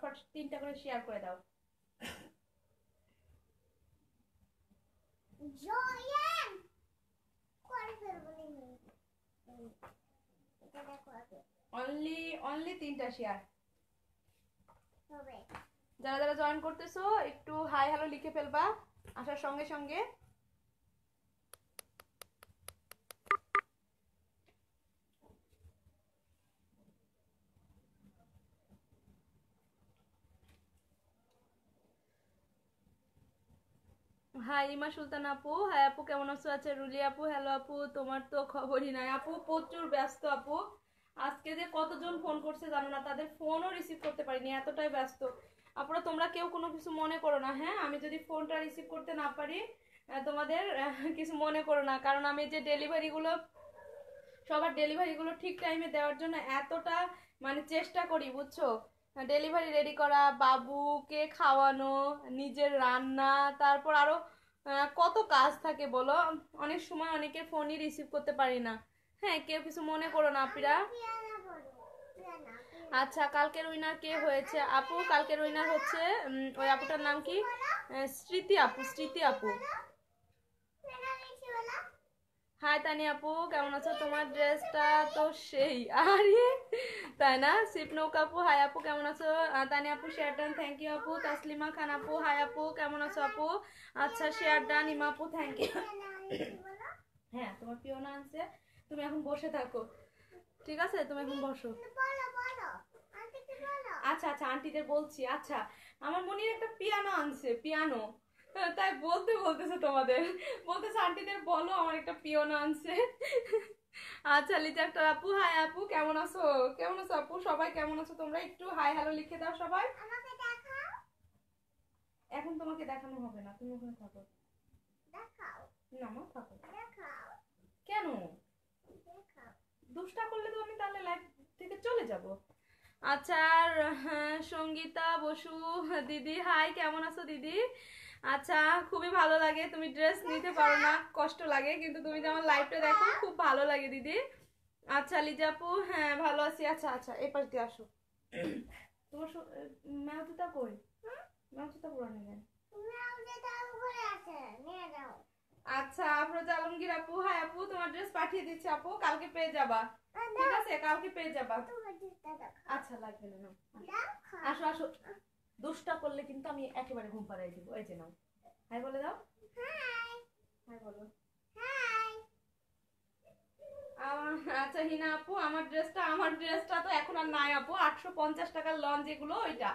ফটফট তিনটা করে শেয়ার করে দাও অনলি অনলি তিনটা শেয়ার যারা যারা জয়েন করতেছো একটু হাই হ্যালো লিখে ফেলবা আসার সঙ্গে সঙ্গে হাই রিমা সুলতান আপু হ্যাঁ আপু কেমন আছো আছে আচ্ছা, রুলি আপু হ্যালো আপু তোমার তো খবরই নাই আপু প্রচুর ব্যস্ত আপু আজকে যে কতজন ফোন করছে জানো না তাদের ফোনও রিসিভ করতে পারিনি এতটাই ব্যস্ত আপুরা তোমরা কেউ কোনো কিছু মনে করো না হ্যাঁ আমি যদি ফোনটা রিসিভ করতে না পারি তোমাদের কিছু মনে করো না কারণ আমি যে ডেলিভারিগুলো সবার ডেলিভারিগুলো ঠিক টাইমে দেওয়ার জন্য এতটা মানে চেষ্টা করি বুঝছো ডেলিভারি রেডি করা বাবুকে খাওয়ানো নিজের রান্না তারপর আরও কত কাজ থাকে বলো অনেক সময় অনেকের ফোনই রিসিভ করতে পারি না হ্যাঁ কেউ কিছু মনে করো না আপিরা আচ্ছা কালকের উইনার কে হয়েছে আপু কালকের উইনার হচ্ছে ওই আপুটার নাম কি স্মৃতি আপু স্মৃতি আপু হাই তানি আপু কেমন আছো তোমার ড্রেসটা তো সেই আরে তাই না নৌকা আপু হাই আপু কেমন আছো তানি আপু শেয়ার ডান থ্যাংক ইউ আপু তাসলিমা খান আপু হাই আপু কেমন আছো আপু আচ্ছা শেয়ার ডান ইমা আপু থ্যাংক ইউ হ্যাঁ তোমার প্রিয় না আনছে তুমি এখন বসে থাকো ঠিক আছে তুমি এখন বসো আচ্ছা আচ্ছা আন্টিদের বলছি আচ্ছা আমার মনির একটা পিয়ানো আনছে পিয়ানো হ্যাঁ, তাই বলতে বলতেছে তোমাদের বলতেছে আন্টিদের বলো আমার একটা পিয়ন আনছে আচ্ছা একটা আপু হাই আপু কেমন আছো কেমন আছো আপু সবাই কেমন আছো তোমরা একটু হাই হ্যালো লিখে দাও সবাই এখন তোমাকে দেখানো হবে না তুমি ওখানে থাকো দেখাও না মা থাকো দেখাও কেন দুষ্টা করলে তো আমি তাহলে লাইভ থেকে চলে যাব আচ্ছা আর হ্যাঁ, সঙ্গীতা বসু দিদি হাই কেমন আছো দিদি আচ্ছা খুবই ভালো লাগে তুমি ড্রেস নিতে পারো না কষ্ট লাগে কিন্তু তুমি যেমন লাইভটা দেখো খুব ভালো লাগে দিদি আচ্ছা লিজাপু হ্যাঁ ভালো আছি আচ্ছা আচ্ছা এ পাশ দিয়ে আসো তোমার মেহতুতা কই মেহতুতা পুরানো নেন আচ্ছা আফরোজা আলমগীর আপু হ্যাঁ আপু তোমার ড্রেস পাঠিয়ে দিচ্ছি আপু কালকে পেয়ে যাবা ঠিক আছে কালকে পেয়ে যাবা আচ্ছা লাগবে না আসো আসো দুষ্টা করলে কিন্তু আমি একেবারে ঘুম পাড়াই দিব এই যে নাও হাই বলে দাও হাই বলো আচ্ছা হিনা আপু আমার ড্রেসটা আমার ড্রেসটা তো এখন আর নাই আপু আটশো পঞ্চাশ টাকার লন যেগুলো ওইটা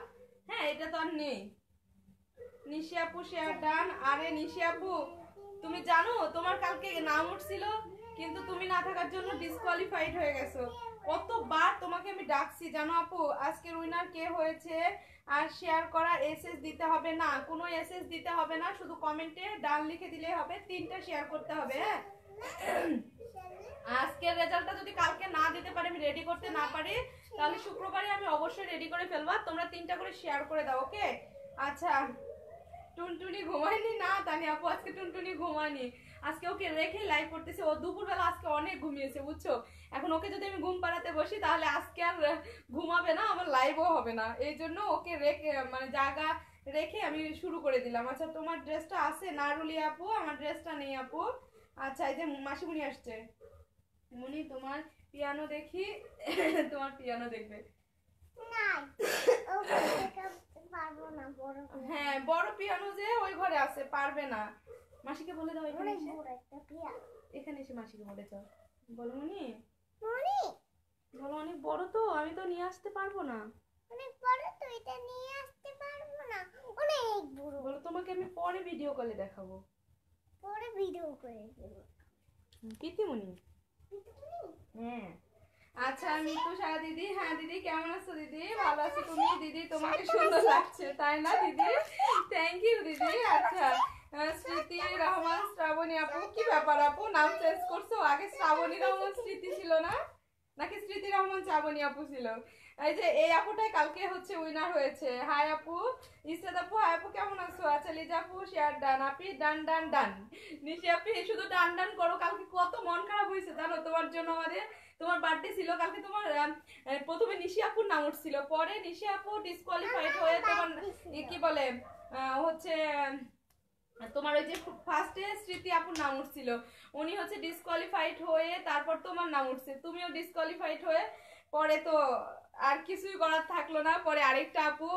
হ্যাঁ এটা তো আর নেই নিশি আপু শেয়ার ডান আরে নিশি আপু তুমি জানো তোমার কালকে নাম উঠছিল কিন্তু তুমি না থাকার জন্য ডিসকোয়ালিফাইড হয়ে গেছো কতবার তোমাকে আমি ডাকছি জানো আপু আজকের উইনার কে হয়েছে আর শেয়ার করা এসএস দিতে হবে না কোনো এসএস দিতে হবে না শুধু কমেন্টে ডান লিখে দিলেই হবে তিনটা শেয়ার করতে হবে হ্যাঁ আজকের রেজাল্টটা যদি কালকে না দিতে পারি আমি রেডি করতে না পারি তাহলে শুক্রবারে আমি অবশ্যই রেডি করে ফেলবো তোমরা তিনটা করে শেয়ার করে দাও ওকে আচ্ছা টুনটুনি ঘুমায়নি না তানি আপু আজকে টুনটুনি ঘুমায়নি আজকে ওকে রেখে লাইভ করতেছে ও দুপুরবেলা আজকে অনেক ঘুমিয়েছে বুঝছো এখন ওকে যদি আমি ঘুম পাড়াতে বসি তাহলে আজকে আর ঘুমাবে না আমার লাইভও হবে না এই জন্য ওকে রেখে মানে জায়গা রেখে আমি শুরু করে দিলাম আচ্ছা তোমার ড্রেসটা আছে নারুলি আপু আমার ড্রেসটা নেই আপু আচ্ছা এই যে মাসিমুনি আসছে মুনি তোমার পিয়ানো দেখি তোমার পিয়ানো দেখবে হ্যাঁ বড় পিয়ানো যে ওই ঘরে আছে পারবে না মাসিকে বলে দাও এখানে এসে মাসিকে বলে দাও বলো মুনি বলো অনেক বড় তো আমি তো নিয়ে আসতে পারবো না অনেক বড় তো এটা নিয়ে আসতে পারবো না অনেক বড় বলো তোমাকে আমি পরে ভিডিও কলে দেখাবো পরে ভিডিও কলে দেবো কিতিমনি হ্যাঁ আচ্ছা মিতুষা দিদি হ্যাঁ দিদি কেমন আছো দিদি আচ্ছা, ভালো আছো আচ্ছা। তুমি দিদি তোমাকে সুন্দর লাগছে তাই না দিদি থ্যাংক ইউ দিদি আচ্ছা স্মৃতি রহমান শ্রাবণী আপু কি ব্যাপার আপু নাম চেঞ্জ করছো আগে শ্রাবণী রহমান স্মৃতি ছিল না নাকি স্মৃতি রহমান শ্রাবণী আপু ছিল এই যে এই আপুটাই কালকে হচ্ছে উইনার হয়েছে আপু আপু আপু কেমন আছো আচ্ছা লিজা আপু ডান আপি ডান ডান ডান নিশি শুধু ডান ডান করো কালকে কত মন খারাপ হয়েছে জানো তোমার জন্য আমাদের তোমার বার্থডে ছিল কালকে তোমার প্রথমে নিশি আপুর নাম উঠছিল পরে নিশি আপু ডিসকোয়ালিফাইড হয়ে তোমার কি বলে হচ্ছে তোমার ওই যে ফার্স্টে স্মৃতি আপুর নাম উঠছিল উনি হচ্ছে ডিসকোয়ালিফাইড হয়ে তারপর তোমার নাম উঠছে তুমিও ডিসকোয়ালিফাইড হয়ে পরে তো আর কিছুই করার থাকলো না পরে আরেকটা আপু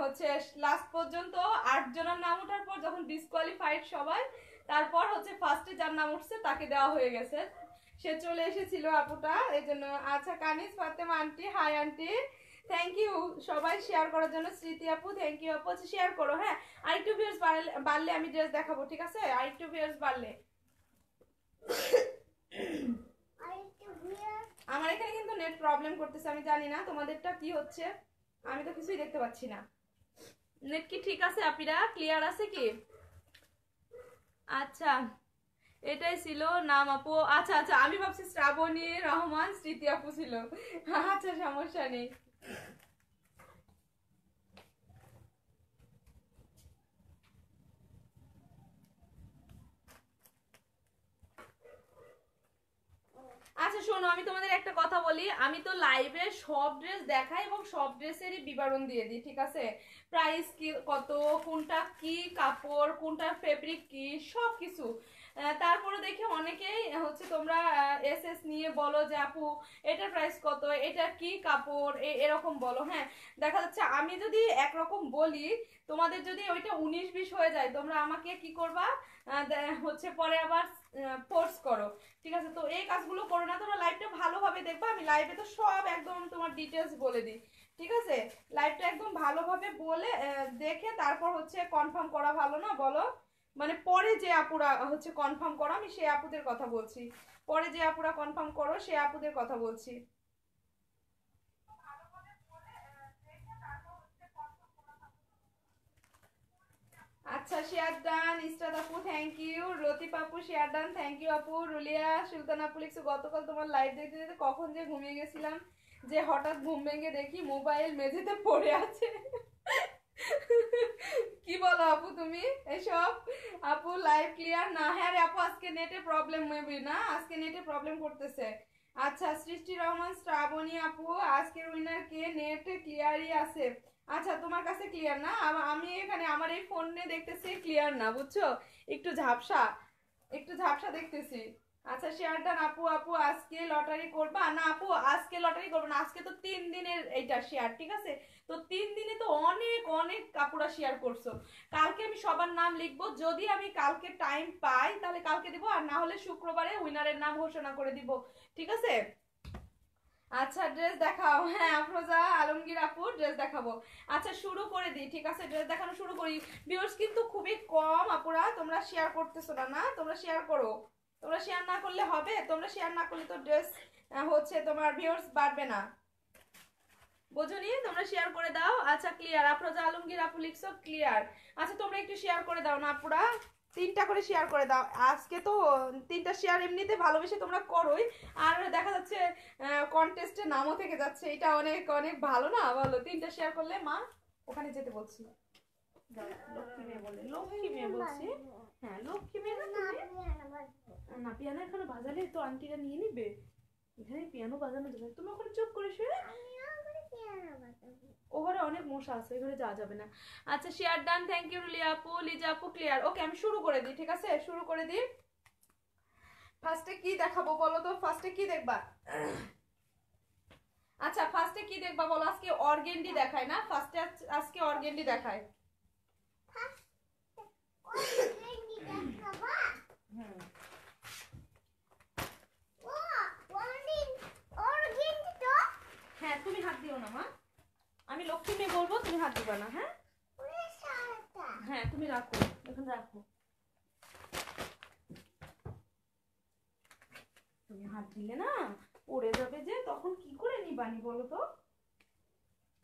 হচ্ছে লাস্ট পর্যন্ত আট জনের নাম ওঠার পর যখন ডিসকোয়ালিফাইড সবাই তারপর হচ্ছে ফার্স্টে যার নাম উঠছে তাকে দেওয়া হয়ে গেছে সে চলে এসেছিল আপুটা এই জন্য আচ্ছা Kanis Fatema aunty hi aunty thank you সবাই শেয়ার করার জন্য স্মৃতি আপু থ্যাংক ইউ আপু আচ্ছা শেয়ার করো হ্যাঁ আরেকটু ভিউর্স বাড়লে আমি ড্রেস দেখাবো ঠিক আছে আরেকটু ভিউর্স বাড়লে আমার এখানে কিন্তু নেট প্রবলেম করতেছে আমি জানি না তোমাদেরটা কি হচ্ছে আমি তো কিছুই দেখতে পাচ্ছি না নেট কি ঠিক আছে আপিরা ক্লিয়ার আছে কি আচ্ছা এটাই ছিল নাম আপু আচ্ছা আচ্ছা আমি ভাবছি শ্রাবণী রহমান স্মৃতি আপু ছিল আচ্ছা সমস্যা নেই আচ্ছা শোনো আমি তোমাদের একটা কথা বলি আমি তো লাইভে সব ড্রেস দেখাই এবং সব ড্রেসেরই বিবরণ দিয়ে দিই ঠিক আছে প্রাইস কি কত কোনটা কি কাপড় কোনটা ফেব্রিক কি সব কিছু তারপরে দেখি অনেকেই হচ্ছে তোমরা এস এস নিয়ে বলো যে আপু এটার প্রাইস কত এটা কি কাপড় এরকম বলো হ্যাঁ দেখা যাচ্ছে আমি যদি একরকম বলি তোমাদের যদি ওইটা উনিশ বিশ হয়ে যায় তোমরা আমাকে কি করবা হচ্ছে পরে আবার ফোর্স করো ঠিক আছে তো এই কাজগুলো করো না তোমরা লাইভটা ভালোভাবে দেখবা আমি লাইভে তো সব একদম তোমার ডিটেলস বলে দিই ঠিক আছে লাইভটা একদম ভালোভাবে বলে দেখে তারপর হচ্ছে কনফার্ম করা ভালো না বলো মানে পরে যে আপুরা হচ্ছে কনফার্ম করো আমি সেই আপুদের কথা বলছি পরে যে আপুরা কনফার্ম করো সে আপুদের কথা বলছি আচ্ছা শেয়ার ডান ইস্টাদ আপু থ্যাংক ইউ রতিপ আপু শেয়ার ডান থ্যাংক ইউ আপু রুলিয়া সুলতান আপু লিখছে গতকাল তোমার লাইভ দেখতে যেতে কখন যে ঘুমিয়ে গেছিলাম যে হঠাৎ ঘুম ভেঙে দেখি মোবাইল মেঝেতে পড়ে আছে কি বলো আপু তুমি এসব আপু লাইভ ক্লিয়ার না হ্যাঁ আপু আজকে নেটে প্রবলেম মেবি না আজকে নেটে প্রবলেম করতেছে আচ্ছা সৃষ্টি রহমান শ্রাবণী আপু আজকের উইনার কে নেট ক্লিয়ারই আছে আচ্ছা তোমার কাছে ক্লিয়ার না আমি এখানে আমার এই ফোন ফোনে দেখতেছি ক্লিয়ার না বুঝছো একটু ঝাপসা একটু ঝাপসা দেখতেছি আচ্ছা শেয়ার ডান আপু আপু আজকে লটারি করবা না আপু আজকে লটারি করবো না আজকে তো তিন দিনের এইটা শেয়ার ঠিক আছে তো তিন দিনে তো অনেক অনেক কাপড়া শেয়ার করছো কালকে আমি সবার নাম লিখবো যদি আমি কালকে টাইম পাই তাহলে কালকে দিব আর না হলে শুক্রবারে উইনারের নাম ঘোষণা করে দিব ঠিক আছে আচ্ছা ড্রেস দেখাও হ্যাঁ আফরোজা আলমগীর আপুর ড্রেস দেখাবো আচ্ছা শুরু করে দিই ঠিক আছে ড্রেস দেখানো শুরু করি ভিউয়ার্স কিন্তু খুবই কম আপুরা তোমরা শেয়ার করতেছো না না তোমরা শেয়ার করো তোমরা শেয়ার না করলে হবে তোমরা শেয়ার না করলে তো ড্রেস হচ্ছে তোমার ভিউয়ার্স বাড়বে না বোঝনি তোমরা শেয়ার করে দাও আচ্ছা ক্লিয়ার যা আলমগীর আপু লিখছো ক্লিয়ার আচ্ছা তোমরা একটু শেয়ার করে দাও না আপুরা তিনটা করে শেয়ার করে দাও আজকে তো তিনটা শেয়ার এমনিতে ভালোবেসে তোমরা করোই আর দেখা যাচ্ছে কন্টেস্টে নামও থেকে যাচ্ছে এটা অনেক অনেক ভালো না বলো তিনটা শেয়ার করলে মা ওখানে যেতে বলছি লক্ষ্মী মেয়ে বলছি হ্যাঁ লক্ষ্মী মেয়ে না না পিয়ানো এখানে বাজালে তো আন্টিরা নিয়ে নিবে এখানে পিয়ানো বাজানো যাবে তুমি ওখানে চুপ করে শুয়ে ওখানে অনেক মশা আছে এবারে যাওয়া যাবে না আচ্ছা share done thank you truly আপু লিজা আপু ক্লিয়ার ওকে আমি শুরু করে দিই ঠিক আছে শুরু করে দিই ফার্স্টে কি দেখাবো বলো তো ফার্স্টে কি দেখবা আচ্ছা ফার্স্টে কি দেখবা বলো আজকে অর্গেন্ডি দেখায় না ফার্স্টে আজকে অর্গেন্ডি দেখায় আমি লক্ষ্মী মেয়ে বলবো তুমি হাত দিবা না হ্যাঁ হ্যাঁ তুমি রাখো এখন রাখো তুমি হাত দিলে না পড়ে যাবে যে তখন কি করে নিবানি বলো তো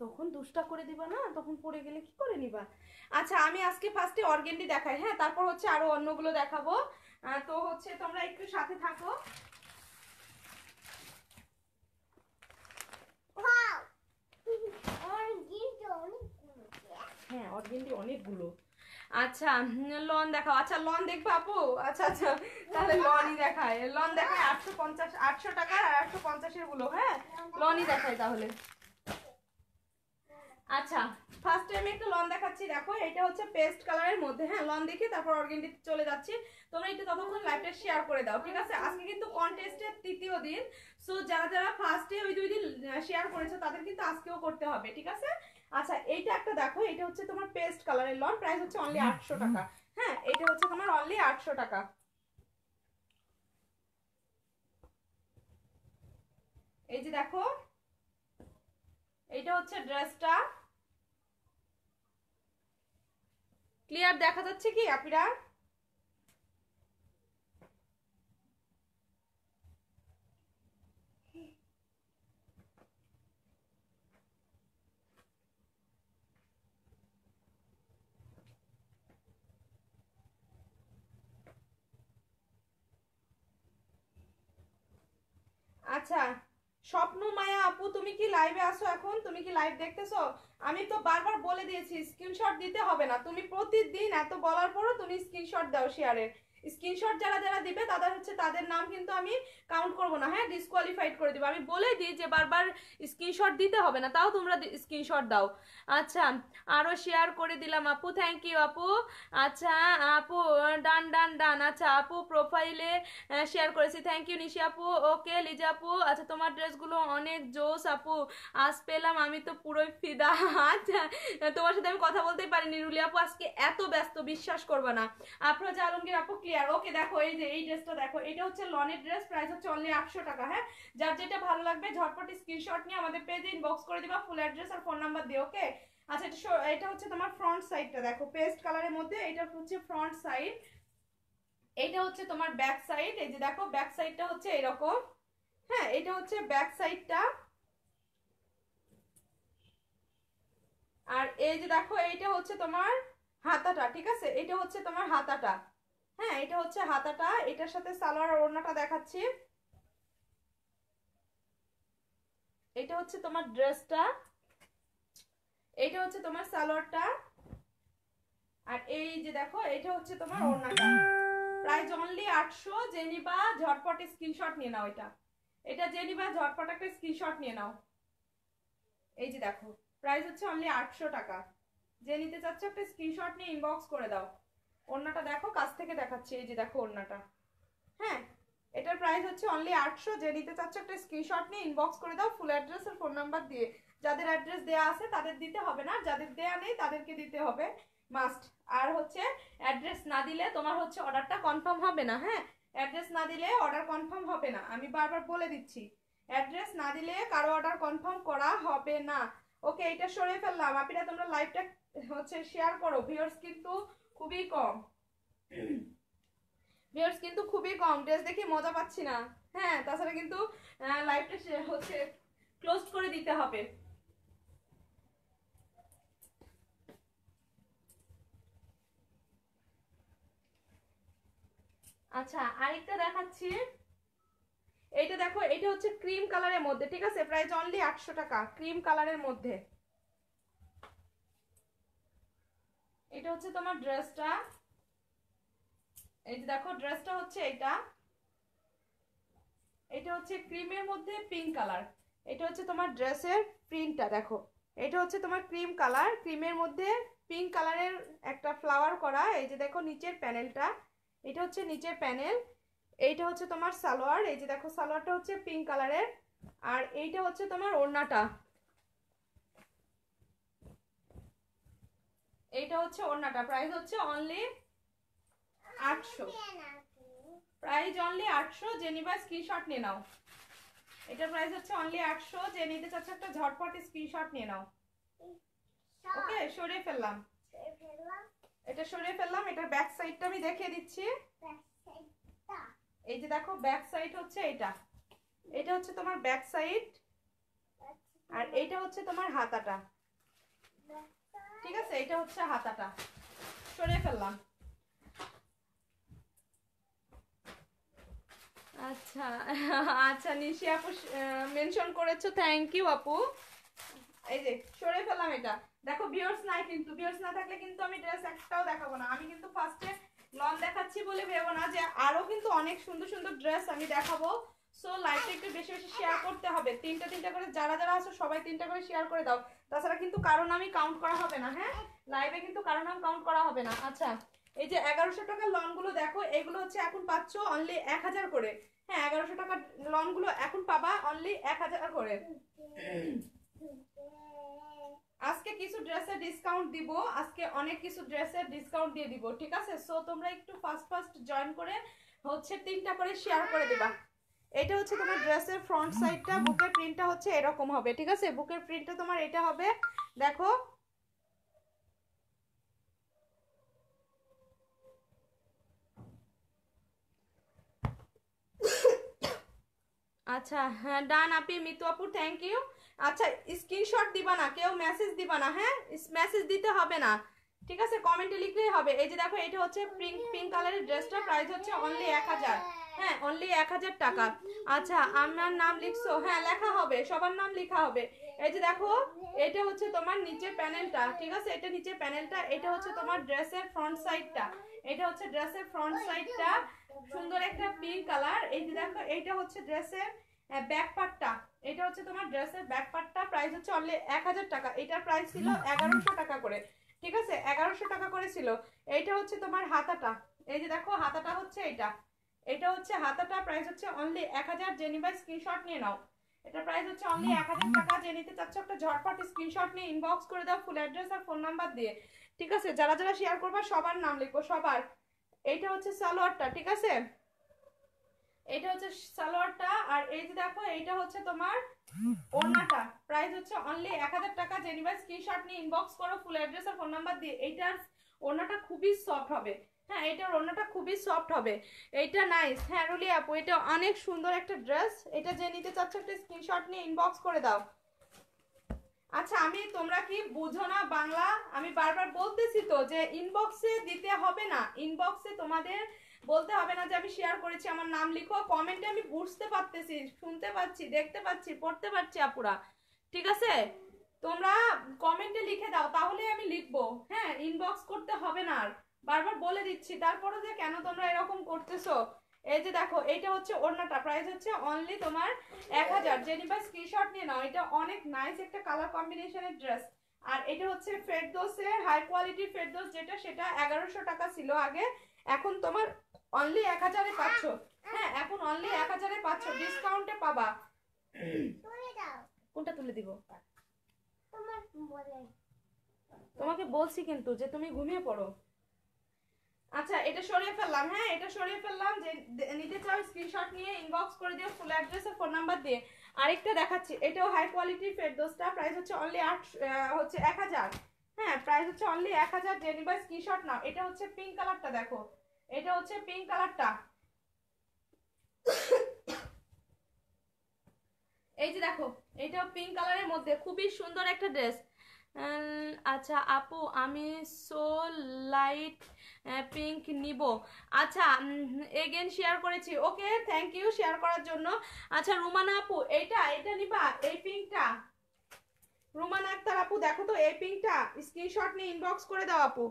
তখন দুষ্টা করে দিবা না তখন পড়ে গেলে কি করে নিবা আচ্ছা আমি আজকে ফার্স্টে অর্গেনটি দেখাই হ্যাঁ তারপর হচ্ছে আরো অন্যগুলো দেখাবো তো হচ্ছে তোমরা একটু সাথে থাকো হ্যাঁ। হ্যাঁ অরগেন্ডি অনেকগুলো আচ্ছা লন দেখাও আচ্ছা লন দেখবো আপু আচ্ছা আচ্ছা তাহলে লনই দেখায় লন দেখায় আটশো পঞ্চাশ আটশো আর আটশো পঞ্চাশের গুলো হ্যাঁ লনই দেখায় তাহলে আচ্ছা আমি লন দেখাচ্ছি দেখো এটা হচ্ছে পেস্ট কালারের মধ্যে হ্যাঁ লন দেখি তারপর অর্গেনটি চলে যাচ্ছি তোমরা এটা ততক্ষণ লাইফটা শেয়ার করে দাও ঠিক আছে আজকে কিন্তু কন্টেস্টের তৃতীয় দিন সো যারা যারা ফার্স্টে ওই দুই দিন শেয়ার করেছো তাদের কিন্তু আজকেও করতে হবে ঠিক আছে আচ্ছা এইটা একটা দেখো এটা হচ্ছে তোমার পেস্ট কালারের লন প্রাইস হচ্ছে অনলি আটশো টাকা হ্যাঁ এটা হচ্ছে তোমার অনলি আটশো টাকা এই যে দেখো এইটা হচ্ছে ড্রেসটা ক্লিয়ার দেখা যাচ্ছে কি আপিরা আচ্ছা স্বপ্ন মায়া আপু তুমি কি লাইভে আসো এখন তুমি কি লাইভ দেখতেছো আমি তো বারবার বলে দিয়েছি স্ক্রিনশট দিতে হবে না তুমি প্রতিদিন এত বলার পরও তুমি স্ক্রিনশট দাও শেয়ারের স্ক্রিনশট যারা যারা দিবে তাদের হচ্ছে তাদের নাম কিন্তু আমি কাউন্ট করব না হ্যাঁ ডিসকোয়ালিফাইড করে দিব আমি বলে দিই যে বারবার স্ক্রিনশট দিতে হবে না তাও তোমরা স্ক্রিনশট দাও আচ্ছা আরও শেয়ার করে দিলাম আপু থ্যাংক ইউ আপু আচ্ছা আপু ডান ডান ডান আচ্ছা আপু প্রোফাইলে শেয়ার করেছি থ্যাংক ইউ নিশি আপু ওকে লিজা আপু আচ্ছা তোমার ড্রেসগুলো অনেক জোস আপু আজ পেলাম আমি তো পুরোই ফিদা আচ্ছা তোমার সাথে আমি কথা বলতেই পারিনি রুলি আপু আজকে এত ব্যস্ত বিশ্বাস করবো না যে আলমগীর আপু ক্লিয়ার আর ওকে দেখো এই যে এই ড্রেসটা দেখো এটা হচ্ছে লনের ড্রেস প্রাইস হচ্ছে অনলি আটশো টাকা হ্যাঁ যার যেটা ভালো লাগবে ঝটপট স্ক্রিনশট নিয়ে আমাদের পেজে ইনবক্স করে দিবা ফুল অ্যাড্রেস আর ফোন নাম্বার দিয়ে ওকে আচ্ছা এটা এটা হচ্ছে তোমার ফ্রন্ট সাইডটা দেখো পেস্ট কালারের মধ্যে এটা হচ্ছে ফ্রন্ট সাইড এটা হচ্ছে তোমার ব্যাক সাইড এই যে দেখো ব্যাক সাইডটা হচ্ছে এরকম হ্যাঁ এটা হচ্ছে ব্যাক সাইডটা আর এই যে দেখো এইটা হচ্ছে তোমার হাতাটা ঠিক আছে এটা হচ্ছে তোমার হাতাটা হ্যাঁ এটা হচ্ছে হাতাটা এটার সাথে সালোয়ার ওড়নাটা দেখাচ্ছি এটা হচ্ছে তোমার ড্রেসটা এটা হচ্ছে তোমার সালোয়ারটা আর এই যে দেখো এটা হচ্ছে তোমার ওড়নাটা প্রাইস অনলি আটশো জেনিবা ঝটপট স্ক্রিনশট নিয়ে নাও এটা এটা জেনিবা ঝটপট একটা স্ক্রিনশট নিয়ে নাও এই যে দেখো প্রাইস হচ্ছে অনলি আটশো টাকা যে নিতে চাচ্ছ একটা স্ক্রিনশট নিয়ে ইনবক্স করে দাও ওড়নাটা দেখো কাছ থেকে দেখাচ্ছি এই যে দেখো ওড়নাটা হ্যাঁ এটার প্রাইস হচ্ছে অনলি আটশো যে নিতে চাচ্ছ একটা স্ক্রিনশট নিয়ে ইনবক্স করে দাও ফুল অ্যাড্রেস আর ফোন নাম্বার দিয়ে যাদের অ্যাড্রেস দেয়া আছে তাদের দিতে হবে না যাদের দেয়া নেই তাদেরকে দিতে হবে মাস্ট আর হচ্ছে অ্যাড্রেস না দিলে তোমার হচ্ছে অর্ডারটা কনফার্ম হবে না হ্যাঁ অ্যাড্রেস না দিলে অর্ডার কনফার্ম হবে না আমি বারবার বলে দিচ্ছি অ্যাড্রেস না দিলে কারো অর্ডার কনফার্ম করা হবে না ওকে এটা সরে ফেললাম আপিরা তোমরা লাইভটা হচ্ছে শেয়ার করো ভিউয়ার্স কিন্তু খুবই কম ভিউয়ার্স কিন্তু খুবই কম ড্রেস দেখে মজা পাচ্ছি না হ্যাঁ তাছাড়া কিন্তু লাইভটা হচ্ছে ক্লোজ করে দিতে হবে আচ্ছা আরেকটা দেখাচ্ছি এইটা দেখো এটা হচ্ছে ক্রিম কালারের মধ্যে ঠিক আছে প্রাইস অনলি আটশো টাকা ক্রিম কালারের মধ্যে এটা হচ্ছে তোমার ড্রেসটা এই যে দেখো ড্রেসটা হচ্ছে এটা এটা হচ্ছে ক্রিমের মধ্যে পিঙ্ক কালার এটা হচ্ছে তোমার ড্রেসের প্রিন্টটা দেখো এটা হচ্ছে তোমার ক্রিম কালার ক্রিমের মধ্যে পিঙ্ক কালারের একটা ফ্লাওয়ার করা এই যে দেখো নিচের প্যানেলটা এটা হচ্ছে নিচের প্যানেল এইটা হচ্ছে তোমার সালোয়ার এই যে দেখো সালোয়ারটা হচ্ছে পিঙ্ক কালারের আর এইটা হচ্ছে তোমার ওড়নাটা এইটা হচ্ছে ওড়নাটা প্রাইস হচ্ছে অনলি আটশো প্রাইস অনলি আটশো যে নিবা স্ক্রিনশট নিয়ে নাও এটা প্রাইস হচ্ছে অনলি আটশো যে নিতে চাচ্ছ একটা ঝটপট স্ক্রিনশট নিয়ে নাও ওকে সরিয়ে ফেললাম এটা সরিয়ে ফেললাম এটার ব্যাক সাইডটা আমি দেখিয়ে দিচ্ছি এই যে দেখো ব্যাক সাইড হচ্ছে এটা এটা হচ্ছে তোমার ব্যাক সাইড আর এইটা হচ্ছে তোমার হাতাটা ঠিক আছে এটা হচ্ছে হাতাটা সরিয়ে ফেললাম আচ্ছা আচ্ছা নিশি আপু মেনশন করেছো থ্যাংক ইউ আপু এই যে সরে ফেললাম এটা দেখো ভিউয়ার্স নাই কিন্তু ভিউয়ার্স না থাকলে কিন্তু আমি ড্রেস একটাও দেখাবো না আমি কিন্তু ফার্স্টে লন দেখাচ্ছি বলে ভেবো না যে আরও কিন্তু অনেক সুন্দর সুন্দর ড্রেস আমি দেখাবো সো লাইফটা একটু বেশি বেশি শেয়ার করতে হবে তিনটা তিনটা করে যারা যারা আছো সবাই তিনটা করে শেয়ার করে দাও তাছাড়া কিন্তু কারো নামই কাউন্ট করা হবে না হ্যাঁ লাইভে কিন্তু কারো নাম কাউন্ট করা হবে না আচ্ছা এই যে এগারোশো টাকার লনগুলো দেখো এগুলো হচ্ছে এখন পাচ্ছ অনলি এক হাজার করে হ্যাঁ এগারোশো টাকার লনগুলো এখন পাবা অনলি এক হাজার করে আজকে কিছু ড্রেসের ডিসকাউন্ট দিব আজকে অনেক কিছু ড্রেসের ডিসকাউন্ট দিয়ে দিব ঠিক আছে সো তোমরা একটু ফার্স্ট ফার্স্ট জয়েন করে হচ্ছে তিনটা করে শেয়ার করে দেবা এটা হচ্ছে তোমার ড্রেসের ফ্রন্ট সাইডটা বুকের প্রিন্টটা হচ্ছে এরকম হবে ঠিক আছে বুকের প্রিন্টটা তোমার এটা হবে দেখো আচ্ছা হ্যাঁ ডান আপি মিতু আপু থ্যাংক ইউ আচ্ছা স্ক্রিনশট দিবা না কেউ মেসেজ দিবা না হ্যাঁ মেসেজ দিতে হবে না ঠিক আছে কমেন্টে লিখলেই হবে এই যে দেখো এটা হচ্ছে পিঙ্ক পিঙ্ক কালারের ড্রেসটা প্রাইস হচ্ছে অনলি এক হাজার হ্যাঁ অনলি এক হাজার টাকা আচ্ছা আমার নাম লিখছো হ্যাঁ লেখা হবে সবার নাম লেখা হবে এই যে দেখো এটা হচ্ছে তোমার নিচের প্যানেলটা ঠিক আছে এটা নিচের প্যানেলটা এটা হচ্ছে তোমার ড্রেসের ফ্রন্ট সাইডটা এটা হচ্ছে ড্রেসের ফ্রন্ট সাইডটা সুন্দর একটা পিঙ্ক কালার এই যে দেখো এইটা হচ্ছে ড্রেসের ব্যাক এটা হচ্ছে তোমার ড্রেসের ব্যাক প্রাইস হচ্ছে অনলি এক হাজার টাকা এটার প্রাইস ছিল এগারোশো টাকা করে ঠিক আছে এগারোশো টাকা করে ছিল এইটা হচ্ছে তোমার হাতাটা এই যে দেখো হাতাটা হচ্ছে এটা এটা হচ্ছে হাতাটা প্রাইস হচ্ছে অনলি এক হাজার যে স্ক্রিনশট নিয়ে নাও এটা প্রাইস হচ্ছে অনলি এক হাজার টাকা যে নিতে চাচ্ছ একটা ঝটপট স্ক্রিনশট নিয়ে ইনবক্স করে দাও ফুল অ্যাড্রেস আর ফোন নাম্বার দিয়ে ঠিক আছে যারা যারা শেয়ার করবা সবার নাম লিখবো সবার এইটা হচ্ছে সালোয়ারটা ঠিক আছে এটা হচ্ছে সালোয়ারটা আর এই যে দেখো এইটা হচ্ছে তোমার ওড়নাটা প্রাইস হচ্ছে অনলি এক হাজার টাকা জেনিভার স্ক্রিনশট নিয়ে ইনবক্স করো ফুল অ্যাড্রেস আর ফোন নাম্বার দিয়ে এইটার ওড়নাটা খুবই সফট হবে হ্যাঁ এটার অন্যটা খুবই সফট হবে এইটা নাইস হ্যাঁ রুলি আপু এটা অনেক সুন্দর একটা ড্রেস এটা যে নিতে চাচ্ছ একটা স্ক্রিনশট নিয়ে ইনবক্স করে দাও আচ্ছা আমি তোমরা কি বুঝো না বাংলা আমি বারবার বলতেছি তো যে ইনবক্সে দিতে হবে না ইনবক্সে তোমাদের বলতে হবে না যে আমি শেয়ার করেছি আমার নাম লিখো কমেন্টে আমি বুঝতে পারতেছি শুনতে পাচ্ছি দেখতে পাচ্ছি পড়তে পারছি আপুরা ঠিক আছে তোমরা কমেন্টে লিখে দাও তাহলে আমি লিখবো হ্যাঁ ইনবক্স করতে হবে না আর বারবার বলে দিচ্ছি তারপরে যে কেন তোমরা এরকম করতেছো এই যে দেখো এটা হচ্ছে ওড়নাটা প্রাইস হচ্ছে অনলি তোমার এক হাজার যে নিবা স্ক্রিনশট নিয়ে নাও এটা অনেক নাইস একটা কালার কম্বিনেশনের ড্রেস আর এটা হচ্ছে ফেরদোসের হাই কোয়ালিটির ফেরদোস যেটা সেটা এগারোশো টাকা ছিল আগে এখন তোমার অনলি এক হাজারে পাচ্ছ হ্যাঁ এখন অনলি এক হাজারে পাচ্ছ ডিসকাউন্টে পাবা কোনটা তুলে দিব তোমাকে বলছি কিন্তু যে তুমি ঘুমিয়ে পড়ো আচ্ছা এটা সরিয়ে ফেললাম হ্যাঁ এটা সরিয়ে ফেললাম যে নিতে চাও স্ক্রিনশট নিয়ে ইনবক্স করে দিও ফুল অ্যাড্রেস আর ফোন নাম্বার দিয়ে আরেকটা দেখাচ্ছি এটাও হাই কোয়ালিটির ফেরদোসটা প্রাইস হচ্ছে অনলি আট হচ্ছে এক হাজার হ্যাঁ প্রাইস হচ্ছে অনলি এক হাজার ডেলিভার স্ক্রিনশট নাও এটা হচ্ছে পিঙ্ক কালারটা দেখো এটা হচ্ছে পিঙ্ক কালারটা এই যে দেখো এটা পিঙ্ক কালারের মধ্যে খুবই সুন্দর একটা ড্রেস আচ্ছা আপু আমি সো লাইট পিঙ্ক নিব আচ্ছা এগেন শেয়ার করেছি ওকে থ্যাংক ইউ শেয়ার করার জন্য আচ্ছা রুমানা আপু এইটা এটা নিবা এই পিঙ্কটা রুমানা আক্তার আপু দেখো তো এই পিঙ্কটা স্ক্রিনশট নিয়ে ইনবক্স করে দাও আপু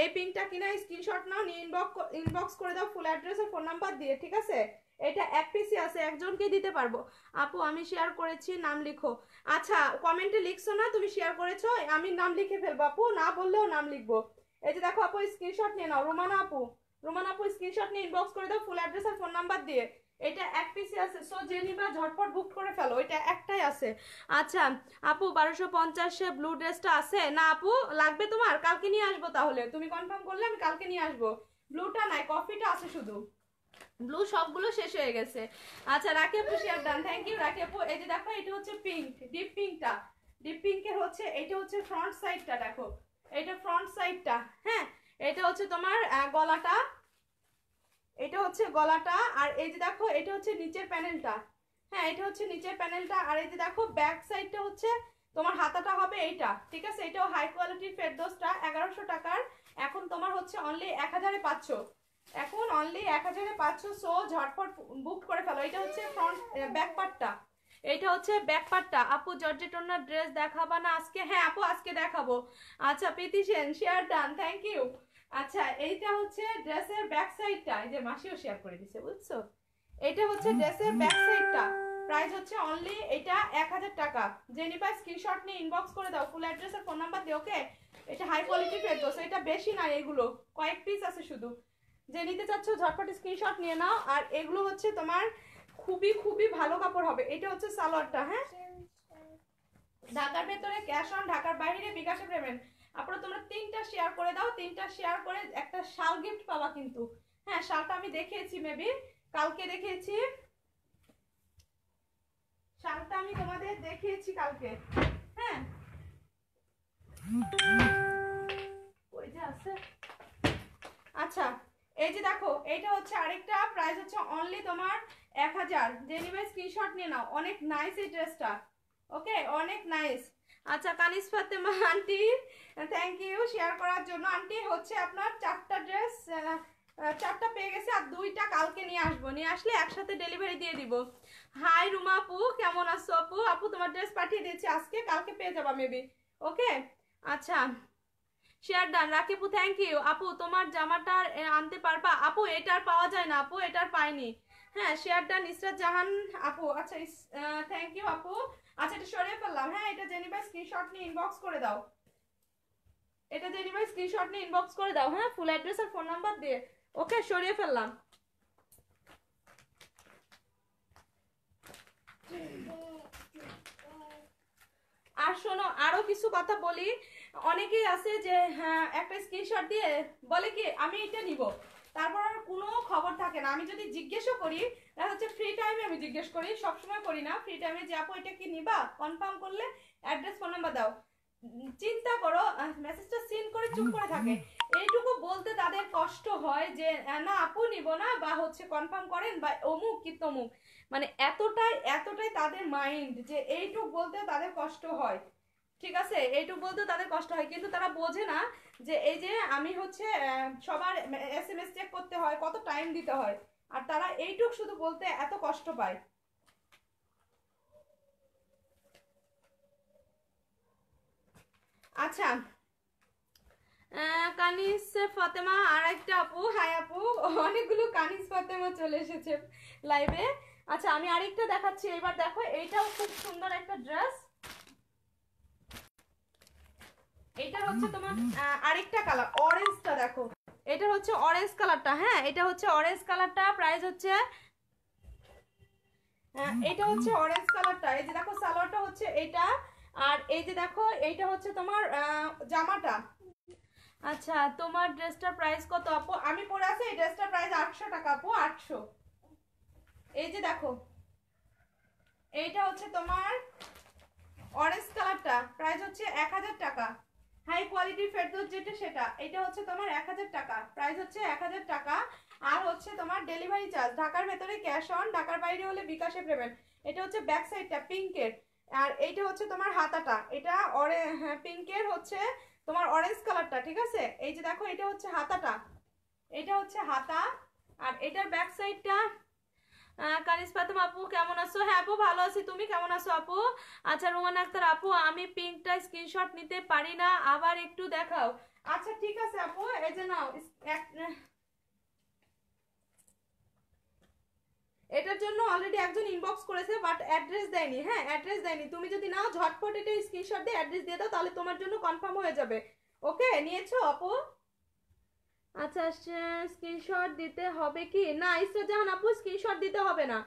এই পিঙ্কটা কিনা স্ক্রিনশট নাও নিয়ে ইনবক্স ইনবক্স করে দাও ফুল অ্যাড্রেস আর ফোন নাম্বার দিয়ে ঠিক আছে এটা এক পিসি আছে একজনকে দিতে পারবো আপু আমি শেয়ার করেছি নাম লিখো আচ্ছা কমেন্টে লিখছো না তুমি শেয়ার করেছো আমি নাম লিখে ফেলবো আপু না বললেও নাম লিখবো এই যে দেখো আপু স্ক্রিনশট নিয়ে নাও রোমানা আপু রোমানা আপু স্ক্রিনশট নিয়ে ইনবক্স করে দাও ফুল অ্যাড্রেস আর ফোন নাম্বার দিয়ে এটা এক পিসি আছে সো জেনিবা ঝটপট বুক করে ফেলো এটা একটাই আছে আচ্ছা আপু বারোশো পঞ্চাশে ব্লু ড্রেসটা আছে না আপু লাগবে তোমার কালকে নিয়ে আসবো তাহলে তুমি কনফার্ম করলে আমি কালকে নিয়ে আসবো ব্লুটা নাই কফিটা আছে শুধু ব্লু সবগুলো শেষ হয়ে গেছে আচ্ছা রাখে পুষি শেয়ার ডান থ্যাংক ইউ রাখে পু এই যে দেখো এটা হচ্ছে পিঙ্ক ডিপ পিঙ্কটা ডিপ পিঙ্কের হচ্ছে এটা হচ্ছে ফ্রন্ট সাইডটা দেখো এটা ফ্রন্ট সাইডটা হ্যাঁ এটা হচ্ছে তোমার গলাটা এটা হচ্ছে গলাটা আর এই যে দেখো এটা হচ্ছে নিচের প্যানেলটা হ্যাঁ এটা হচ্ছে নিচের প্যানেলটা আর এই যে দেখো ব্যাক সাইডটা হচ্ছে তোমার হাতাটা হবে এইটা ঠিক আছে এটাও হাই কোয়ালিটির ফেরদোসটা এগারোশো টাকার এখন তোমার হচ্ছে অনলি এক হাজারে পাচ্ছ এখন অনলি এক হাজারে পাঁচশো সো ঝটপট বুক করে ফেলো এটা হচ্ছে ফ্রন্ট ব্যাক পার্টটা এটা হচ্ছে ব্যাক পার্টটা আপু জর্জেটনার ড্রেস দেখাবা না আজকে হ্যাঁ আপু আজকে দেখাবো আচ্ছা Preeti Sen share done thank you আচ্ছা এইটা হচ্ছে ড্রেসের ব্যাক সাইডটা এই যে মাসিও শেয়ার করে দিছে বুঝছো এটা হচ্ছে ড্রেসের ব্যাক সাইডটা প্রাইস হচ্ছে অনলি এটা এক হাজার টাকা যে স্ক্রিনশট নিয়ে ইনবক্স করে দাও ফুল অ্যাড্রেস আর ফোন নাম্বার দিয়ে ওকে এটা হাই কোয়ালিটি ফেরত এটা বেশি না এগুলো কয়েক পিস আছে শুধু যে নিতে চাচ্ছ ঝটপট স্ক্রিনশট নিয়ে নাও আর এগুলো হচ্ছে তোমার খুবই খুবই ভালো কাপড় হবে এটা হচ্ছে সালোয়ারটা হ্যাঁ ঢাকার ভেতরে ক্যাশ অন ঢাকার বাইরে বিকাশে পেমেন্ট আপনার তোমরা তিনটা শেয়ার করে দাও তিনটা শেয়ার করে একটা শাল গিফট পাবা কিন্তু হ্যাঁ শালটা আমি দেখিয়েছি মেবি কালকে দেখিয়েছি শালটা আমি তোমাদের দেখিয়েছি কালকে হ্যাঁ ওইটা আছে আচ্ছা এই যে দেখো এইটা হচ্ছে আরেকটা প্রাইস হচ্ছে অনলি তোমার এক হাজার যে নিবে স্ক্রিনশট নিয়ে নাও অনেক নাইস এই ড্রেসটা ওকে অনেক নাইস আচ্ছা Kanis Fatema aunty thank you share করার জন্য আন্টি হচ্ছে আপনার চারটা ড্রেস চারটা পেয়ে গেছে আর দুইটা কালকে নিয়ে আসবো নিয়ে আসলে একসাথে ডেলিভারি দিয়ে দিব হাই রুমা আপু কেমন আছো আপু আপু তোমার ড্রেস পাঠিয়ে দিয়েছি আজকে কালকে পেয়ে যাবা মেবি ওকে আচ্ছা শেয়ার ডান রাকিপু থ্যাংক ইউ আপু তোমার জামাটা আনতে পারবা আপু এটার পাওয়া যায় না আপু এটার পাইনি হ্যাঁ শেয়ার ডান ইসরাত জাহান আপু আচ্ছা থ্যাংক ইউ আপু আচ্ছা এটা সরিয়ে ফেললাম হ্যাঁ এটা জেনিবা স্ক্রিনশট নিয়ে ইনবক্স করে দাও এটা জেনিবা স্ক্রিনশট নিয়ে ইনবক্স করে দাও হ্যাঁ ফুল অ্যাড্রেস আর ফোন নাম্বার দিয়ে ওকে সরিয়ে ফেললাম আর শোনো আরো কিছু কথা বলি অনেকেই আছে যে হ্যাঁ একটা স্ক্রিনশট দিয়ে বলে কি আমি এটা নিব তারপর আর কোনো খবর থাকে না আমি যদি জিজ্ঞেসও করি তাহলে হচ্ছে ফ্রি টাইমে আমি জিজ্ঞেস করি সবসময় করি না ফ্রি টাইমে যে আপু এটা কি নিবা কনফার্ম করলে অ্যাড্রেস ফোন নাম্বার দাও চিন্তা করো মেসেজটা সিন করে চুপ করে থাকে এইটুকু বলতে তাদের কষ্ট হয় যে না আপু নিব না বা হচ্ছে কনফার্ম করেন বা অমুক কি তমুক মানে এতটাই এতটাই তাদের মাইন্ড যে এইটুক বলতে তাদের কষ্ট হয় ঠিক আছে এইটুকু বলতে তাদের কষ্ট হয় কিন্তু তারা বোঝে না যে এই যে আমি হচ্ছে সবার এস এম এস চেক করতে হয় কত টাইম দিতে হয় আর তারা এইটুক শুধু বলতে এত কষ্ট পায় আচ্ছা কানিস ফাতেমা আর একটা আপু হাই আপু অনেকগুলো কানিস ফাতেমা চলে এসেছে লাইভে আচ্ছা আমি আরেকটা দেখাচ্ছি এবার দেখো এইটাও খুব সুন্দর একটা ড্রেস এটা হচ্ছে তোমার আরেকটা কালার অরেঞ্জটা দেখো এটা হচ্ছে অরেঞ্জ কালারটা হ্যাঁ এটা হচ্ছে অরেঞ্জ কালারটা প্রাইস হচ্ছে এটা হচ্ছে অরেঞ্জ কালারটা এই যে দেখো সালোয়ারটা হচ্ছে এটা আর এই যে দেখো এইটা হচ্ছে তোমার জামাটা আচ্ছা তোমার ড্রেসটার প্রাইস কত আপু আমি পরে আছি এই ড্রেসটার প্রাইস আটশো টাকা আপু আটশো এই যে দেখো এইটা হচ্ছে তোমার অরেঞ্জ কালারটা প্রাইস হচ্ছে এক হাজার টাকা হাই কোয়ালিটির ফেরদৌস যেটা সেটা এটা হচ্ছে তোমার এক হাজার টাকা প্রাইস হচ্ছে এক হাজার টাকা আর হচ্ছে তোমার ডেলিভারি চার্জ ঢাকার ভেতরে ক্যাশ অন ঢাকার বাইরে হলে বিকাশে পেমেন্ট এটা হচ্ছে ব্যাক সাইডটা পিঙ্কের আর এইটা হচ্ছে তোমার হাতাটা এটা অরে পিঙ্কের হ্যাঁ, হচ্ছে তোমার অরেঞ্জ কালারটা ঠিক আছে এই যে দেখো এটা হচ্ছে হাতাটা এটা হচ্ছে হাতা আর এটার ব্যাক সাইডটা কানিস পাতম আপু কেমন আছো হ্যাঁ আপু ভালো আছি তুমি কেমন আছো আপু আচ্ছা রোমান আক্তার আপু আমি পিঙ্কটা স্ক্রিনশট নিতে পারি না আবার একটু দেখাও আচ্ছা ঠিক আছে আপু এই যে নাও এটার জন্য অলরেডি একজন ইনবক্স করেছে বাট অ্যাড্রেস দেয়নি হ্যাঁ অ্যাড্রেস দেয়নি তুমি যদি নাও ঝটপট এটা স্ক্রিনশট দিয়ে অ্যাড্রেস দিয়ে দাও তাহলে তোমার জন্য কনফার্ম হয়ে যাবে ওকে নিয়েছো আপু আচ্ছা স্ক্রিনশট দিতে হবে কি না ইসরা জাহান আপু স্ক্রিনশট দিতে হবে না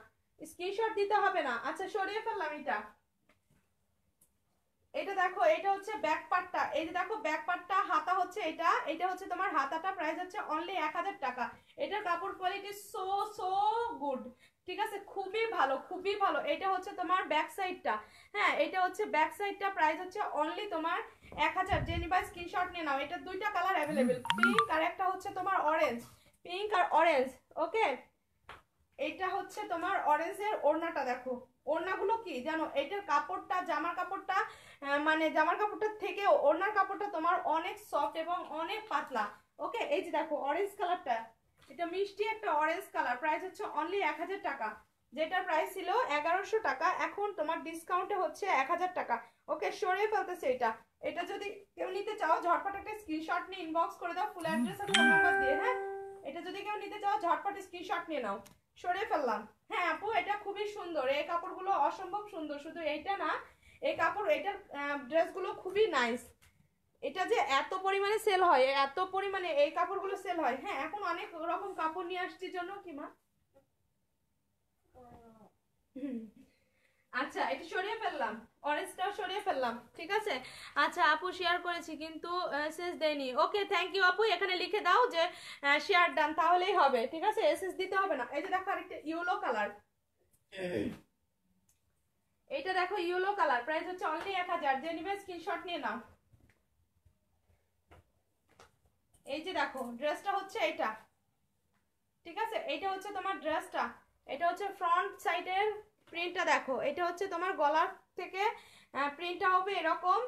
স্ক্রিনশট দিতে হবে না আচ্ছা সরিয়ে ফেললাম এটা এটা দেখো এটা হচ্ছে ব্যাক পার্টটা এই যে দেখো ব্যাক পার্টটা হাতা হচ্ছে এটা এটা হচ্ছে তোমার হাতাটা প্রাইস হচ্ছে অনলি এক হাজার টাকা এটার কাপড় কোয়ালিটি সো সো গুড ঠিক আছে খুবই ভালো খুবই ভালো এটা হচ্ছে তোমার ব্যাক সাইডটা হ্যাঁ এটা হচ্ছে ব্যাক সাইডটা প্রাইস হচ্ছে অনলি তোমার এক হাজার যে নিবা স্ক্রিনশট নিয়ে নাও এটা দুইটা কালার অ্যাভেলেবেল পিঙ্ক আর একটা হচ্ছে তোমার অরেঞ্জ পিঙ্ক আর অরেঞ্জ ওকে এটা হচ্ছে তোমার অরেঞ্জের ওড়নাটা দেখো ওড়নাগুলো কি জানো এটার কাপড়টা জামার কাপড়টা মানে জামার কাপড়টার থেকে ওড়নার কাপড়টা তোমার অনেক সফট এবং অনেক পাতলা ওকে এই যে দেখো অরেঞ্জ কালারটা এটা মিষ্টি একটা অরেঞ্জ কালার প্রাইস হচ্ছে অনলি এক টাকা যেটার প্রাইস ছিল এগারোশো টাকা এখন তোমার ডিসকাউন্টে হচ্ছে এক টাকা ওকে সরিয়ে ফেলতেছে এটা এটা যদি কেউ নিতে চাও ঝটপট একটা স্ক্রিনশট নিয়ে ইনবক্স করে দাও ফুল অ্যাড্রেস আর ফোন নাম্বার দিয়ে হ্যাঁ এটা যদি কেউ নিতে চাও ঝটপট স্ক্রিনশট নিয়ে নাও সরে ফেললাম হ্যাঁ আপু এটা খুবই সুন্দর এই কাপড়গুলো অসম্ভব সুন্দর শুধু এইটা না এই কাপড় এটার ড্রেসগুলো খুবই নাইস এটা যে এত পরিমাণে সেল হয় এত পরিমাণে এই কাপড়গুলো সেল হয় হ্যাঁ এখন অনেক রকম কাপড় নিয়ে আসছি জন্য কি মা আচ্ছা এটা সরিয়ে ফেললাম অরেঞ্জটাও সরিয়ে ফেললাম ঠিক আছে আচ্ছা আপু শেয়ার করেছি কিন্তু এসএস দেয়নি ওকে থ্যাংক ইউ আপু এখানে লিখে দাও যে শেয়ার ডান তাহলেই হবে ঠিক আছে এসএস দিতে হবে না এই যে দেখো আরেকটা ইয়েলো কালার এটা দেখো ইয়েলো কালার প্রাইস হচ্ছে অনলি এক হাজার যে নিবে স্ক্রিনশট নিয়ে নাও এই যে দেখো ড্রেসটা হচ্ছে এটা ঠিক আছে এটা হচ্ছে তোমার ড্রেসটা এটা হচ্ছে ফ্রন্ট সাইডের প্রিন্টটা দেখো এটা হচ্ছে তোমার গলার থেকে প্রিন্টটা হবে এরকম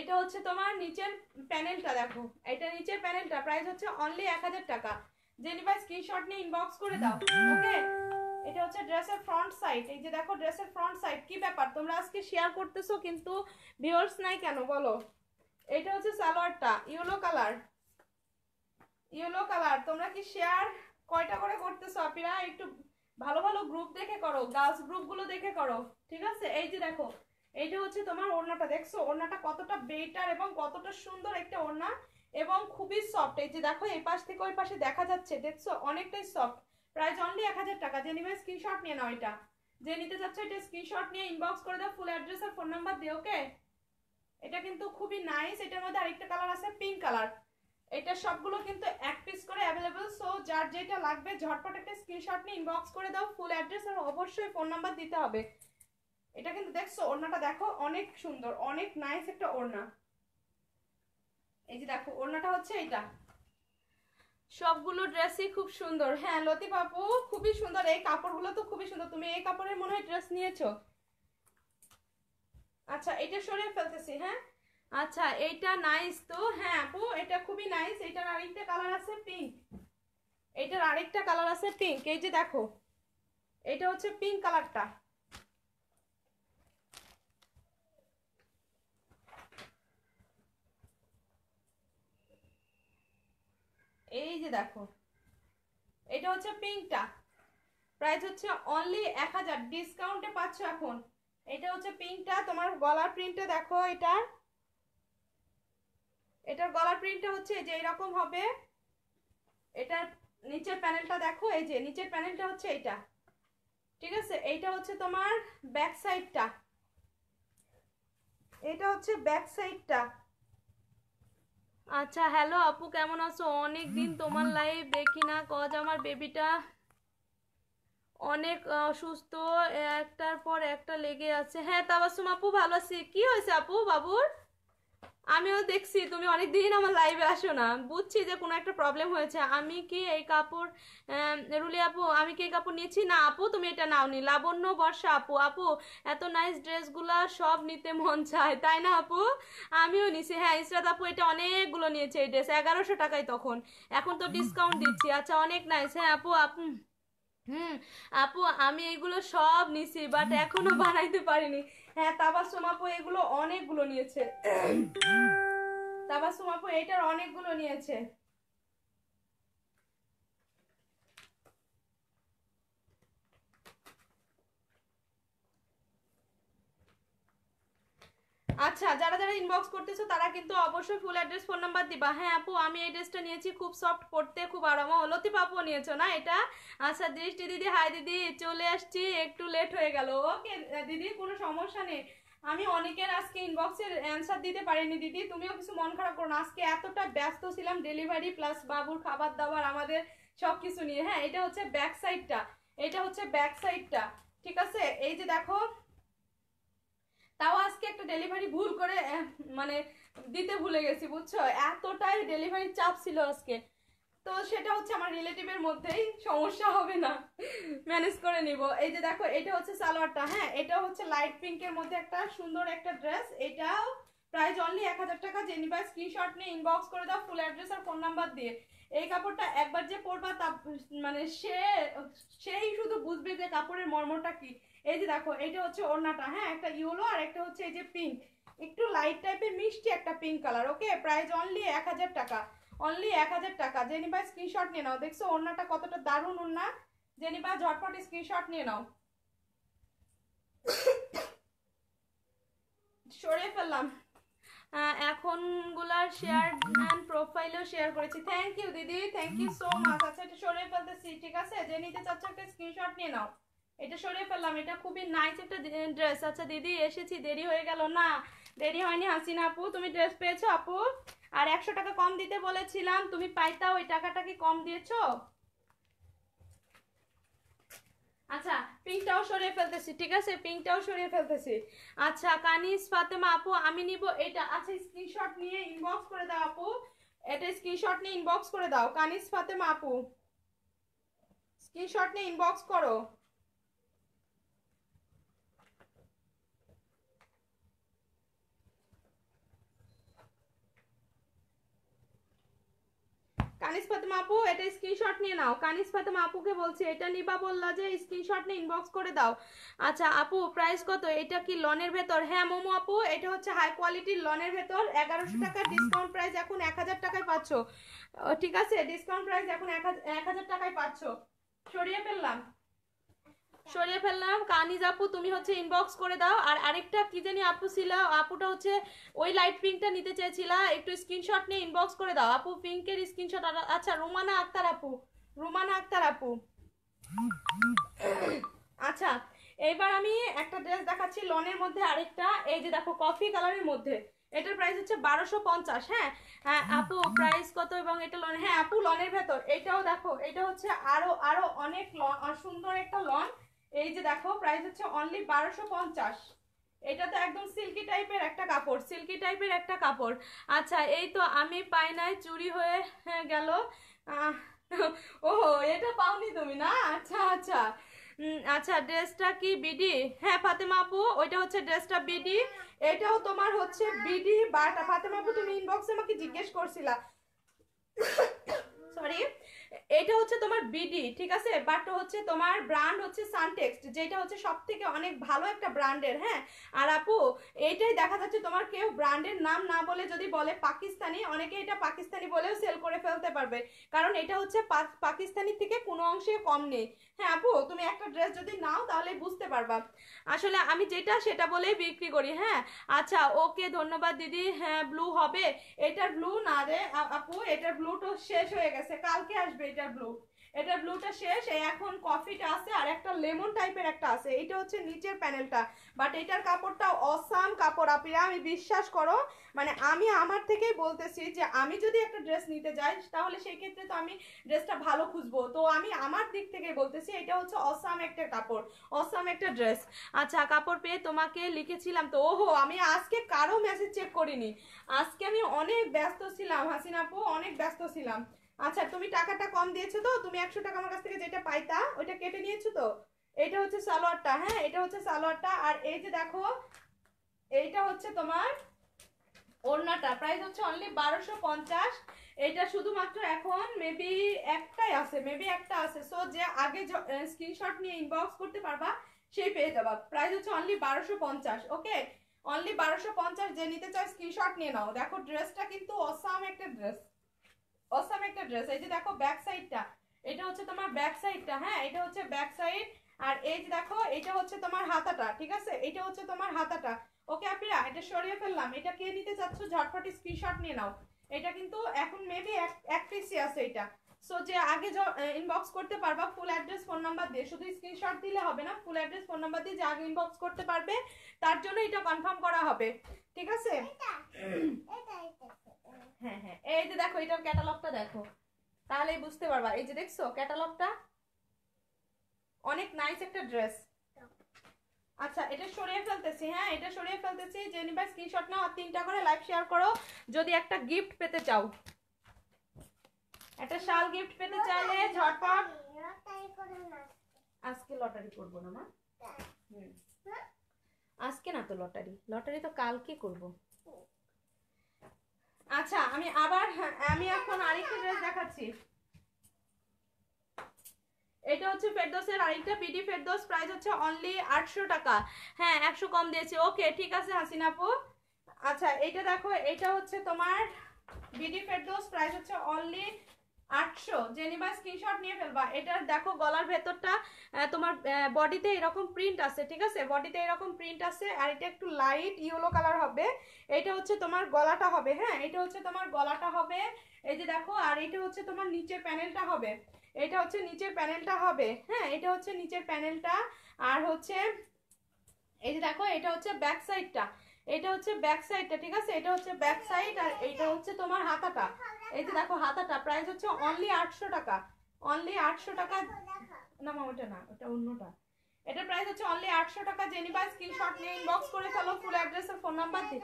এটা হচ্ছে তোমার নিচের প্যানেলটা দেখো এটা নিচের প্যানেলটা প্রাইস হচ্ছে অনলি এক হাজার টাকা জেনিবা স্ক্রিনশট নিয়ে ইনবক্স করে দাও ওকে এটা হচ্ছে ড্রেসের ফ্রন্ট সাইড এই যে দেখো ড্রেসের ফ্রন্ট সাইড কি ব্যাপার তোমরা আজকে শেয়ার করতেছো কিন্তু ভিউয়ার্স নাই কেন বলো এটা হচ্ছে সালোয়ারটা ইয়েলো কালার ইয়েলো কালার তোমরা কি শেয়ার কয়টা করে করতেছো আপিরা একটু ভালো ভালো গ্রুপ দেখে করো গার্লস গ্রুপগুলো দেখে করো ঠিক আছে এই যে দেখো এইটা হচ্ছে তোমার ওড়নাটা দেখছো ওড়নাটা কতটা বেটার এবং কতটা সুন্দর একটা ওড়না এবং খুবই সফট এই যে দেখো এই পাশ থেকে ওই পাশে দেখা যাচ্ছে দেখছো অনেকটাই সফট প্রাইস অনলি এক হাজার টাকা যে নিবে স্ক্রিনশট নিয়ে নাও এটা যে নিতে যাচ্ছে এটা স্ক্রিনশট নিয়ে ইনবক্স করে দাও ফুল অ্যাড্রেস আর ফোন নাম্বার দিয়ে ওকে এটা কিন্তু খুবই নাইস এটার মধ্যে আরেকটা কালার আছে পিঙ্ক কালার এটা সবগুলো কিন্তু এক পিস করে অ্যাভেলেবেল সো যার যেটা লাগবে ঝটপট একটা স্ক্রিনশট নিয়ে ইনবক্স করে দাও ফুল অ্যাড্রেস আর অবশ্যই ফোন নাম্বার দিতে হবে এটা কিন্তু দেখছো ওড়নাটা দেখো অনেক সুন্দর অনেক নাইস একটা ওড়না এই যে দেখো ওড়নাটা হচ্ছে এটা সবগুলো ড্রেসই খুব সুন্দর হ্যাঁ লতি বাপু খুবই সুন্দর এই কাপড়গুলো তো খুবই সুন্দর তুমি এই কাপড়ের মনে হয় ড্রেস নিয়েছো আচ্ছা এটা সরিয়ে ফেলতেছি হ্যাঁ আচ্ছা এইটা নাইস তো হ্যাঁ আপু এটা খুবই নাইস এটার আরেকটা কালার আছে পিঙ্ক এটার আরেকটা কালার আছে পিঙ্ক এই যে দেখো এটা হচ্ছে পিঙ্ক কালারটা এই যে দেখো এটা হচ্ছে পিঙ্কটা প্রাইস হচ্ছে অনলি এক হাজার ডিসকাউন্টে পাচ্ছ এখন এটা হচ্ছে পিঙ্কটা তোমার গলার প্রিন্টটা দেখো এটা এটার গলার প্রিন্টটা হচ্ছে যে এরকম হবে এটার নিচের প্যানেলটা দেখো এই যে নিচের প্যানেলটা হচ্ছে এইটা ঠিক আছে এইটা হচ্ছে তোমার ব্যাক সাইডটা এটা হচ্ছে ব্যাক সাইডটা আচ্ছা হ্যালো আপু কেমন আছো অনেক দিন তোমার লাইভ দেখি না কজ আমার বেবিটা অনেক অসুস্থ একটার পর একটা লেগে আছে হ্যাঁ তাবাসুম আপু ভালো আছি কি হয়েছে আপু বাবুর আমিও দেখছি তুমি অনেক দিন আমার লাইভে আসো না বুঝছি যে কোনো একটা প্রবলেম হয়েছে আমি কি এই কাপড় রুলি আপু আমি কি এই কাপড় নিয়েছি না আপু তুমি এটা নাও নি লাবণ্য বর্ষা আপু আপু এত নাইস ড্রেসগুলো সব নিতে মন চায় তাই না আপু আমিও নিছি হ্যাঁ ইসরাত আপু এটা অনেকগুলো নিয়েছে এই ড্রেস এগারোশো টাকায় তখন এখন তো ডিসকাউন্ট দিচ্ছি আচ্ছা অনেক নাইস হ্যাঁ আপু আপু হুম আপু আমি এগুলো সব নিছি বাট এখনো বানাইতে পারিনি হ্যাঁ তাবাসুম আপু এগুলো অনেকগুলো নিয়েছে তাবাসুম আপু এটার অনেকগুলো নিয়েছে আচ্ছা যারা যারা ইনবক্স করতেছো তারা কিন্তু অবশ্যই ফুল অ্যাড্রেস ফোন নাম্বার দিবা হ্যাঁ আপু আমি এই ড্রেসটা নিয়েছি খুব সফট পড়তে খুব আরাম লতিপ আপু নিয়েছো না এটা আচ্ছা দৃষ্টি দিদি হাই দিদি চলে আসছি একটু লেট হয়ে গেল ওকে দিদি কোনো সমস্যা নেই আমি অনেকের আজকে ইনবক্সের অ্যান্সার দিতে পারিনি দিদি তুমিও কিছু মন খারাপ করো না আজকে এতটা ব্যস্ত ছিলাম ডেলিভারি প্লাস বাবুর খাবার দাবার আমাদের সব কিছু নিয়ে হ্যাঁ এটা হচ্ছে ব্যাক সাইডটা এটা হচ্ছে ব্যাক সাইডটা ঠিক আছে এই যে দেখো তাও আজকে একটা ডেলিভারি ভুল করে মানে দিতে ভুলে গেছি বুঝছো এতটাই ডেলিভারি চাপ ছিল আজকে তো সেটা হচ্ছে আমার রিলেটিভের মধ্যেই সমস্যা হবে না ম্যানেজ করে নিব এই যে দেখো এটা হচ্ছে সালোয়ারটা হ্যাঁ এটা হচ্ছে লাইট পিঙ্কের মধ্যে একটা সুন্দর একটা ড্রেস এটাও প্রাইস অনলি এক হাজার টাকা যে নিবা স্ক্রিনশট নিয়ে ইনবক্স করে দাও ফুল অ্যাড্রেস আর ফোন নাম্বার দিয়ে এই কাপড়টা একবার যে পরবা তা মানে সে সেই শুধু বুঝবে যে কাপড়ের মর্মটা কি এই যে দেখো এইটা হচ্ছে ওড়নাটা হ্যাঁ একটা ইউলো আর একটা হচ্ছে এই যে পিঙ্ক একটু লাইট টাইপের মিষ্টি একটা pink colour okay price only এক হাজার টাকা অনলি এক হাজার টাকা জেনিবা স্ক্রিনশট নিয়ে নাও দেখছো ওড়নাটা কতটা দারুণ ওড়না জেনিবা ঝটপট স্ক্রিনশট নিয়ে নাও সরিয়ে ফেললাম এখনগুলার শেয়ার অ্যান্ড প্রোফাইলও শেয়ার করেছি থ্যাংক ইউ দিদি থ্যাংক ইউ সো মাচ আচ্ছা এটা সরিয়ে ফেলতেছি ঠিক আছে যে নিতে চাচ্ছ একটা স্ক্রিনশট নিয়ে নাও এটা সরিয়ে ফেললাম এটা খুবই নাইস একটা ড্রেস আচ্ছা দিদি এসেছি দেরি হয়ে গেল না দেরি হয়নি হাসিনা আপু তুমি ড্রেস পেয়েছো আপু আর একশো টাকা কম দিতে বলেছিলাম তুমি পাইতা ওই টাকাটা কি কম দিয়েছ আচ্ছা পিঙ্কটাও সরিয়ে ফেলতেছি ঠিক আছে পিঙ্কটাও সরিয়ে ফেলতেছি আচ্ছা কানিস ফাতেমা আপু আমি নিব এটা আচ্ছা স্ক্রিনশট নিয়ে ইনবক্স করে দাও আপু এটা স্ক্রিনশট নিয়ে ইনবক্স করে দাও কানিস ফাতেমা আপু স্ক্রিনশট নিয়ে ইনবক্স করো কানিস ফাতেমা আপু এটা স্ক্রিনশট নিয়ে নাও কানিস ফাতেমা আপুকে বলছি এটা নিবা বললা যে স্ক্রিনশট নিয়ে ইনবক্স করে দাও আচ্ছা আপু প্রাইস কত এটা কি লনের ভেতর হ্যাঁ মোমো আপু এটা হচ্ছে হাই কোয়ালিটির লনের ভেতর এগারোশো টাকা ডিসকাউন্ট প্রাইস এখন এক হাজার টাকায় পাচ্ছ ঠিক আছে ডিসকাউন্ট প্রাইস এখন এক হাজার টাকায় পাচ্ছ সরিয়ে ফেললাম সরিয়ে ফেললাম কানিজ আপু তুমি হচ্ছে ইনবক্স করে দাও আর আরেকটা কি জানি আপু ছিল আপুটা হচ্ছে ওই লাইট পিঙ্কটা নিতে চেয়েছিলা একটু স্ক্রিনশট নিয়ে ইনবক্স করে দাও আপু পিঙ্কের স্ক্রিনশট আচ্ছা রুমানা আক্তার আপু রুমানা আক্তার আপু আচ্ছা এবার আমি একটা ড্রেস দেখাচ্ছি লনের মধ্যে আরেকটা এই যে দেখো কফি কালারের মধ্যে এটার প্রাইস হচ্ছে বারোশো পঞ্চাশ হ্যাঁ, হ্যাঁ আপু প্রাইস কত এবং এটা লন হ্যাঁ আপু লনের ভেতর এটাও দেখো এটা হচ্ছে আরো আরো অনেক লন সুন্দর একটা লন এই যে দেখো প্রাইস হচ্ছে অনলি বারোশো পঞ্চাশ এটা তো একদম সিল্কি টাইপের একটা কাপড় সিল্কি টাইপের একটা কাপড় আচ্ছা এই তো আমি পাই নাই চুরি হয়ে হ্যাঁ, গেল ও এটা পাওনি তুমি না আচ্ছা আচ্ছা আচ্ছা ড্রেসটা কি বিডি হ্যাঁ ফাতেমা আপু ওইটা হচ্ছে ড্রেসটা বিডি এটাও তোমার হচ্ছে বিডি বাটা ফাতেমা আপু তুমি ইনবক্সে আমাকে জিজ্ঞেস করছিলা সরি এটা হচ্ছে তোমার বিডি ঠিক আছে বাট হচ্ছে তোমার ব্র্যান্ড হচ্ছে সানটেক্সট যেটা হচ্ছে সব থেকে অনেক ভালো একটা ব্র্যান্ডের হ্যাঁ আর আপু এইটাই দেখা যাচ্ছে তোমার কেউ ব্র্যান্ডের নাম না বলে যদি বলে পাকিস্তানি অনেকে এটা পাকিস্তানি বলেও সেল করে ফেলতে পারবে কারণ এটা হচ্ছে পাকিস্তানি থেকে কোনো অংশে কম নেই হ্যাঁ আপু তুমি একটা ড্রেস যদি নাও তাহলে বুঝতে পারবা আসলে আমি যেটা সেটা বলেই বিক্রি করি হ্যাঁ আচ্ছা ওকে ধন্যবাদ দিদি হ্যাঁ ব্লু হবে এটার ব্লু না রে আপু এটার ব্লু তো শেষ হয়ে গেছে কালকে আসবে আসবে এটা ব্লু এটা ব্লুটা শেষ এখন কফিটা আছে আর একটা লেমন টাইপের একটা আছে এটা হচ্ছে নিচের প্যানেলটা বাট এটার কাপড়টা অসাম কাপড় আপনি আমি বিশ্বাস করো মানে আমি আমার থেকেই বলতেছি যে আমি যদি একটা ড্রেস নিতে যাই তাহলে সেই ক্ষেত্রে তো আমি ড্রেসটা ভালো খুঁজবো তো আমি আমার দিক থেকে বলতেছি এটা হচ্ছে অসাম একটা কাপড় অসাম একটা ড্রেস আচ্ছা কাপড় পেয়ে তোমাকে লিখেছিলাম তো ওহো আমি আজকে কারো মেসেজ চেক করিনি আজকে আমি অনেক ব্যস্ত ছিলাম হাসিনাপু অনেক ব্যস্ত ছিলাম আচ্ছা তুমি টাকাটা কম দিয়েছো তো তুমি একশো টাকা আমার কাছ থেকে যেটা পাইতা ওইটা কেটে নিয়েছো তো এটা হচ্ছে সালোয়ারটা হ্যাঁ এটা হচ্ছে সালোয়ারটা আর এই যে দেখো এইটা হচ্ছে তোমার ওড়নাটা প্রাইস হচ্ছে অনলি বারোশো পঞ্চাশ এটা শুধুমাত্র এখন মেবি একটাই আছে মেবি একটা আছে সো যে আগে স্ক্রিনশট নিয়ে ইনবক্স করতে পারবা সেই পেয়ে যাবা প্রাইস হচ্ছে অনলি বারোশো পঞ্চাশ ওকে অনলি বারোশো পঞ্চাশ যে নিতে চাই স্ক্রিনশট নিয়ে নাও দেখো ড্রেসটা কিন্তু অসাম একটা ড্রেস অসাম একটা ড্রেস এই যে দেখো ব্যাক সাইডটা এটা হচ্ছে তোমার ব্যাক সাইডটা হ্যাঁ এটা হচ্ছে ব্যাক সাইড আর এই যে দেখো এটা হচ্ছে তোমার হাতাটা ঠিক আছে এটা হচ্ছে তোমার হাতাটা ওকে আপিরা এটা সরিয়ে ফেললাম এটা কে নিতে চাচ্ছ ঝটপট স্ক্রিনশট নিয়ে নাও এটা কিন্তু এখন মেবি এক পিসি আছে এটা সো যে আগে ইনবক্স করতে পারবা ফুল অ্যাড্রেস ফোন নাম্বার দিয়ে শুধু স্ক্রিনশট দিলে হবে না ফুল অ্যাড্রেস ফোন নাম্বার দিয়ে যে আগে ইনবক্স করতে পারবে তার জন্য এটা কনফার্ম করা হবে ঠিক আছে হ্যাঁ হ্যাঁ এই যে দেখো এটার ক্যাটালগটা দেখো তাহলেই বুঝতে পারবা এই যে দেখছো ক্যাটালগটা অনেক নাইস একটা ড্রেস আচ্ছা এটা সরিয়ে ফেলতেছি হ্যাঁ এটা সরিয়ে ফেলতেছি যে নিবা স্ক্রিনশট নাও আর তিনটা করে লাইভ শেয়ার করো যদি একটা গিফট পেতে চাও একটা শাল গিফট পেতে চাইলে ঝটপট আজকে লটারি করব না মা আজকে না তো লটারি লটারি তো কালকে করবো আচ্ছা আমি আবার হ্যাঁ, আমি এখন আরেকটা ড্রেস দেখাচ্ছি এটা হচ্ছে ফেরদোসের আরেকটা পিডি ফেরদোস প্রাইস হচ্ছে অনলি আটশো টাকা হ্যাঁ একশো কম দিয়েছে ওকে ঠিক আছে হাসিনাপু আচ্ছা এটা দেখো এটা হচ্ছে তোমার বিডি ফেরদোস প্রাইস হচ্ছে অনলি আটশো জেনিবা স্ক্রিনশট নিয়ে ফেলবা এটার দেখো গলার ভেতরটা তোমার বডিতে এরকম প্রিন্ট আছে ঠিক আছে বডিতে এরকম প্রিন্ট আছে আর এটা একটু লাইট ইয়েলো কালার হবে এটা হচ্ছে তোমার গলাটা হবে হ্যাঁ এটা হচ্ছে তোমার গলাটা হবে এই যে দেখো আর এটা হচ্ছে তোমার নিচের প্যানেলটা হবে এটা হচ্ছে নিচের প্যানেলটা হবে হ্যাঁ এটা হচ্ছে নিচের প্যানেলটা আর হচ্ছে এই যে দেখো এটা হচ্ছে ব্যাক সাইডটা এটা হচ্ছে ব্যাক সাইডটা ঠিক আছে এটা হচ্ছে ব্যাক সাইড আর এটা হচ্ছে তোমার হাতাটা এই যে দেখো হাতাটা প্রাইস হচ্ছে অনলি আটশো টাকা অনলি আটশো টাকা না মা ওটা না ওটা অন্যটা এটা প্রাইস হচ্ছে অনলি আটশো টাকা জেনিবা স্ক্রিনশট নিয়ে ইনবক্স করে ফেলো ফুল অ্যাড্রেস আর ফোন নাম্বার দিই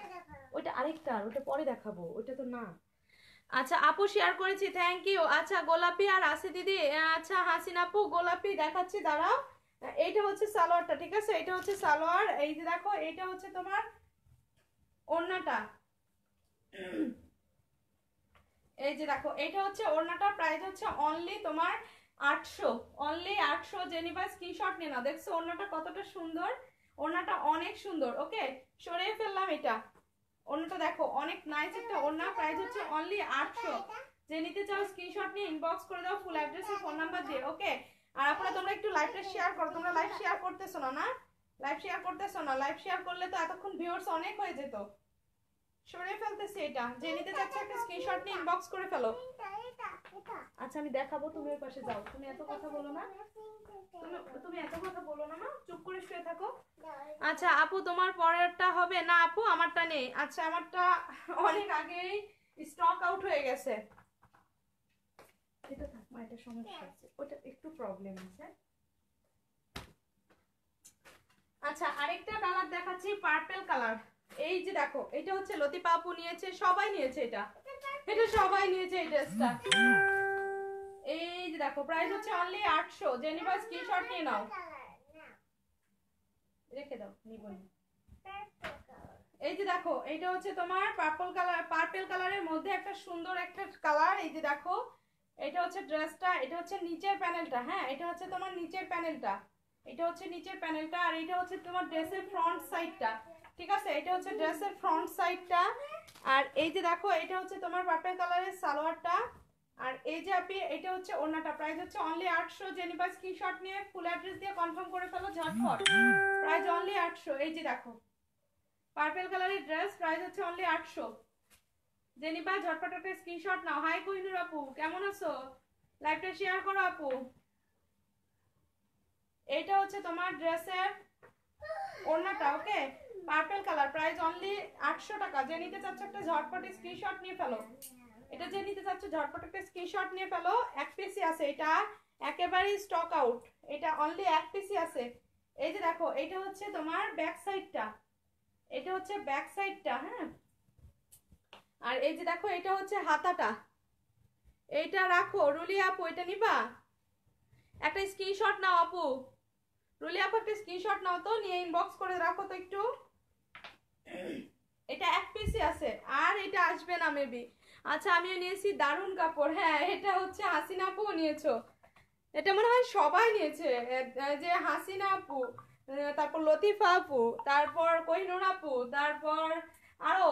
ওইটা আরেকটা ওটা পরে দেখাবো ওইটা তো না আচ্ছা আপু শেয়ার করেছি থ্যাংক ইউ আচ্ছা গোলাপি আর আসি দিদি আচ্ছা হাসিন আপু গোলাপি দেখাচ্ছি দাঁড়াও এইটা হচ্ছে সালোয়ারটা ঠিক আছে এটা হচ্ছে সালোয়ার এই যে দেখো এটা হচ্ছে তোমার অন্যটা এই যে দেখো এটা হচ্ছে ওড়নাটার প্রাইস হচ্ছে অনলি তোমার আটশো অনলি আটশো জেনিবা স্ক্রিনশট নিয়ে নাও দেখছো ওড়নাটা কতটা সুন্দর ওড়নাটা অনেক সুন্দর ওকে সরিয়ে ফেললাম এটা ওড়নাটা দেখো অনেক নাইস একটা ওড়না প্রাইস হচ্ছে অনলি আটশো যে নিতে চাও স্ক্রিনশট নিয়ে ইনবক্স করে দাও ফুল অ্যাড্রেস ফোন নাম্বার দিয়ে ওকে আর আপনারা তোমরা একটু লাইভটা শেয়ার করো তোমরা লাইভ শেয়ার করতেছো না না লাইভ শেয়ার করতেছো না লাইভ শেয়ার করলে তো এতক্ষণ ভিউয়ার্স অনেক হয়ে যেত সরে ফেলতেছি এটা যে নিতে যাচ্ছে একটা স্ক্রিনশট নিয়ে ইনবক্স করে ফেলো আচ্ছা আমি দেখাবো তুমি ওই পাশে যাও তুমি এত কথা বলো না তুমি এত কথা বলো না মা চুপ করে শুয়ে থাকো আচ্ছা আপু তোমার পরেরটা হবে না আপু আমারটা নেই আচ্ছা আমারটা অনেক আগেই স্টক আউট হয়ে গেছে এটা থাক মা এটা সমস্যা আছে হ্যাঁ। ওটা একটু প্রবলেম আছে আচ্ছা আরেকটা কালার দেখাচ্ছি পার্পল কালার এই যে দেখো এটা হচ্ছে লতি পাপু নিয়েছে সবাই নিয়েছে এটা এটা সবাই নিয়েছে এই ড্রেসটা এই যে দেখো প্রাইস হচ্ছে অনলি আটশো জেনিফা স্ক্রিনশট নিয়ে নাও রেখে দাও নিবো এই যে দেখো এটা হচ্ছে তোমার পার্পল কালার পার্পেল কালারের মধ্যে একটা সুন্দর একটা কালার এই যে দেখো এটা হচ্ছে ড্রেসটা এটা হচ্ছে নিচের প্যানেলটা হ্যাঁ এটা হচ্ছে তোমার নিচের প্যানেলটা এটা হচ্ছে নিচের প্যানেলটা আর এটা হচ্ছে তোমার ড্রেসের ফ্রন্ট সাইডটা ঠিক আছে এটা হচ্ছে ড্রেসের ফ্রন্ট সাইডটা আর এই যে দেখো এটা হচ্ছে তোমার পার্পেল কালারের সালোয়ারটা আর এই যে আপনি এটা হচ্ছে ওনাটা প্রাইস হচ্ছে অনলি আটশো জেনিবা স্ক্রিনশট নিয়ে ফুল অ্যাড্রেস দিয়ে কনফার্ম করে ফেলো ঝটফট প্রাইস অনলি আটশো এই যে দেখো পার্পেল কালারের ড্রেস প্রাইস হচ্ছে অনলি আটশো জেনিবা ঝটপট একটা স্ক্রিনশট নাও হাই কুইনুর আপু কেমন আছো লাইভটা শেয়ার করো আপু এটা হচ্ছে তোমার ড্রেসের ওড়নাটা okay purple colour price only আটশো টাকা যে নিতে চাচ্ছ একটা ঝটপট স্ক্রিনশট নিয়ে ফেলো এটা যে নিতে চাচ্ছ ঝটপট একটা স্ক্রিনশট নিয়ে ফেলো এক পিসি আছে এটা একেবারেই স্টক আউট এটা অনলি এক পিসি আছে এই যে দেখো এটা হচ্ছে তোমার ব্যাক সাইডটা এটা হচ্ছে ব্যাক সাইডটা হ্যাঁ আর এই যে দেখো এটা হচ্ছে হাতাটা এইটা রাখো রুলি আপু এটা নিবা একটা স্ক্রিনশট নাও আপু রুলি আপু একটা স্ক্রিনশট নাও তো নিয়ে ইনবক্স করে রাখো তো একটু এটা এক পিসে আছে আর এটা আসবে না মেবি আচ্ছা আমিও নিয়েছি দারুন কাপড় হ্যাঁ এটা হচ্ছে হাসিনা আপুও নিয়েছো এটা মনে হয় সবাই নিয়েছে যে হাসিনা আপু তারপর লতিফা আপু তারপর কহিনুর আপু তারপর আরো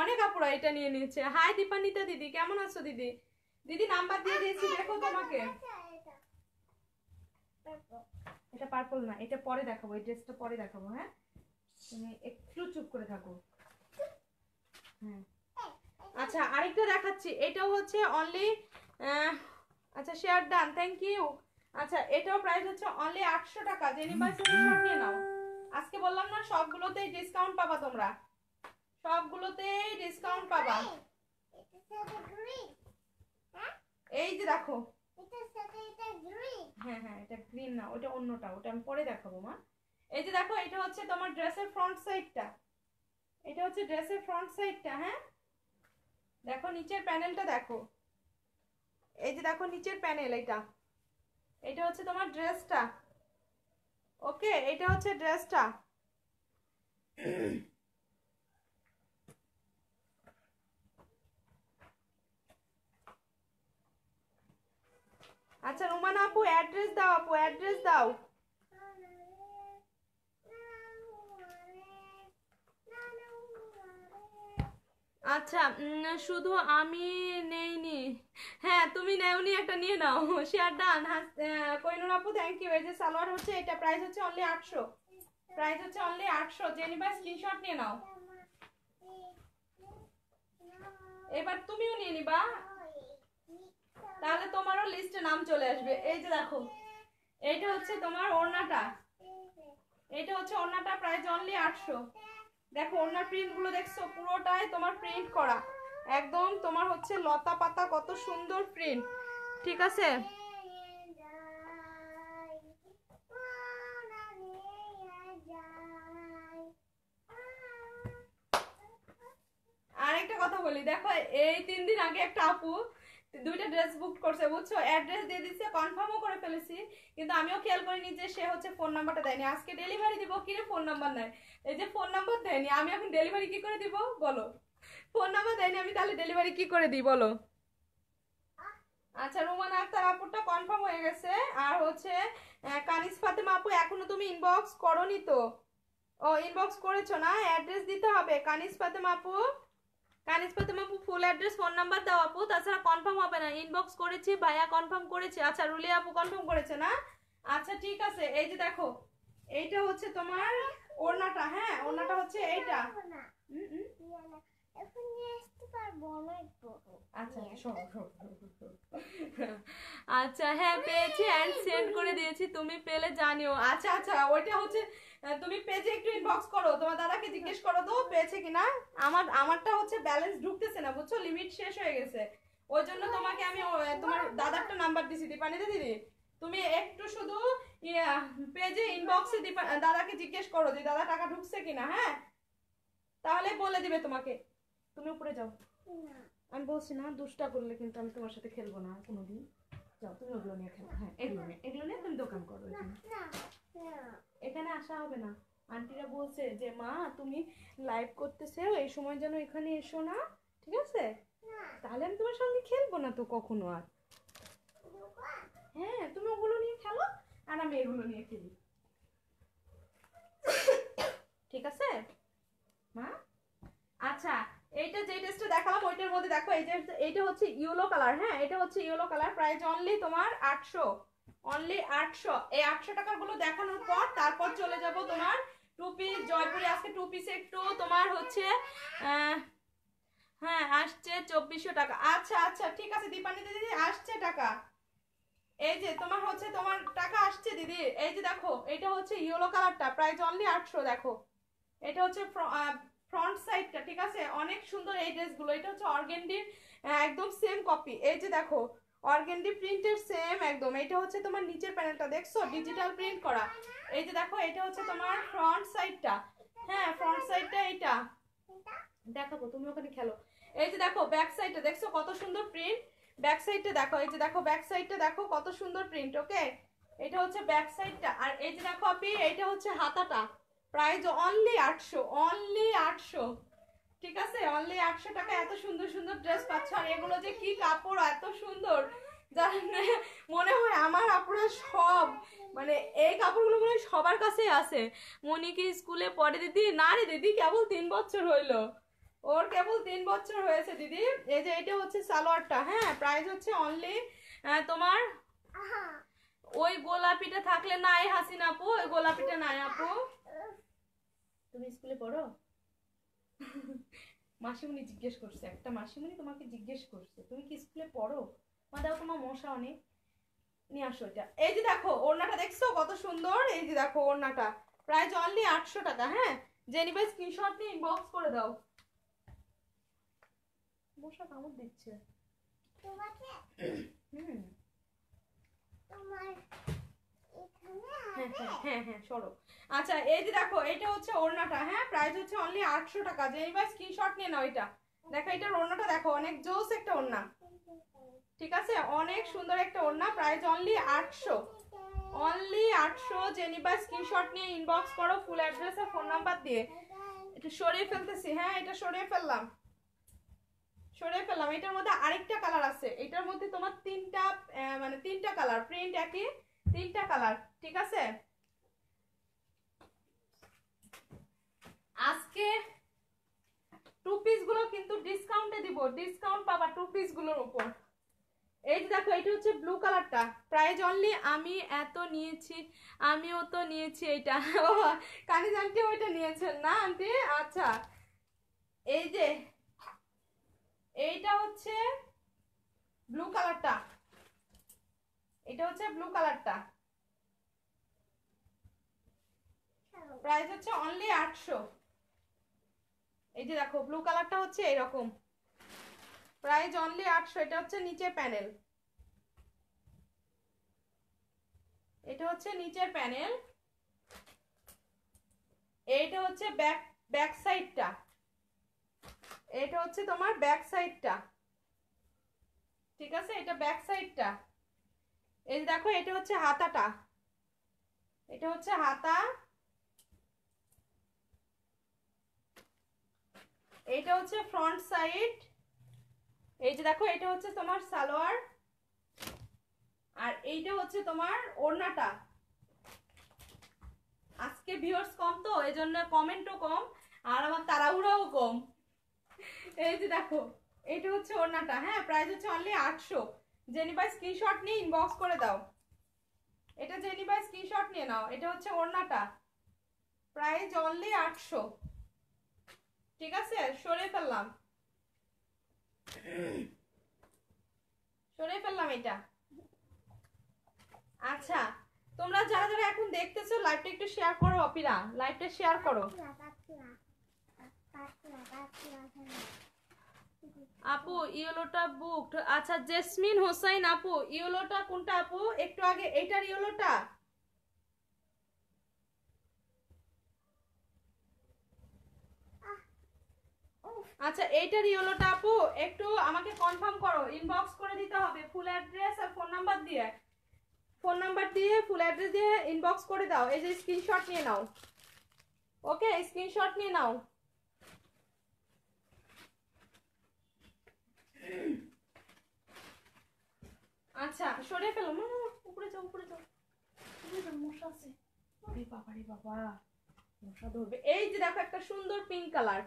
অনেক আপুরা এটা নিয়ে নিয়েছে হাই দীপানিতা দিদি কেমন আছো দিদি দিদি নাম্বার দিয়ে দিয়েছি দেখো তোমাকে এটা পার্পল না এটা পরে দেখাবো এই ড্রেসটা পরে দেখাবো হ্যাঁ তুমি একটু চুপ করে থাকো হ্যাঁ, হ্যাঁ আচ্ছা আরেকটা দেখাচ্ছি এটাও হচ্ছে অনলি আচ্ছা শেয়ার ডান থ্যাংক ইউ আচ্ছা এটাও প্রাইস হচ্ছে অনলি আটশো টাকা জেনিভার নিয়ে নাও আজকে বললাম না সবগুলোতেই ডিসকাউন্ট পাবা তোমরা সবগুলোতেই ডিসকাউন্ট পাবা হ্যাঁ? এই যে দেখো হ্যাঁ হ্যাঁ এটা গ্রিন না ওটা অন্যটা ওটা আমি পরে দেখাবো মা এই যে দেখো এটা হচ্ছে তোমার ড্রেসের ফ্রন্ট সাইডটা এটা হচ্ছে ড্রেসের ফ্রন্ট সাইডটা হ্যাঁ দেখো নিচের প্যানেলটা দেখো এই যে দেখো নিচের প্যানেল এটা এটা হচ্ছে তোমার ড্রেসটা ওকে এটা হচ্ছে ড্রেসটা আচ্ছা রোমান আপু অ্যাড্রেস দাও আপু অ্যাড্রেস দাও আচ্ছা শুধু আমি নেইনি হ্যাঁ তুমি নেওনি একটা নিয়ে নাও শেয়ার ডান হ্যাঁ, কইনুর আপু থ্যাংক ইউ এই যে সালোয়ার হচ্ছে এটা প্রাইস হচ্ছে অনলি আটশো প্রাইস হচ্ছে অনলি আটশো জেনিবা স্ক্রিনশট নিয়ে নাও এবার তুমিও নিয়ে নিবা তাহলে তোমারও লিস্টে নাম চলে আসবে এই যে দেখো এইটা হচ্ছে তোমার ওড়নাটা এটা হচ্ছে ওড়নাটা প্রাইস অনলি আটশো দেখো ওনার প্রিন্টগুলো দেখছো পুরোটাই তোমার প্রিন্ট করা একদম তোমার হচ্ছে লতা পাতা কত সুন্দর প্রিন্ট ঠিক আছে আরেকটা কথা বলি দেখো এই তিন দিন আগে একটা আপু দুইটা ড্রেস বুক করছে বুঝছো অ্যাড্রেস দিয়ে দিচ্ছে কনফার্মও করে ফেলেছি কিন্তু আমিও খেয়াল করিনি যে সে হচ্ছে ফোন নাম্বারটা দেয়নি আজকে ডেলিভারি দিব কিরে ফোন নাম্বার নেয় এই যে ফোন নাম্বার দেয়নি আমি এখন ডেলিভারি কি করে দিব বলো ফোন নাম্বার দেয়নি আমি তাহলে ডেলিভারি কি করে দিই বলো আচ্ছা রুমানা আক্তার আপুরটা কনফার্ম হয়ে গেছে আর হচ্ছে কানিস ফাতেমা আপু এখনো তুমি ইনবক্স করনি তো ও ইনবক্স করেছো না অ্যাড্রেস দিতে হবে কানিস ফাতেমা আপু কানিজ ফাতেমা আপু ফুল অ্যাড্রেস ফোন নাম্বার দাও আপু তাছাড়া কনফার্ম হবে না ইনবক্স করেছি ভাইয়া কনফার্ম করেছে আচ্ছা রুলি আপু কনফার্ম করেছে না আচ্ছা ঠিক আছে এই যে দেখো এইটা হচ্ছে তোমার ওড়নাটা হ্যাঁ ওড়নাটা হচ্ছে এইটা আচ্ছা, আচ্ছা, আচ্ছা হ্যাঁ পেয়েছি অ্যান্ড সেন্ড করে দিয়েছি তুমি পেলে জানিও আচ্ছা আচ্ছা ওইটা হচ্ছে তুমি পেজে একটু ইনবক্স করো তোমার দাদাকে জিজ্ঞেস করো তো পেয়েছে কিনা আমার আমারটা হচ্ছে ব্যালেন্স ঢুকতেছে না বুঝছো লিমিট শেষ হয়ে গেছে ওই জন্য তোমাকে আমি তোমার দাদারটা নাম্বার দিছি দীপানিতে দিদি তুমি একটু শুধু পেজে ইনবক্সে দীপা দাদাকে জিজ্ঞেস করো যে দাদা টাকা ঢুকছে কিনা হ্যাঁ তাহলে বলে দিবে তোমাকে তুমি উপরে যাও আমি বলছি না দুষ্টা করলে কিন্তু আমি তোমার সাথে খেলবো না কোনোদিন যাও তুমি ওগুলো নিয়ে খেলো হ্যাঁ এগুলো নিয়ে এগুলো নিয়ে তুমি দোকান করো এখানে আসা হবে না আন্টিরা বলছে যে মা তুমি লাইভ করতেছেও এই সময় যেন এখানে এসো না ঠিক আছে তাহলে আমি তোমার সঙ্গে খেলবো না তো কখনো আর হ্যাঁ তুমি ওগুলো নিয়ে খেলো আর আমি এগুলো নিয়ে খেলি ঠিক আছে মা আচ্ছা এইটা যে টেস্টটা দেখালাম ওইটার মধ্যে দেখো এই যে এইটা হচ্ছে ইয়েলো কালার হ্যাঁ এটা হচ্ছে ইয়েলো কালার প্রাইস অনলি তোমার আটশো অনলি আটশো এই আটশো টাকাগুলো দেখানোর পর তারপর চলে যাব তোমার টু পিস জয়পুরে আজকে টু পিসে একটু তোমার হচ্ছে হ্যাঁ আসছে চব্বিশশো টাকা আচ্ছা আচ্ছা ঠিক আছে দীপানি দিদি আসছে টাকা এই যে তোমার হচ্ছে তোমার টাকা আসছে দিদি এই যে দেখো এটা হচ্ছে ইয়েলো কালারটা প্রাইস অনলি আটশো দেখো এটা হচ্ছে ফ্রন্ট সাইডটা ঠিক আছে অনেক সুন্দর এই ড্রেসগুলো এটা হচ্ছে অর্গেন্ডির একদম সেম কপি এই যে দেখো অর্গেন্ডি প্রিন্টের সেম একদম এটা হচ্ছে তোমার নিচের প্যানেলটা দেখছো ডিজিটাল প্রিন্ট করা এই যে দেখো এটা হচ্ছে তোমার ফ্রন্ট সাইডটা হ্যাঁ ফ্রন্ট সাইডটা এইটা দেখাবো তুমি ওখানে খেলো এই যে দেখো ব্যাক সাইডটা দেখছো কত সুন্দর প্রিন্ট ব্যাক সাইডটা দেখো এই যে দেখো ব্যাক সাইডটা দেখো কত সুন্দর প্রিন্ট ওকে এটা হচ্ছে ব্যাক সাইডটা আর এই যে দেখো আপনি এইটা হচ্ছে হাতাটা প্রাইস অনলি আটশো অনলি আটশো ঠিক আছে অনলি আটশো টাকা এত সুন্দর সুন্দর ড্রেস পাচ্ছ আর এগুলো যে কি কাপড় এত সুন্দর মানে মনে হয় আমার আপনার সব মানে এই কাপড়গুলো মনে হয় সবার কাছেই আছে মনিকে স্কুলে পড়ে দিদি না রে দিদি কেবল তিন বছর হইলো ওর কেবল তিন বছর হয়েছে দিদি এই যে এটা হচ্ছে সালোয়ারটা হ্যাঁ প্রাইস হচ্ছে অনলি তোমার ওই গোলাপিটা থাকলে নাই হাসিন আপু ওই গোলাপিটা নাই আপু তুমি স্কুলে পড়ো মাসিমণি জিজ্ঞেস করছে একটা মাসিমণি তোমাকে জিজ্ঞেস করছে তুমি কি স্কুলে পড়ো মা দাও তোমার মশা অনেক নিয়ে আসো এটা এই যে দেখো ওড়নাটা দেখছো কত সুন্দর এই যে দেখো ওড়নাটা প্রায় জল নিয়ে আটশো টাকা হ্যাঁ যে নিবে স্ক্রিনশট নিয়ে ইনবক্স করে দাও মশা কামড় দিচ্ছে হ্যাঁ হ্যাঁ, হ্যাঁ হ্যাঁ সরো আচ্ছা এই যে দেখো এটা হচ্ছে ওড়নাটা হ্যাঁ প্রাইস হচ্ছে অনলি আটশো টাকা যে এইবার স্ক্রিনশট নিয়ে নাও এটা দেখো এটার ওড়নাটা দেখো অনেক জোস একটা ওড়না ঠিক আছে অনেক সুন্দর একটা ওড়না প্রাইস অনলি আটশো অনলি আটশো জেনিবা স্ক্রিনশট নিয়ে ইনবক্স করো ফুল অ্যাড্রেস আর ফোন নাম্বার দিয়ে একটু সরিয়ে ফেলতেছি হ্যাঁ এটা সরিয়ে ফেললাম সরিয়ে ফেললাম এটার মধ্যে আরেকটা কালার আছে এটার মধ্যে তোমার তিনটা মানে তিনটা কালার প্রিন্ট একই তিনটা কালার ঠিক আছে আজকে টু পিসগুলো কিন্তু ডিসকাউন্টে দিব ডিসকাউন্ট পাবা টু পিসগুলোর গুলোর উপর এই যে দেখো এটা হচ্ছে ব্লু কালারটা প্রাইজ অনলি আমি এত নিয়েছি আমিও তো নিয়েছি এটা ও কানিজ আন্টি ওইটা নিয়েছেন না আন্টি আচ্ছা এই যে এইটা হচ্ছে ব্লু কালারটা এটা হচ্ছে ব্লু কালারটা প্রাইস হচ্ছে অনলি আটশো এই যে দেখো ব্লু কালারটা হচ্ছে এরকম প্রাইস অনলি আটশো এটা হচ্ছে নিচের প্যানেল এটা হচ্ছে নিচের প্যানেল এইটা হচ্ছে ব্যাক ব্যাক সাইডটা এটা হচ্ছে তোমার ব্যাক সাইডটা ঠিক আছে এটা ব্যাক সাইডটা এই দেখো এটা হচ্ছে হাতাটা এটা হচ্ছে হাতা এইটা হচ্ছে ফ্রন্ট সাইড এই যে দেখো এটা হচ্ছে তোমার সালোয়ার আর এইটা হচ্ছে তোমার ওড়নাটা আজকে ভিউয়ার্স কম তো এই জন্য কমেন্টও কম আর আমার তাড়াহুড়াও কম এই যে দেখো এটা হচ্ছে ওড়নাটা হ্যাঁ প্রাইস হচ্ছে অনলি আটশো জেনিবাই স্ক্রিনশট নিয়ে ইনবক্স করে দাও এটা জেনিবাই স্ক্রিনশট নিয়ে নাও এটা হচ্ছে ওড়নাটা প্রাইস অনলি আটশো ঠিক আছে সরে ফেললাম সরে ফেললাম এটা আচ্ছা তোমরা যারা যারা এখন দেখতেছো লাইভটা একটু শেয়ার করো অপিরা লাইভটা শেয়ার করো আপু ইয়েলোটা বুকড আচ্ছা জেসমিন হোসাইন আপু ইয়েলোটা কোনটা আপু একটু আগে এইটার ইয়েলোটা আচ্ছা এইটার ইয়েলোটা আপু একটু আমাকে কনফার্ম করো ইনবক্স করে দিতে হবে ফুল অ্যাড্রেস আর ফোন নাম্বার দিয়ে ফোন নাম্বার দিয়ে ফুল অ্যাড্রেস দিয়ে ইনবক্স করে দাও এই যে স্ক্রিনশট নিয়ে নাও ওকে স্ক্রিনশট নিয়ে নাও আচ্ছা সরে ফেলো উপরে যাও উপরে যাও উপরে যাও মশা আছে বাবা রে বাবা মশা ধরবে এই যে দেখো একটা সুন্দর পিঙ্ক কালার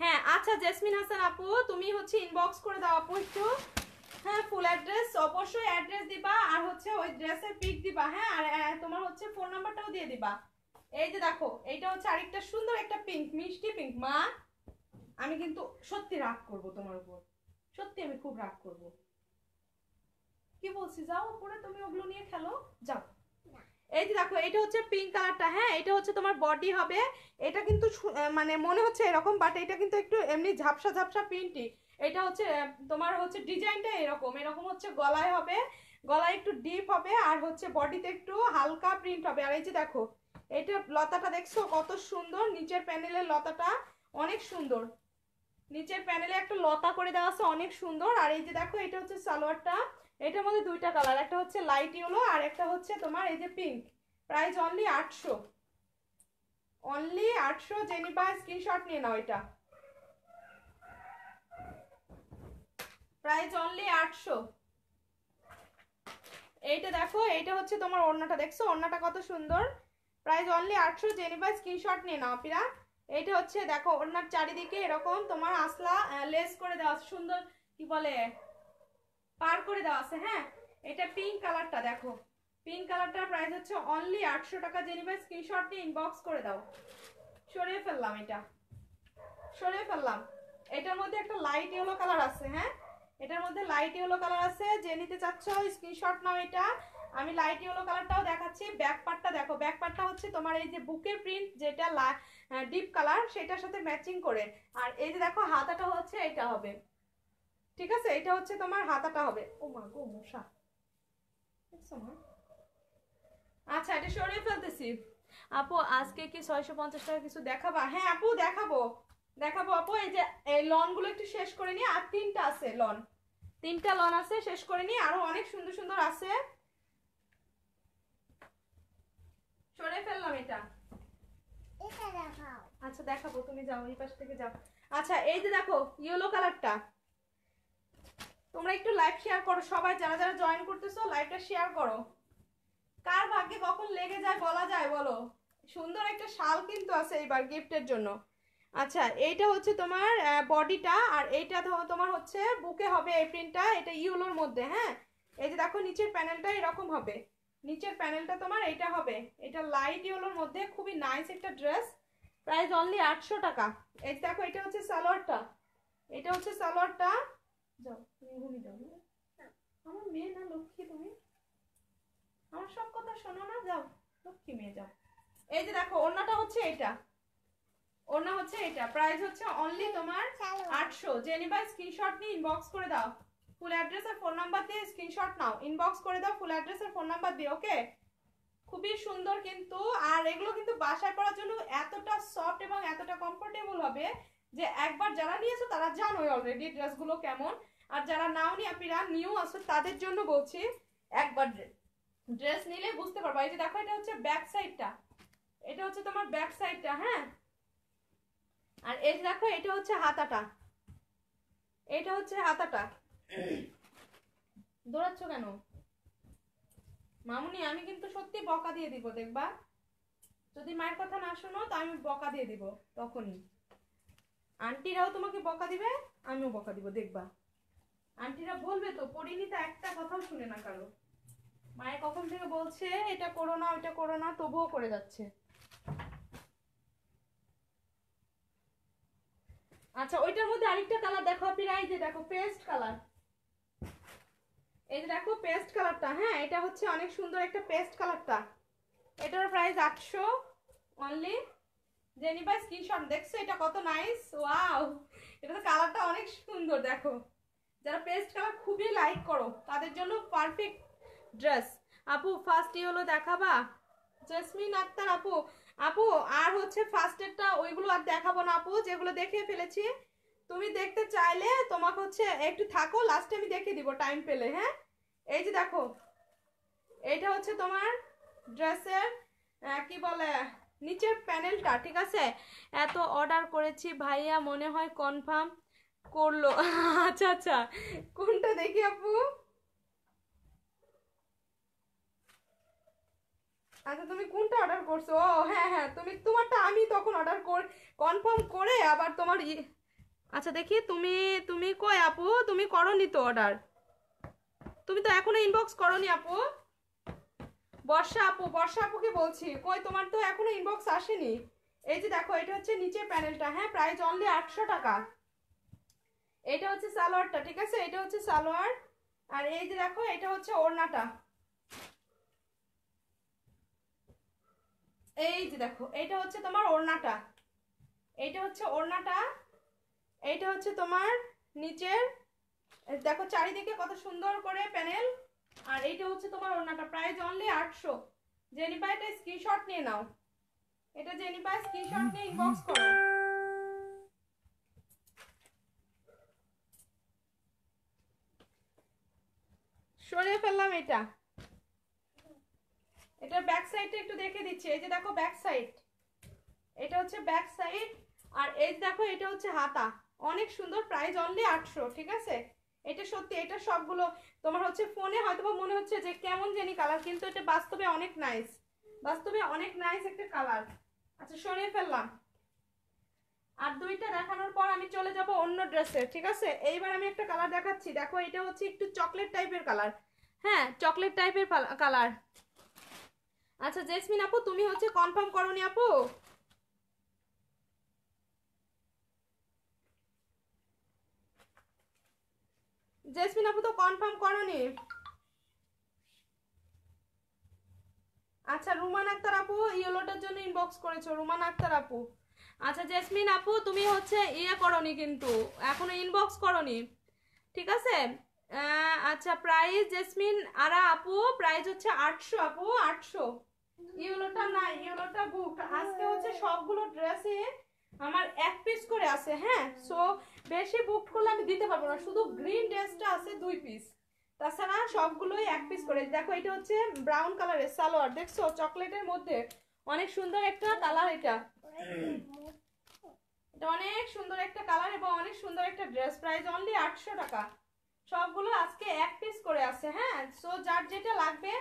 হ্যাঁ আচ্ছা জেসমিন হাসান আপু তুমি হচ্ছে ইনবক্স করে দাও আপু একটু হ্যাঁ ফুল অ্যাড্রেস অবশ্যই অ্যাড্রেস দিবা আর হচ্ছে ওই ড্রেসের পিক দিবা হ্যাঁ আর তোমার হচ্ছে ফোন নাম্বারটাও দিয়ে দিবা এই যে দেখো এইটা হচ্ছে আরেকটা সুন্দর একটা পিঙ্ক মিষ্টি পিঙ্ক মা আমি কিন্তু সত্যি রাগ করব তোমার উপর সত্যি আমি খুব রাগ করব কি বলছি যাও উপরে তুমি ওগুলো নিয়ে খেলো যাও এই যে দেখো এটা হচ্ছে পিঙ্ক কালারটা হ্যাঁ এটা হচ্ছে তোমার বডি হবে এটা কিন্তু মানে মনে হচ্ছে এরকম বাট এটা কিন্তু একটু এমনি ঝাপসা ঝাপসা প্রিন্টই এটা হচ্ছে তোমার হচ্ছে ডিজাইনটা এরকম এরকম হচ্ছে গলায় হবে গলায় একটু ডিপ হবে আর হচ্ছে বডিতে একটু হালকা প্রিন্ট হবে আর এই যে দেখো এটা লতাটা দেখছো কত সুন্দর নিচের প্যানেলের লতাটা অনেক সুন্দর নিচের প্যানেলে একটা লতা করে দেওয়া আছে অনেক সুন্দর আর এই যে দেখো এটা হচ্ছে সালোয়ারটা এটার মধ্যে দুইটা কালার একটা হচ্ছে লাইট ইয়েলো আর একটা হচ্ছে তোমার এই যে পিঙ্ক প্রাইস অনলি আটশো অনলি আটশো জেনিবা স্ক্রিনশট নিয়ে নাও এটা প্রাইস অনলি আটশো এইটা দেখো এইটা হচ্ছে তোমার ওড়নাটা দেখছো ওড়নাটা কত সুন্দর প্রাইস অনলি আটশো জেনিবা স্ক্রিনশট নিয়ে নাও আপিরা এইটা হচ্ছে দেখো ওড়নার চারিদিকে এরকম তোমার আসলা লেস করে দেওয়া সুন্দর কি বলে পার করে দেওয়া আছে হ্যাঁ এটা পিঙ্ক কালারটা দেখো পিঙ্ক কালারটার প্রাইস হচ্ছে অনলি আটশো টাকা যে নিবে স্ক্রিনশট নিয়ে ইনবক্স করে দাও সরিয়ে ফেললাম এটা সরিয়ে ফেললাম এটার মধ্যে একটা লাইট ইয়েলো কালার আছে হ্যাঁ এটার মধ্যে লাইট ইয়েলো কালার আছে যে নিতে চাচ্ছ স্ক্রিনশট নাও এটা আমি লাইট ইয়েলো কালারটাও দেখাচ্ছি ব্যাক পার্টটা দেখো ব্যাক পার্টটা হচ্ছে তোমার এই যে বুকের প্রিন্ট যেটা ডিপ কালার সেটার সাথে ম্যাচিং করে আর এই যে দেখো হাতাটা হচ্ছে এটা হবে ঠিক আছে এটা হচ্ছে তোমার হাতাটা হবে ও মা গো মশা আচ্ছা এটা সরিয়ে ফেলতেছি আপু আজকে কি ছয়শো পঞ্চাশ টাকা কিছু দেখাবা হ্যাঁ আপু দেখাবো দেখাবো আপু এই যে এই লনগুলো একটু শেষ করে নিয়ে আর তিনটা আছে লন তিনটা লন আছে শেষ করে নিয়ে আরো অনেক সুন্দর সুন্দর আছে সরে ফেললাম এটা আচ্ছা দেখাবো তুমি যাও এই পাশ থেকে যাও আচ্ছা এই যে দেখো ইয়েলো কালারটা তোমরা একটু লাইভ শেয়ার করো সবাই যারা যারা জয়েন করতেছো লাইভটা শেয়ার করো কার ভাগ্যে কখন লেগে যায় বলা যায় বলো সুন্দর একটা শাল কিন্তু আছে এইবার গিফটের জন্য আচ্ছা এইটা হচ্ছে তোমার বডিটা আর এইটা তোমার হচ্ছে বুকে হবে এই প্রিন্টটা এটা ইউলোর মধ্যে হ্যাঁ এই যে দেখো নিচের প্যানেলটা এরকম হবে নিচের প্যানেলটা তোমার এটা হবে এটা লাইট ইউলোর মধ্যে খুবই নাইস একটা ড্রেস প্রাইস অনলি আটশো টাকা এই দেখো এটা হচ্ছে সালোয়ারটা এটা হচ্ছে সালোয়ারটা যাও তুমি ঘুমিয়ে যাও হ্যাঁ? হ্যাঁ, আমার মেয়ে না লক্ষ্মী তুমি আমার সব কথা শোনো না যাও লক্ষ্মী মেয়ে যাও এই যে দেখো ওনাটা হচ্ছে এটা ওনা হচ্ছে এটা প্রাইস হচ্ছে অনলি তোমার আটশো জেনিবা স্ক্রিনশট নিয়ে ইনবক্স করে দাও ফুল অ্যাড্রেস আর ফোন নাম্বার দিয়ে স্ক্রিনশট নাও ইনবক্স করে দাও ফুল অ্যাড্রেস আর ফোন নাম্বার দিয়ে ওকে খুবই সুন্দর কিন্তু আর এগুলো কিন্তু বাসায় করার জন্য এতটা সফট এবং এতটা কমফোর্টেবল হবে যে একবার যারা নিয়েছো তারা জানোই অলরেডি ড্রেসগুলো কেমন আর যারা নাও নি আপনারা নিউ আসো তাদের জন্য বলছি একবার ড্রেস নিলে বুঝতে পারবো এই যে দেখো এটা হচ্ছে ব্যাক সাইডটা এটা হচ্ছে তোমার ব্যাক সাইডটা হ্যাঁ আর এই দেখো এটা হচ্ছে হাতাটা এটা হচ্ছে হাতাটা দৌড়াচ্ছ কেন মামুনি আমি কিন্তু সত্যি বকা দিয়ে দিব দেখবা যদি মায়ের কথা না শোনো তো আমি বকা দিয়ে দিব তখনই আন্টিরাও তোমাকে বকা দিবে আমিও বকা দিব দেখবা আন্টিরা বলবে তো পড়িনি তা একটা কথাও শুনে না কারো মায়ের কখন থেকে বলছে এটা করো না ওইটা করো না তবুও করে যাচ্ছে আচ্ছা ওইটার মধ্যে আরেকটা কালার দেখো আপনি রাই যে দেখো পেস্ট কালার এই যে দেখো পেস্ট কালারটা হ্যাঁ এটা হচ্ছে অনেক সুন্দর একটা পেস্ট কালারটা এটার প্রাইস আটশো অনলি জেনিবা স্ক্রিনশট দেখছো এটা কত নাইস ওয়াও এটা তো কালারটা অনেক সুন্দর দেখো যারা পেস্ট কালার খুবই লাইক করো তাদের জন্য পারফেক্ট ড্রেস আপু ফার্স্ট ই হলো দেখাবা জেসমিন আক্তার আপু আপু আর হচ্ছে ফার্স্টেরটা ওইগুলো আর দেখাবো না আপু যেগুলো দেখে ফেলেছি তুমি দেখতে চাইলে তোমাকে হচ্ছে একটু থাকো লাস্টে আমি দেখে দিব টাইম পেলে হ্যাঁ এই যে দেখো এইটা হচ্ছে তোমার ড্রেসের কি বলে নিচের প্যানেলটা ঠিক আছে এত অর্ডার করেছি ভাইয়া মনে হয় কনফার্ম করলো আচ্ছা আচ্ছা কোনটা দেখি আপু আচ্ছা তুমি কোনটা অর্ডার করছো ও হ্যাঁ হ্যাঁ তুমি তোমারটা আমি তখন অর্ডার কর কনফার্ম করে আবার তোমার আচ্ছা দেখি তুমি তুমি কই আপু তুমি করনি তো অর্ডার তুমি তো এখনো ইনবক্স করনি আপু বর্ষা আপু বর্ষা আপুকে বলছি কই তোমার তো এখনো ইনবক্স আসেনি এই যে দেখো এটা হচ্ছে নিচের প্যানেলটা হ্যাঁ প্রাইস অনলি আটশো টাকা এটা হচ্ছে সালোয়ারটা ঠিক আছে এটা হচ্ছে সালোয়ার আর এই যে দেখো এটা হচ্ছে ওড়নাটা এই যে দেখো এটা হচ্ছে তোমার ওড়নাটা এটা হচ্ছে ওড়নাটা এইটা হচ্ছে তোমার নিচের দেখো চারিদিকে কত সুন্দর করে প্যানেল আর এইটা হচ্ছে তোমার ওড়নাটা প্রাইস অনলি আটশো জেনিপা এটা স্ক্রিনশট নিয়ে নাও এটা জেনিপা স্ক্রিনশট নিয়ে ইনবক্স করো সরিয়ে ফেললাম এটা এটা ব্যাক সাইডটা একটু দেখে দিচ্ছি এই যে দেখো ব্যাক সাইড এটা হচ্ছে ব্যাক সাইড আর এই দেখো এটা হচ্ছে হাতা অনেক সুন্দর প্রাইস অনলি আটশো ঠিক আছে এটা সত্যি এটা সবগুলো তোমার হচ্ছে ফোনে হয়তো মনে হচ্ছে যে কেমন জানি কালার কিন্তু এটা বাস্তবে অনেক নাইস বাস্তবে অনেক নাইস একটা কালার আচ্ছা সরিয়ে ফেললাম আর দুইটা দেখানোর পর আমি চলে যাব অন্য ড্রেসে ঠিক আছে এইবার আমি একটা কালার দেখাচ্ছি দেখো এটা হচ্ছে একটু চকলেট টাইপের কালার হ্যাঁ চকলেট টাইপের কালার আচ্ছা জেসমিন আপু তুমি হচ্ছে কনফার্ম করনি আপু জেসমিন আপু তো কনফার্ম করনি আচ্ছা রুমান আক্তার আপু ইয়েলোটার জন্য ইনবক্স করেছো রুমান আক্তার আপু আচ্ছা জেসমিন আপু তুমি হচ্ছে ইয়ে করনি কিন্তু এখনো ইনবক্স করনি ঠিক আছে আচ্ছা প্রাইস জেসমিন আরা আপু প্রাইস হচ্ছে আটশো আপু আটশো ইউলোটা না ইউলোটা বুক আজকে হচ্ছে সবগুলো ড্রেসে আমার এক পিস করে আছে হ্যাঁ সো বেশি বুক করলে আমি দিতে পারবো না শুধু গ্রিন ড্রেসটা আছে দুই পিস তাছাড়া সবগুলোই এক পিস করে দেখো এটা হচ্ছে ব্রাউন কালারের সালোয়ার দেখছো চকলেটের মধ্যে অনেক সুন্দর একটা কালার এটা এটা অনেক সুন্দর একটা কালার এবং অনেক সুন্দর একটা ড্রেস প্রাইস অনলি আটশো টাকা সবগুলো আজকে এক পিস করে আছে হ্যাঁ সো যার যেটা লাগবে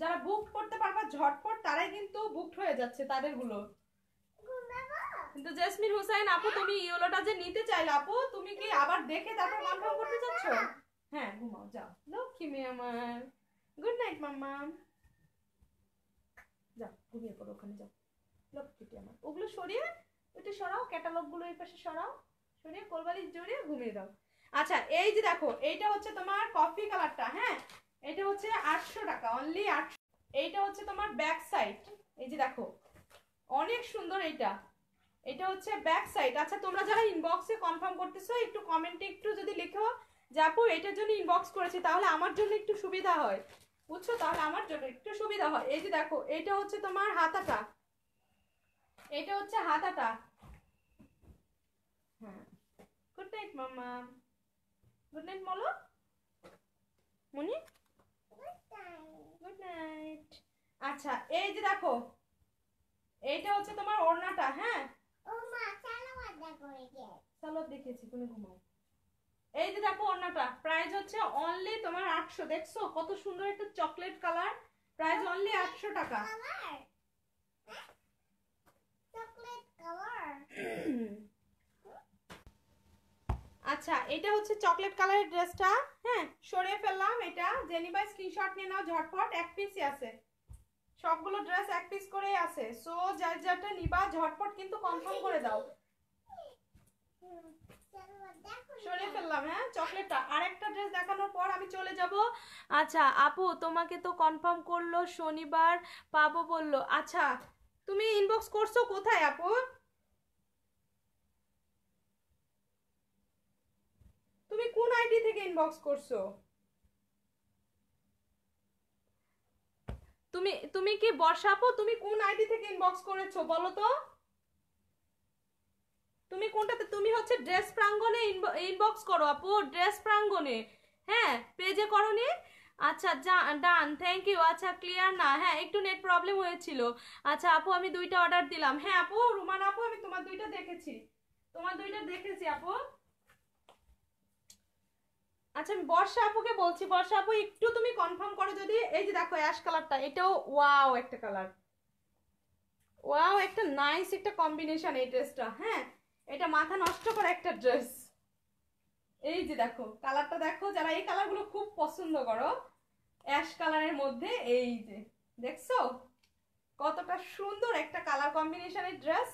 যারা বুক করতে পারবা ঝটপট তারাই কিন্তু বুকড হয়ে যাচ্ছে তাদেরগুলো কিন্তু জেসমিন হুসাইন আপু তুমি ইয়েলোটা যে নিতে চাইলে আপু তুমি কি আবার দেখে তারপর কনফার্ম করতে চাচ্ছ হ্যাঁ ঘুমাও যাও লক্ষ্মী মেয়ে আমার গুড নাইট মাম্মা যাও ঘুমিয়ে পড়ো ওখানে যাও লক্ষ্মীটি আমার ওগুলো সরিয়ে ওইটা সরাও ক্যাটালগুলো এই পাশে সরাও সরিয়ে কোলবালি জড়িয়ে ঘুমিয়ে দাও আচ্ছা এই যে দেখো এইটা হচ্ছে তোমার কফি কালারটা হ্যাঁ এটা হচ্ছে আটশো টাকা অনলি আটশো এইটা হচ্ছে তোমার ব্যাক সাইড এই যে দেখো অনেক সুন্দর এইটা এটা হচ্ছে ব্যাক সাইড আচ্ছা তোমরা যারা ইনবক্সে কনফার্ম করতেছো একটু কমেন্টে একটু যদি লিখো যে আপু এটার জন্য ইনবক্স করেছি তাহলে আমার জন্য একটু সুবিধা হয় বুঝছো তাহলে আমার জন্য একটু সুবিধা হয় এই যে দেখো এটা হচ্ছে তোমার হাতাটা এটা হচ্ছে হাতাটা হ্যাঁ গুড নাইট মামা Good night, Molo. Moni good night আচ্ছা এই যে দেখো এইটা হচ্ছে তোমার ওড়নাটা হ্যাঁ চলো দেখেছি তুমি ঘুমাও এই যে দেখো ওড়নাটা প্রাইস হচ্ছে অনলি তোমার আটশো দেখছো কত সুন্দর একটা চকলেট কালার প্রাইস অনলি আটশো টাকা চকলেট কালার আচ্ছা এটা হচ্ছে চকলেট কালারের ড্রেসটা হ্যাঁ সরিয়ে ফেললাম এটা জেনিবা স্ক্রিনশট নিয়ে নাও ঝটপট এক পিসই আছে সবগুলো ড্রেস এক পিস করেই আছে সো যার যারটা নিবা ঝটপট কিন্তু কনফার্ম করে দাও সরিয়ে ফেললাম হ্যাঁ চকলেটটা ড্রেস দেখানোর পর আমি চলে আচ্ছা আপু তোমাকে তো কনফার্ম করলো শনিবার পাবো বললো আচ্ছা তুমি ইনবক্স করছো কোথায় আপু তুমি কোন আইডি থেকে ইনবক্স করছো তুমি তুমি কি বর্ষাপো তুমি কোন আইডি থেকে ইনবক্স করেছো বলো তো তুমি কোনটাতে তুমি হচ্ছে ড্রেস প্রাঙ্গণে ইনবক্স করো আপু ড্রেস প্রাঙ্গণে হ্যাঁ পেজে করনি আচ্ছা ডান থ্যাংক ইউ আচ্ছা ক্লিয়ার না হ্যাঁ একটু নেট প্রবলেম হয়েছিল আচ্ছা আপু আমি দুইটা অর্ডার দিলাম হ্যাঁ আপু রুমান আপু আমি তোমার দুইটা দেখেছি তোমার দুইটা দেখেছি আপু আচ্ছা আমি বর্ষা আপুকে বলছি বর্ষা আপু একটু তুমি কনফার্ম করো যদি এই যে দেখো অ্যাশ কালারটা এটাও ওয়াও একটা কালার ওয়াও একটা নাইস একটা কম্বিনেশন এই ড্রেসটা হ্যাঁ এটা মাথা নষ্ট করে একটা ড্রেস এই যে দেখো কালারটা দেখো যারা এই কালারগুলো খুব পছন্দ করো অ্যাশ কালারের মধ্যে এই যে দেখছো কতটা সুন্দর একটা কালার কম্বিনেশনের ড্রেস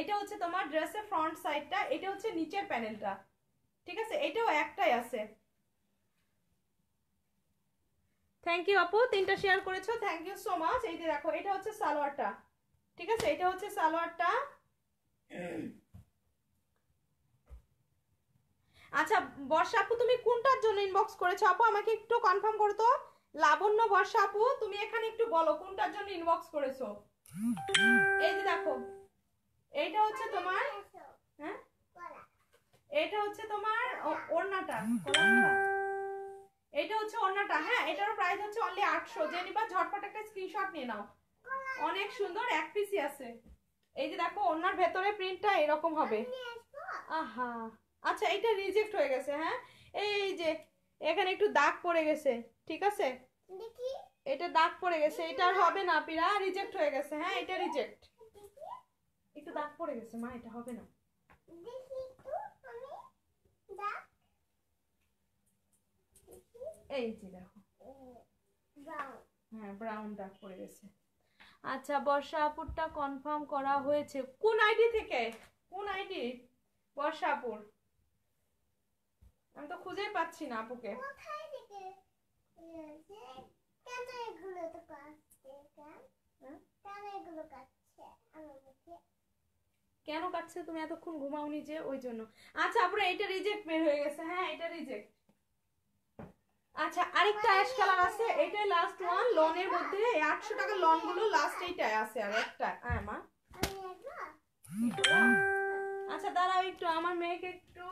এটা হচ্ছে তোমার ড্রেসের ফ্রন্ট সাইডটা এটা হচ্ছে নিচের প্যানেলটা ঠিক আছে এটাও একটাই আছে থ্যাংক ইউ আপু তিনটা শেয়ার করেছো থ্যাংক ইউ সো মাচ এই যে দেখো এটা হচ্ছে সালোয়ারটা ঠিক আছে এটা হচ্ছে সালোয়ারটা আচ্ছা বর্ষা আপু তুমি কোনটার জন্য ইনবক্স করেছো আপু আমাকে একটু কনফার্ম করো তো লাবণ্য বর্ষা আপু তুমি এখানে একটু বলো কোনটার জন্য ইনবক্স করেছো এই যে দেখো এইটা হচ্ছে তোমার হ্যাঁ এটা হচ্ছে তোমার ওড়নাটা এটা হচ্ছে অন্যটা হ্যাঁ এটারও প্রাইস হচ্ছে অনলি আটশো যে ঝটপট একটা স্ক্রিনশট নিয়ে নাও অনেক সুন্দর এক পিসি আছে এই যে দেখো অন্যার ভেতরে প্রিন্টটা এরকম হবে আহা আচ্ছা এটা রিজেক্ট হয়ে গেছে হ্যাঁ এই যে এখানে একটু দাগ পড়ে গেছে ঠিক আছে এটা দাগ পড়ে গেছে এটা আর হবে না পিরা রিজেক্ট হয়ে গেছে হ্যাঁ এটা রিজেক্ট একটু দাগ পড়ে গেছে মা এটা হবে না দেখি একটু আমি দাগ এই যে দেখো হ্যাঁ ব্রাউন ডাক পড়ে গেছে আচ্ছা বর্ষা আপুরটা কনফার্ম করা হয়েছে কোন আইডি থেকে কোন আইডি বর্ষা আপুর আমি তো খুঁজেই পাচ্ছি না আপুকে হ্যাঁ? কেন কাটছে তুমি এতক্ষণ ঘুমাওনি যে ওই জন্য আচ্ছা আপুরা এটা রিজেক্ট বের হয়ে গেছে হ্যাঁ এটা রিজেক্ট আচ্ছা আরেকটা অ্যাশ কালার আছে এটাই লাস্ট ওয়ান লনের মধ্যে 800 টাকা লন গুলো লাস্ট এইটাই আছে আর একটা হ্যাঁ মা আচ্ছা দাঁড়াও একটু আমার মেয়েকে একটু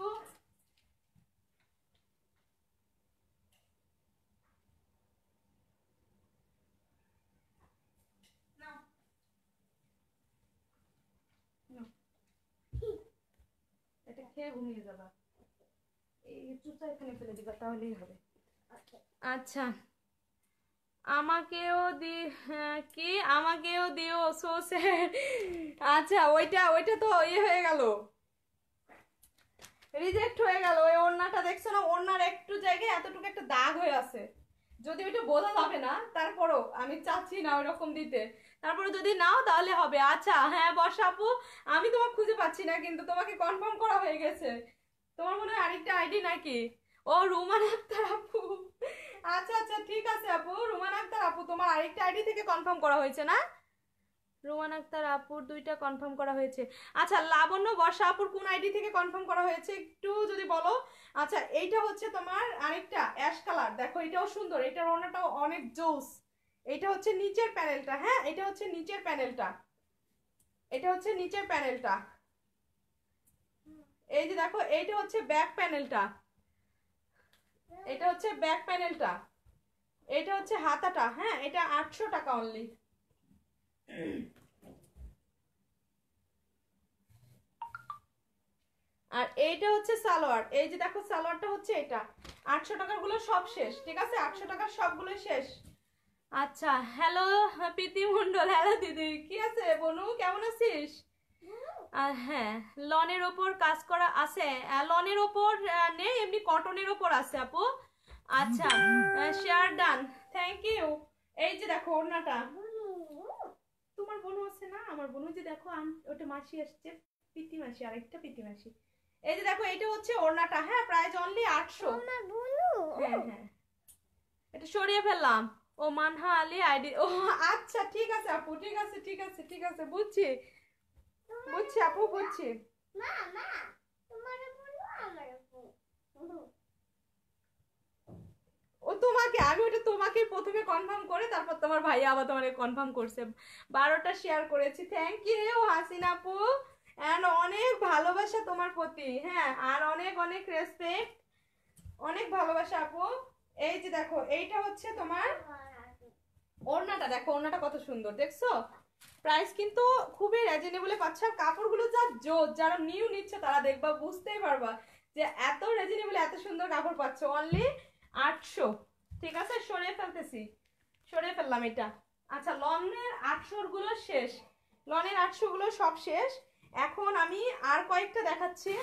এটা খেয়ে ঘুমিয়ে যাবা এই চুচা এখানে ফেলে দিবা তাহলেই হবে আচ্ছা আমাকেও দি হ্যাঁ, কি আমাকেও দিও সো স্যার আচ্ছা ওইটা ওইটা তো ইয়ে হয়ে গেল রিজেক্ট হয়ে গেল ওই ওড়নাটা দেখছো না ওড়নার একটু জায়গায় এতটুকু একটা দাগ হয়ে আছে যদি ওইটা বোঝা যাবে না তারপরও আমি চাচ্ছি না ওই রকম দিতে তারপরে যদি নাও তাহলে হবে আচ্ছা হ্যাঁ বর্ষাপু আমি তোমার খুঁজে পাচ্ছি না কিন্তু তোমাকে কনফার্ম করা হয়ে গেছে তোমার মনে হয় আরেকটা আইডি নাকি ও রুমান আক্তার আপু আচ্ছা আচ্ছা ঠিক আছে আপু রুমান আক্তার আপু তোমার আরেকটা আইডি থেকে কনফার্ম করা হয়েছে না রুমান আক্তার আপুর দুইটা কনফার্ম করা হয়েছে আচ্ছা লাবণ্য বর্ষা আপুর কোন আইডি থেকে কনফার্ম করা হয়েছে একটু যদি বলো আচ্ছা এইটা হচ্ছে তোমার আরেকটা অ্যাশ কালার দেখো এটাও সুন্দর এটার ওনাটাও অনেক জোস এটা হচ্ছে নিচের প্যানেলটা হ্যাঁ এটা হচ্ছে নিচের প্যানেলটা এটা হচ্ছে নিচের প্যানেলটা এই যে দেখো এইটা হচ্ছে ব্যাক প্যানেলটা এটা হচ্ছে ব্যাক প্যানেলটা এটা হচ্ছে হাতাটা হ্যাঁ এটা আটশো টাকা অনলি আর এইটা হচ্ছে সালোয়ার এই যে দেখো সালোয়ারটা হচ্ছে এটা আটশো টাকার গুলো সব শেষ ঠিক আছে আটশো টাকার সবগুলো শেষ আচ্ছা হ্যালো প্রীতি মন্ডল হ্যালো দিদি কি আছে বনু কেমন আছিস হ্যাঁ লনের ওপর কাজ করা আছে লনের ওপর নেই এমনি কটনের ওপর আছে আপু আচ্ছা শেয়ার ডান থ্যাংক ইউ এই যে দেখো ওড়নাটা তোমার বোন আছে না আমার বোন যে দেখো ওটা মাসি আসছে পিতি মাসি আরেকটা পিতি মাসি এই যে দেখো এটা হচ্ছে ওড়নাটা হ্যাঁ প্রায় অনলি আটশো হ্যাঁ হ্যাঁ এটা সরিয়ে ফেললাম ও মানহা আলী আইডি ও আচ্ছা ঠিক আছে আপু ঠিক আছে ঠিক আছে ঠিক আছে বুঝছি বুঝছি আপু বুঝছি তোমাকে আমি ওটা তোমাকে প্রথমে কনফার্ম করে তারপর তোমার আবার তোমাকে কনফার্ম করছে বারোটা শেয়ার করেছি থ্যাংক ইউ হাসিন আপু অ্যান্ড অনেক ভালোবাসা তোমার প্রতি হ্যাঁ আর অনেক অনেক রেসপেক্ট অনেক ভালোবাসা আপু এই যে দেখো এইটা হচ্ছে তোমার ওড়নাটা দেখো ওড়নাটা কত সুন্দর দেখছো প্রাইস কিন্তু খুবই রিজনেবলে পাচ্ছ আর কাপড়গুলো যা জোর যারা নিউ নিচ্ছে তারা দেখবা বুঝতেই পারবা যে এত রিজনেবলে এত সুন্দর কাপড় পাচ্ছ অনলি আটশো ঠিক আছে সরে ফেলতেছি সরে ফেললাম এটা আচ্ছা লনের আটশোর গুলো শেষ লনের আটশো গুলো সব শেষ এখন আমি আর কয়েকটা দেখাচ্ছি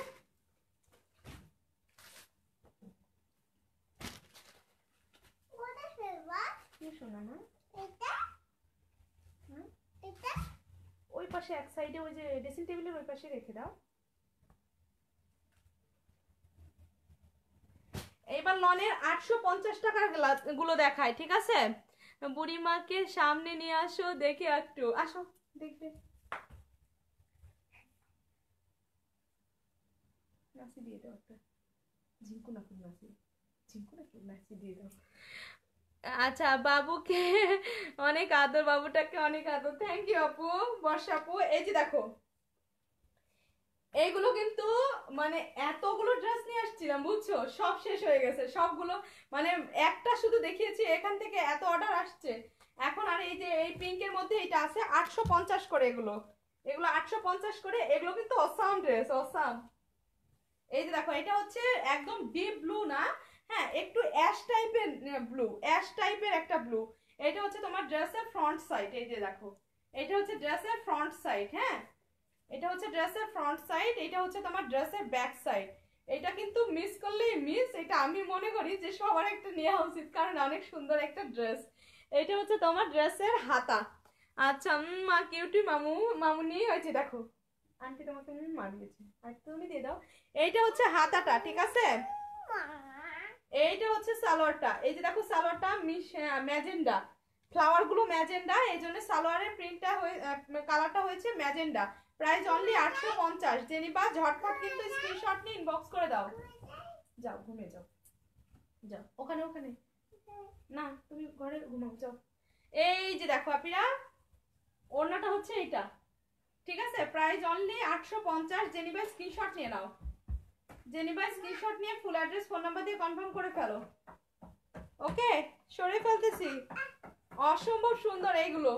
শোনা না এটা ওই পাশে এক সাইডে ওই যে ড্রেসিং টেবিলের ওই পাশে রেখে দাও এবার লনের আটশো পঞ্চাশ টাকার গুলো দেখায় ঠিক আছে বুড়িমাকে সামনে নিয়ে আসো দেখে একটু আসো দেখবে নাসি দিয়ে দাও একটা ঝিঙ্কু নাকি নাসি ঝিঙ্কু নাকি নাসি দিয়ে দাও আচ্ছা বাবুকে অনেক আদর বাবুটাকে অনেক আদর থ্যাংক ইউ আপু বর্ষা আপু এই যে দেখো এইগুলো কিন্তু মানে এতগুলো ড্রেস নিয়ে আসছিলাম বুঝছো সব শেষ হয়ে গেছে সবগুলো মানে একটা শুধু দেখিয়েছি এখান থেকে এত অর্ডার আসছে এখন আর এই যে এই পিঙ্কের মধ্যে এটা আছে আটশো পঞ্চাশ করে এগুলো এগুলো আটশো পঞ্চাশ করে এগুলো কিন্তু অসাম ড্রেস অসাম এই যে দেখো এটা হচ্ছে একদম ডিপ ব্লু না হ্যাঁ একটু অ্যাশ টাইপের ব্লু অ্যাশ টাইপের একটা ব্লু এটা হচ্ছে তোমার ড্রেসের ফ্রন্ট সাইড এই যে দেখো এটা হচ্ছে ড্রেসের ফ্রন্ট সাইড হ্যাঁ এটা হচ্ছে ড্রেসের ফ্রন্ট সাইড এটা হচ্ছে তোমার ড্রেসের ব্যাক সাইড এটা কিন্তু মিস করলেই মিস এটা আমি মনে করি যে সবার একটা নেওয়া উচিত কারণ অনেক সুন্দর একটা ড্রেস এটা হচ্ছে তোমার ড্রেসের হাতা আচ্ছা মা কিউটি মামু মামুনি হয়েছে দেখো আন্টি তোমাকে মারিয়েছে আর তুমি দিয়ে দাও এইটা হচ্ছে হাতাটা ঠিক আছে এইটা হচ্ছে সালোয়ারটা এই যে দেখো সালোয়ারটা হ্যাঁ, ম্যাজেন্ডা ফ্লাওয়ারগুলো ম্যাজেন্ডা এই জন্য সালোয়ারের প্রিন্টটা হয়ে কালারটা হয়েছে ম্যাজেন্ডা প্রাইস অনলি আটশো পঞ্চাশ জেনিবা ঝটপট কিন্তু স্ক্রিনশট নিয়ে ইনবক্স করে দাও যাও ঘুমে যাও যাও ওখানে ওখানে না তুমি ঘরে ঘুমাও যাও এই যে দেখো আপিরা অন্যটা হচ্ছে এইটা ঠিক আছে প্রাইস অনলি আটশো পঞ্চাশ জেনিবা স্ক্রিনশট নিয়ে নাও জেনিবা স্ক্রিনশট নিয়ে ফুল অ্যাড্রেস ফোন নাম্বার দিয়ে কনফার্ম করে ফেলো ওকে সরে ফেলতেছি অসম্ভব সুন্দর এইগুলো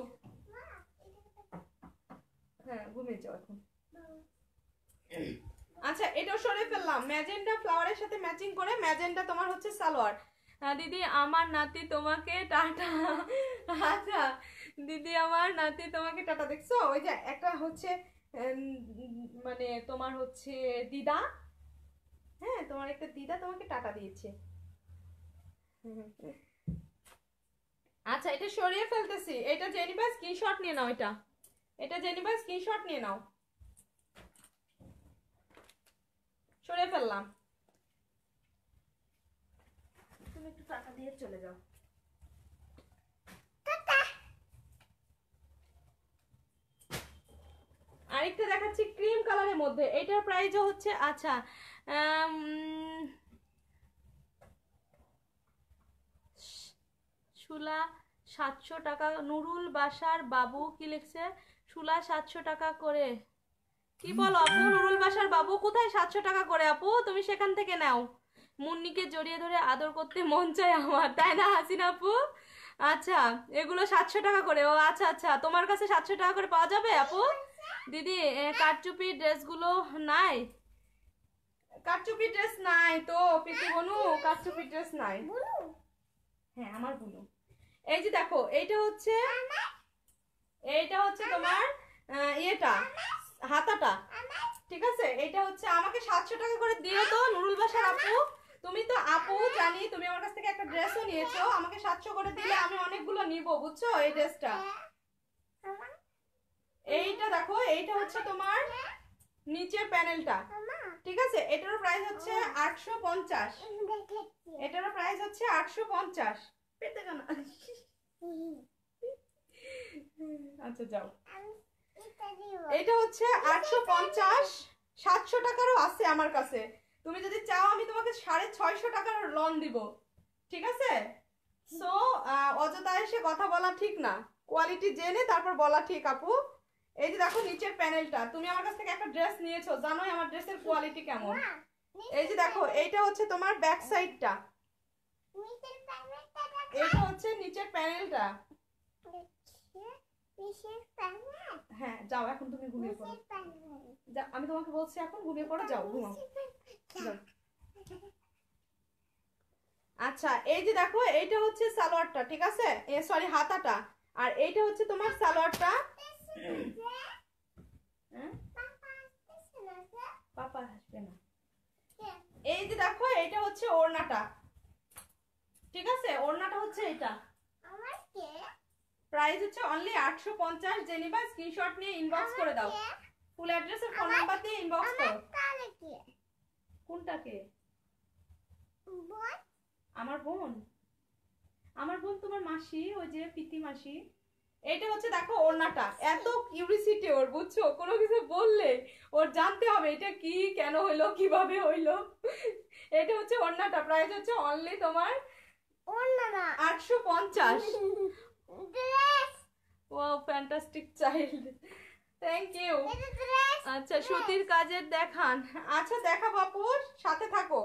হ্যাঁ ঘুমিয়ে যাও এখন আচ্ছা এটাও সরে ফেললাম ম্যাজেন্ডা ফ্লাওয়ারের সাথে ম্যাচিং করে ম্যাজেন্ডা তোমার হচ্ছে সালোয়ার হ্যাঁ দিদি আমার নাতি তোমাকে টাটা আচ্ছা দিদি আমার নাতি তোমাকে টাটা দেখছো ওই যে একটা হচ্ছে মানে তোমার হচ্ছে দিদা হ্যাঁ তোমার একটা দিদা তোমাকে টাকা দিয়েছে আচ্ছা এটা সরিয়ে ফেলতেছি এটা জেনিবা স্ক্রিনশট নিয়ে নাও এটা এটা জেনিবা স্ক্রিনশট নিয়ে নাও সরিয়ে ফেললাম তুমি একটু টাকা দিয়ে চলে যাও আরেকটা দেখাচ্ছি ক্রিম কালারের মধ্যে এটার প্রাইজও হচ্ছে আচ্ছা শুলা um, সাতশো টাকা নুরুল বাসার বাবু কি লিখছে শুলা সাতশো টাকা করে কি বল আপু নুরুল বাসার বাবু কোথায় সাতশো টাকা করে আপু তুমি সেখান থেকে নাও মুন্নিকে জড়িয়ে ধরে আদর করতে মন চায় আমার তাই না হাসিন আপু আচ্ছা এগুলো সাতশো টাকা করে ও আচ্ছা আচ্ছা তোমার কাছে সাতশো টাকা করে পাওয়া যাবে আপু দিদি কাঠচুপির ড্রেসগুলো নাই কারচুপি ড্রেস নাই তো প্রীতি বনু কারচুপি ড্রেস নাই হ্যাঁ আমার বুনু এই যে দেখো এইটা হচ্ছে এইটা হচ্ছে তোমার ইয়েটা হাতাটা ঠিক আছে এটা হচ্ছে আমাকে সাতশো টাকা করে দিও তো নুরুল বাসার আপু তুমি তো আপু জানি তুমি আমার কাছ থেকে একটা ড্রেসও নিয়েছো আমাকে সাতশো করে দিলে আমি অনেকগুলো নিব বুঝছো এই ড্রেসটা এইটা দেখো এইটা হচ্ছে তোমার নিচের প্যানেলটা ঠিক আছে এটারও প্রাইস হচ্ছে আটশো পঞ্চাশ এটারও প্রাইস হচ্ছে আটশো পঞ্চাশ পেতে কেন আচ্ছা যাও এটা হচ্ছে আটশো পঞ্চাশ সাতশো টাকারও আছে আমার কাছে তুমি যদি চাও আমি তোমাকে সাড়ে ছয়শো টাকার লোন দিব ঠিক আছে সো অযথা এসে কথা বলা ঠিক না কোয়ালিটি জেনে তারপর বলা ঠিক আপু এই যে দেখো নিচের প্যানেলটা তুমি আমার কাছ থেকে একটা ড্রেস নিয়েছো জানোই আমার ড্রেসের কোয়ালিটি কেমন এই যে দেখো এইটা হচ্ছে তোমার ব্যাক সাইডটা এটা হচ্ছে নিচের প্যানেলটা হ্যাঁ যাও এখন তুমি ঘুমিয়ে পড়ো আমি তোমাকে বলছি এখন ঘুমিয়ে পড়ো যাও ঘুমাও আচ্ছা এই যে দেখো এইটা হচ্ছে সালোয়ারটা ঠিক আছে এ সরি হাতাটা আর এইটা হচ্ছে তোমার সালোয়ারটা হ্যাঁ। এই যে দেখো এটা হচ্ছে ওড়নাটা ঠিক আছে ওড়নাটা হচ্ছে এটা প্রাইস হচ্ছে অনলি আটশো পঞ্চাশ জেনিবা স্ক্রিনশট নিয়ে ইনবক্স করে দাও ফুল অ্যাড্রেসের আর ফোন নাম্বার দিয়ে ইনবক্স করো কোনটাকে আমার বোন আমার বোন তোমার মাসি ওই যে পিতি মাসি এটা হচ্ছে দেখো ওড়নাটা এত কিউরিসিটি ওর বুঝছো কোনো কিছু বললে ওর জানতে হবে এটা কি কেন হইলো কিভাবে হইলো এটা হচ্ছে ওড়নাটা প্রাইস হচ্ছে অনলি তোমার আটশো পঞ্চাশ wow fantastic child thank you আচ্ছা সুতির কাজের দেখান আচ্ছা দেখাবো আপু সাথে থাকো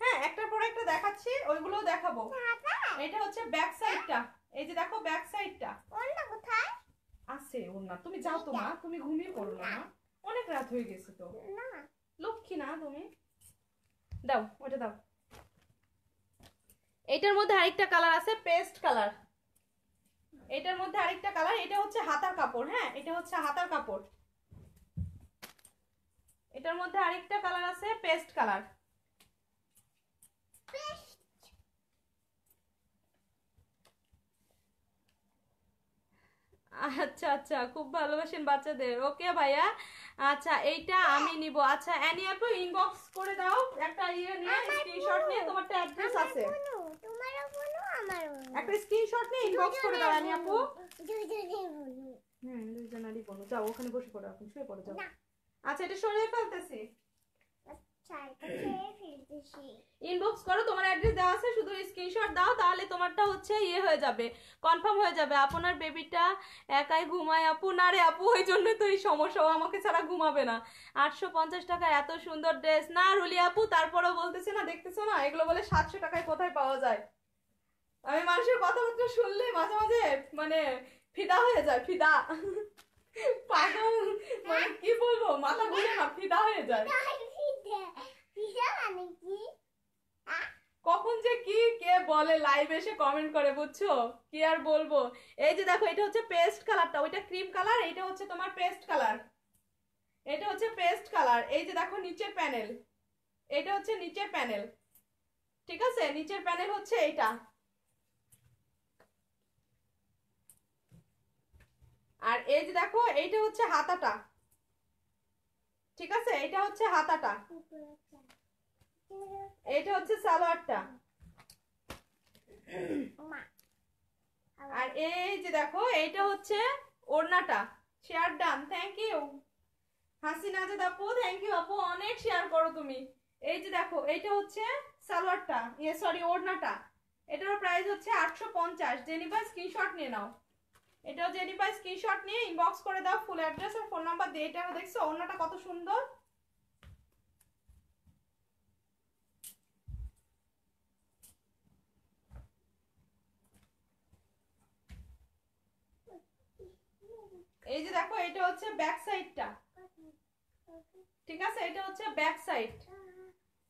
হ্যাঁ একটার পরে একটা দেখাচ্ছি ওইগুলোও দেখাবো হ্যাঁ, এটা হচ্ছে ব্যাক সাইডটা এই যে দেখো ব্যাক সাইডটা ওন্না কোথায় আছে ওন্না তুমি যাও তো মা তুমি ঘুমিয়ে পড়ো না অনেক রাত হয়ে গেছে তো না লক্ষ্মী না তুমি দাও ওটা দাও এটার মধ্যে আরেকটা কালার আছে পেস্ট কালার এটার মধ্যে আরেকটা কালার এটা হচ্ছে হাতার কাপড় হ্যাঁ এটা হচ্ছে হাতার কাপড় এটার মধ্যে আরেকটা কালার আছে পেস্ট কালার পেস্ট আচ্ছা আচ্ছা খুব ভালোবাসেন বাচ্চাদের ওকে ভাইয়া আচ্ছা এইটা আমি নিব আচ্ছা অ্যানি আপু ইনবক্স করে দাও একটা ইয়ে নিয়ে স্ক্রিনশট নিয়ে তোমার তো অ্যাড্রেস আছে তোমারও বলো আমারও একটা স্ক্রিনশট নিয়ে ইনবক্স করে দাও অ্যানি আপু দুজনেই বলো হুম দুজনেরই বলো যাও ওখানে বসে পড়ো এখন শুয়ে পড়ো যাও আচ্ছা এটা সরিয়ে ফেলতেছি ইনবক্স করো তোমার অ্যাড্রেস দেওয়া আছে শুধু স্ক্রিনশট দাও তাহলে তোমারটা হচ্ছে ইয়ে হয়ে যাবে কনফার্ম হয়ে যাবে আপনার বেবিটা একাই ঘুমায় আপু না রে আপু ওই জন্য তো এই সমস্যা আমাকে ছাড়া ঘুমাবে না আটশো পঞ্চাশ টাকা এত সুন্দর ড্রেস না রুলি আপু তারপরেও বলতেছে না দেখতেছো না এগুলো বলে সাতশো টাকায় কোথায় পাওয়া যায় আমি মানুষের কথাবার্তা শুনলে মাঝে মাঝে মানে ফিদা হয়ে যায় ফিদা পাগল মানে কি বলবো মাথা ঘুরে না ফিদা হয়ে যায় কখন যে কি কে বলে লাইভ এসে কমেন্ট করে বুঝছো কি আর বলবো এই যে দেখো এটা হচ্ছে পেস্ট কালারটা ওইটা ক্রিম কালার এটা হচ্ছে তোমার পেস্ট কালার এটা হচ্ছে পেস্ট কালার এই যে দেখো নিচের প্যানেল এটা হচ্ছে নিচের প্যানেল ঠিক আছে নিচের প্যানেল হচ্ছে এইটা আর এই যে দেখো এইটা হচ্ছে হাতাটা ঠিক আছে এটা হচ্ছে হাতাটা এটা হচ্ছে সালোয়ারটা আর এই যে দেখো এইটা হচ্ছে ওড়নাটা share done thank you Hasina যে আপু থ্যাংক ইউ আপু অনেক শেয়ার করো তুমি এই যে দেখো এইটা হচ্ছে সালোয়ারটা ইয়ে সরি ওড়নাটা এটার প্রাইস হচ্ছে আটশো পঞ্চাশ জেনিভার স্ক্রিনশট নিয়ে নাও এটাও জেনি পাই স্ক্রিনশট নিয়ে ইনবক্স করে দাও ফুল অ্যাড্রেস আর ফোন নাম্বার দিয়ে এটা দেখছো অন্যটা কত সুন্দর এই যে দেখো এটা হচ্ছে ব্যাক সাইডটা ঠিক আছে এটা হচ্ছে ব্যাক সাইড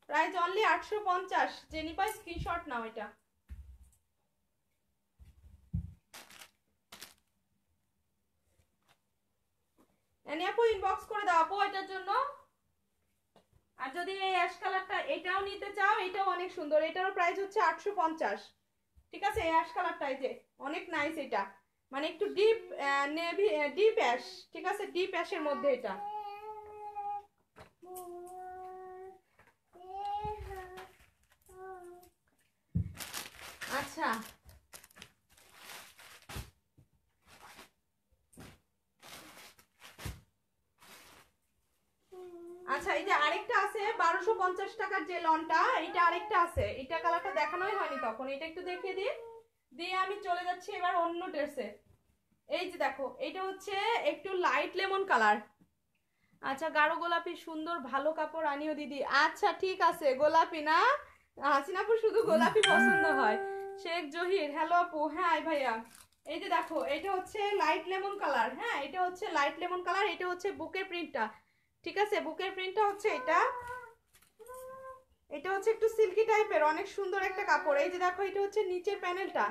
প্রাইস অনলি আটশো পঞ্চাশ পাই স্ক্রিনশট নাও এটা এনে আপু ইনবক্স করে দাও আপু এটার জন্য আর যদি এই অ্যাশ কালারটা এটাও নিতে চাও এটাও অনেক সুন্দর এটারও প্রাইস হচ্ছে আটশো পঞ্চাশ ঠিক আছে এই অ্যাশ কালারটা এই যে অনেক নাইস এটা মানে একটু ডিপ নেভি ডিপ অ্যাশ ঠিক আছে ডিপ অ্যাশের মধ্যে এটা আচ্ছা যে লনটা এটা আরেকটা আছে এটা কালারটা দেখানোই হয়নি তখন এটা একটু দেখিয়ে দিই দিয়ে আমি চলে যাচ্ছি এবার অন্য ড্রেসে এই যে দেখো এটা হচ্ছে একটু লাইট লেমন কালার আচ্ছা গাঢ় গোলাপি সুন্দর ভালো কাপড় আনিও দিদি আচ্ছা ঠিক আছে গোলাপি না হাসিনাপুর শুধু গোলাপি পছন্দ হয় শেখ জহির হ্যালো আপু হ্যাঁ ভাইয়া এই যে দেখো এটা হচ্ছে লাইট লেমন কালার হ্যাঁ এটা হচ্ছে লাইট লেমন কালার এটা হচ্ছে বুকের প্রিন্টটা ঠিক আছে বুকের প্রিন্টটা হচ্ছে এটা এটা হচ্ছে একটু সিল্কি টাইপের অনেক সুন্দর একটা কাপড় এই যে দেখো এটা হচ্ছে নিচের প্যানেলটা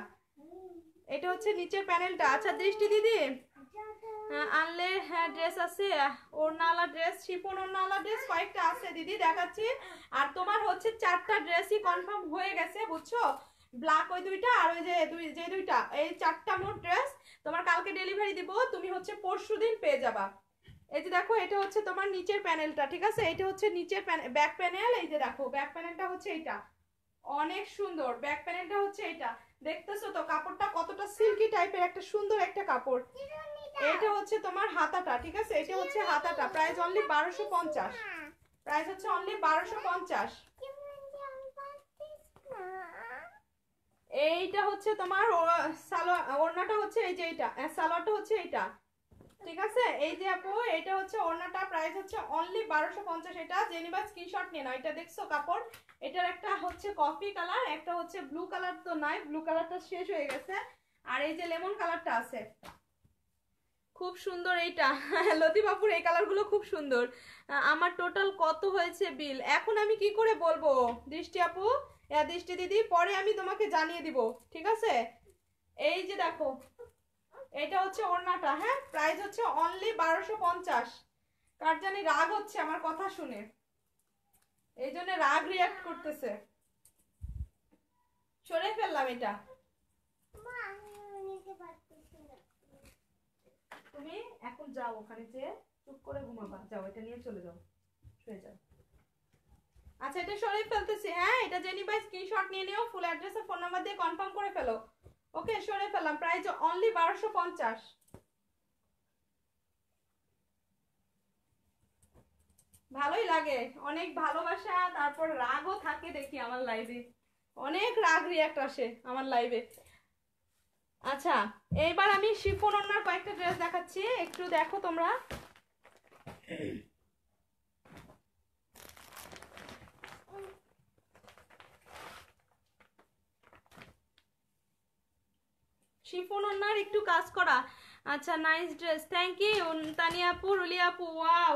এটা হচ্ছে নিচের প্যানেলটা আচ্ছা দৃষ্টি দিদি আনলে হ্যাঁ ড্রেস আছে ওড়নাওয়ালা ড্রেস শিপন ওড়নাওয়ালা ড্রেস কয়েকটা আছে দিদি দেখাচ্ছি আর তোমার হচ্ছে চারটা ড্রেসই কনফার্ম হয়ে গেছে বুঝছো ব্ল্যাক ওই দুইটা আর ওই যে দুই যে দুইটা এই চারটা মোট ড্রেস তোমার কালকে ডেলিভারি দিব তুমি হচ্ছে পরশু দিন পেয়ে যাবা এই যে দেখো এটা হচ্ছে তোমার নিচের প্যানেলটা ঠিক আছে এটা হচ্ছে নিচের ব্যাক প্যানেল এই যে দেখো ব্যাক প্যানেলটা হচ্ছে এটা অনেক সুন্দর ব্যাক প্যানেলটা হচ্ছে এটা দেখতেছো তো কাপড়টা কতটা সিল্কি টাইপের একটা সুন্দর একটা কাপড় এটা হচ্ছে তোমার হাতাটা ঠিক আছে এটা হচ্ছে হাতাটা প্রাইস অনলি বারোশো পঞ্চাশ প্রাইস হচ্ছে অনলি বারোশো পঞ্চাশ এইটা হচ্ছে তোমার সালোয়ার ওড়নাটা হচ্ছে এই যে এইটা সালোয়ারটা হচ্ছে এইটা ঠিক আছে এই যে আপু এটা হচ্ছে ওড়নাটা প্রাইস হচ্ছে অনলি বারোশো পঞ্চাশ এটা জেনিবা স্ক্রিনশট নিয়ে নাও এটা দেখছো কাপড় এটার একটা হচ্ছে কফি কালার একটা হচ্ছে ব্লু কালার তো নাই ব্লু কালারটা শেষ হয়ে গেছে আর এই যে লেমন কালারটা আছে খুব সুন্দর এইটা লতি বাপুর এই কালারগুলো খুব সুন্দর আমার টোটাল কত হয়েছে বিল এখন আমি কি করে বলবো দৃষ্টি আপু দৃষ্টি দিদি পরে আমি তোমাকে জানিয়ে দিব ঠিক আছে এই যে দেখো এটা হচ্ছে ওড়নাটা হ্যাঁ প্রাইস হচ্ছে অনলি বারোশো পঞ্চাশ কার জানি রাগ হচ্ছে আমার কথা শুনে এই জন্য রাগ রিয়াক্ট করতেছে সরে ফেললাম এটা তুমি এখন যাও ওখানে যে চুপ করে ঘুমাবা যাও এটা নিয়ে চলে যাও শুয়ে যাও আচ্ছা এটা সরে ফেলতেছি হ্যাঁ এটা জেনি ভাই স্ক্রিনশট নিয়ে নিও ফুল অ্যাড্রেস ফোন নাম্বার দিয়ে কনফার্ম করে ফেলো ওকে সরে ফেললাম প্রাইস অনলি বারোশো পঞ্চাশ ভালোই লাগে অনেক ভালোবাসা তারপর রাগও থাকে দেখি আমার লাইভে অনেক রাগ রিয়াক্ট আসে আমার লাইভে আচ্ছা এইবার আমি শিফন অন্যার কয়েকটা ড্রেস দেখাচ্ছি একটু দেখো তোমরা শিফন ওনার একটু কাজ করা আচ্ছা nice dress thank you Tania আপু রুলি আপু ওয়াও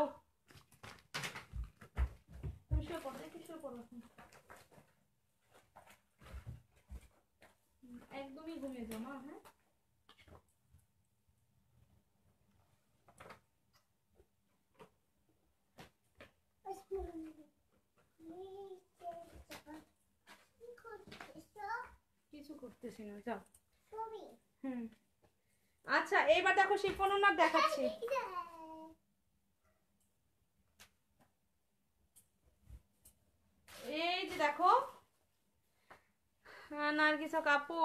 হ্যাঁ? কিছু করতেছি না যাও আচ্ছা এইবার দেখো শিফন ওনার দেখাচ্ছি এই যে দেখো হ্যাঁ, নার্গিসা কাপু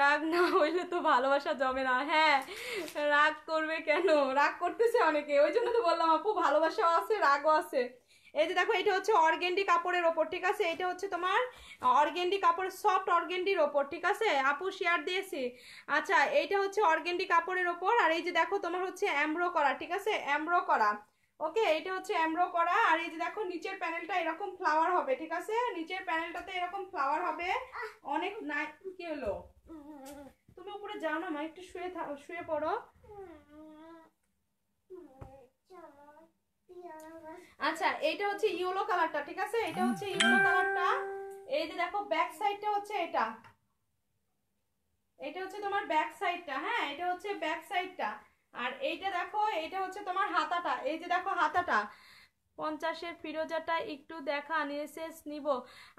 রাগ না হইলে তো ভালোবাসা জমে না হ্যাঁ রাগ করবে কেন রাগ করতেছে অনেকে ওই জন্য তো বললাম আপু ভালোবাসাও আছে রাগও আছে এই যে দেখো এটা হচ্ছে অর্গেন্ডি কাপড়ের ওপর ঠিক আছে এটা হচ্ছে তোমার অর্গেন্ডি কাপড়ের সফট অর্গেন্ডির ওপর ঠিক আছে আপু শেয়ার দিয়েছি আচ্ছা এইটা হচ্ছে অর্গেন্ডি কাপড়ের ওপর আর এই যে দেখো তোমার হচ্ছে অ্যামব্রো করা ঠিক আছে অ্যাম্ব্রো করা ওকে এটা হচ্ছে অ্যামব্রো করা আর এই যে দেখো নিচের প্যানেলটা এরকম ফ্লাওয়ার হবে ঠিক আছে নিচের প্যানেলটাতে এরকম ফ্লাওয়ার হবে অনেক নাই কি হলো তুমি উপরে যাও না মা একটু শুয়ে শুয়ে পড়ো আচ্ছা এটা হচ্ছে ইয়েলো কালারটা ঠিক আছে এটা হচ্ছে ইয়েলো কালারটা এই যে দেখো ব্যাক সাইডটা হচ্ছে এটা এটা হচ্ছে তোমার ব্যাক সাইডটা হ্যাঁ এটা হচ্ছে ব্যাক সাইডটা আর এইটা দেখো এটা হচ্ছে তোমার হাতাটা এই যে দেখো হাতাটা পঞ্চাশের ফিরোজাটা একটু দেখা নিয়ে শেষ নিব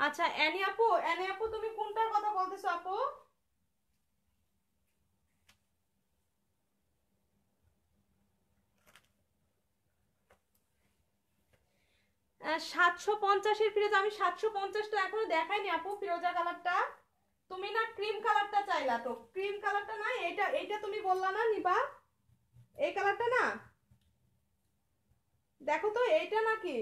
আচ্ছা অ্যানি আপু অ্যানি আপু তুমি কোনটার কথা বলতেছো আপু সাতশো পঞ্চাশের ফিরোজ আমি সাতশো পঞ্চাশটা এখনো দেখাইনি আপু ফিরোজা কালারটা তুমি না ক্রিম কালারটা চাইলা তো ক্রিম কালারটা না এটা এটা তুমি বললা না নিবা এই কালারটা না দেখো তো এইটা নাকি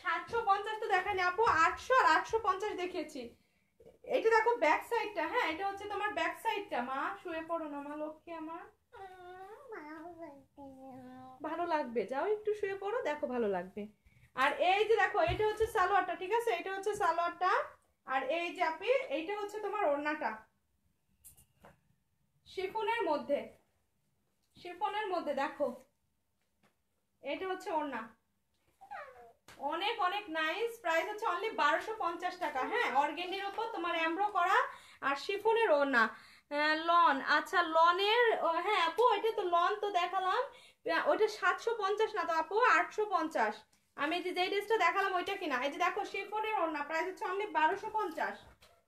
সাতশো পঞ্চাশ তো দেখাইনি আপু আটশো আর আটশো পঞ্চাশ দেখিয়েছি এটা দেখো ব্যাক সাইডটা হ্যাঁ এটা হচ্ছে তোমার ব্যাক সাইডটা মা শুয়ে পড়ো না মা লক্ষ্মী আমার ভালো লাগবে যাও একটু শুয়ে পড়ো দেখো ভালো লাগবে আর এই যে দেখো এটা হচ্ছে সালোয়ারটা ঠিক আছে এটা হচ্ছে সালোয়ারটা আর এই যে আপনি এইটা হচ্ছে তোমার ওড়নাটা শিফনের মধ্যে শিফনের মধ্যে দেখো এটা হচ্ছে ওড়না অনেক অনেক নাইস প্রাইস হচ্ছে অনলি বারোশো পঞ্চাশ টাকা হ্যাঁ অর্গেনির ওপর তোমার অ্যাম্ব্রো করা আর শিফনের ওড়না হ্যাঁ, লন আচ্ছা লনের হ্যাঁ আপু এটা তো লন তো দেখালাম ওইটা সাতশো পঞ্চাশ না তো আপু আটশো পঞ্চাশ আমি যে যেই ড্রেসটা দেখালাম ওইটা কিনা এই যে দেখো শিফনের না প্রাইস হচ্ছে আপনি বারোশো পঞ্চাশ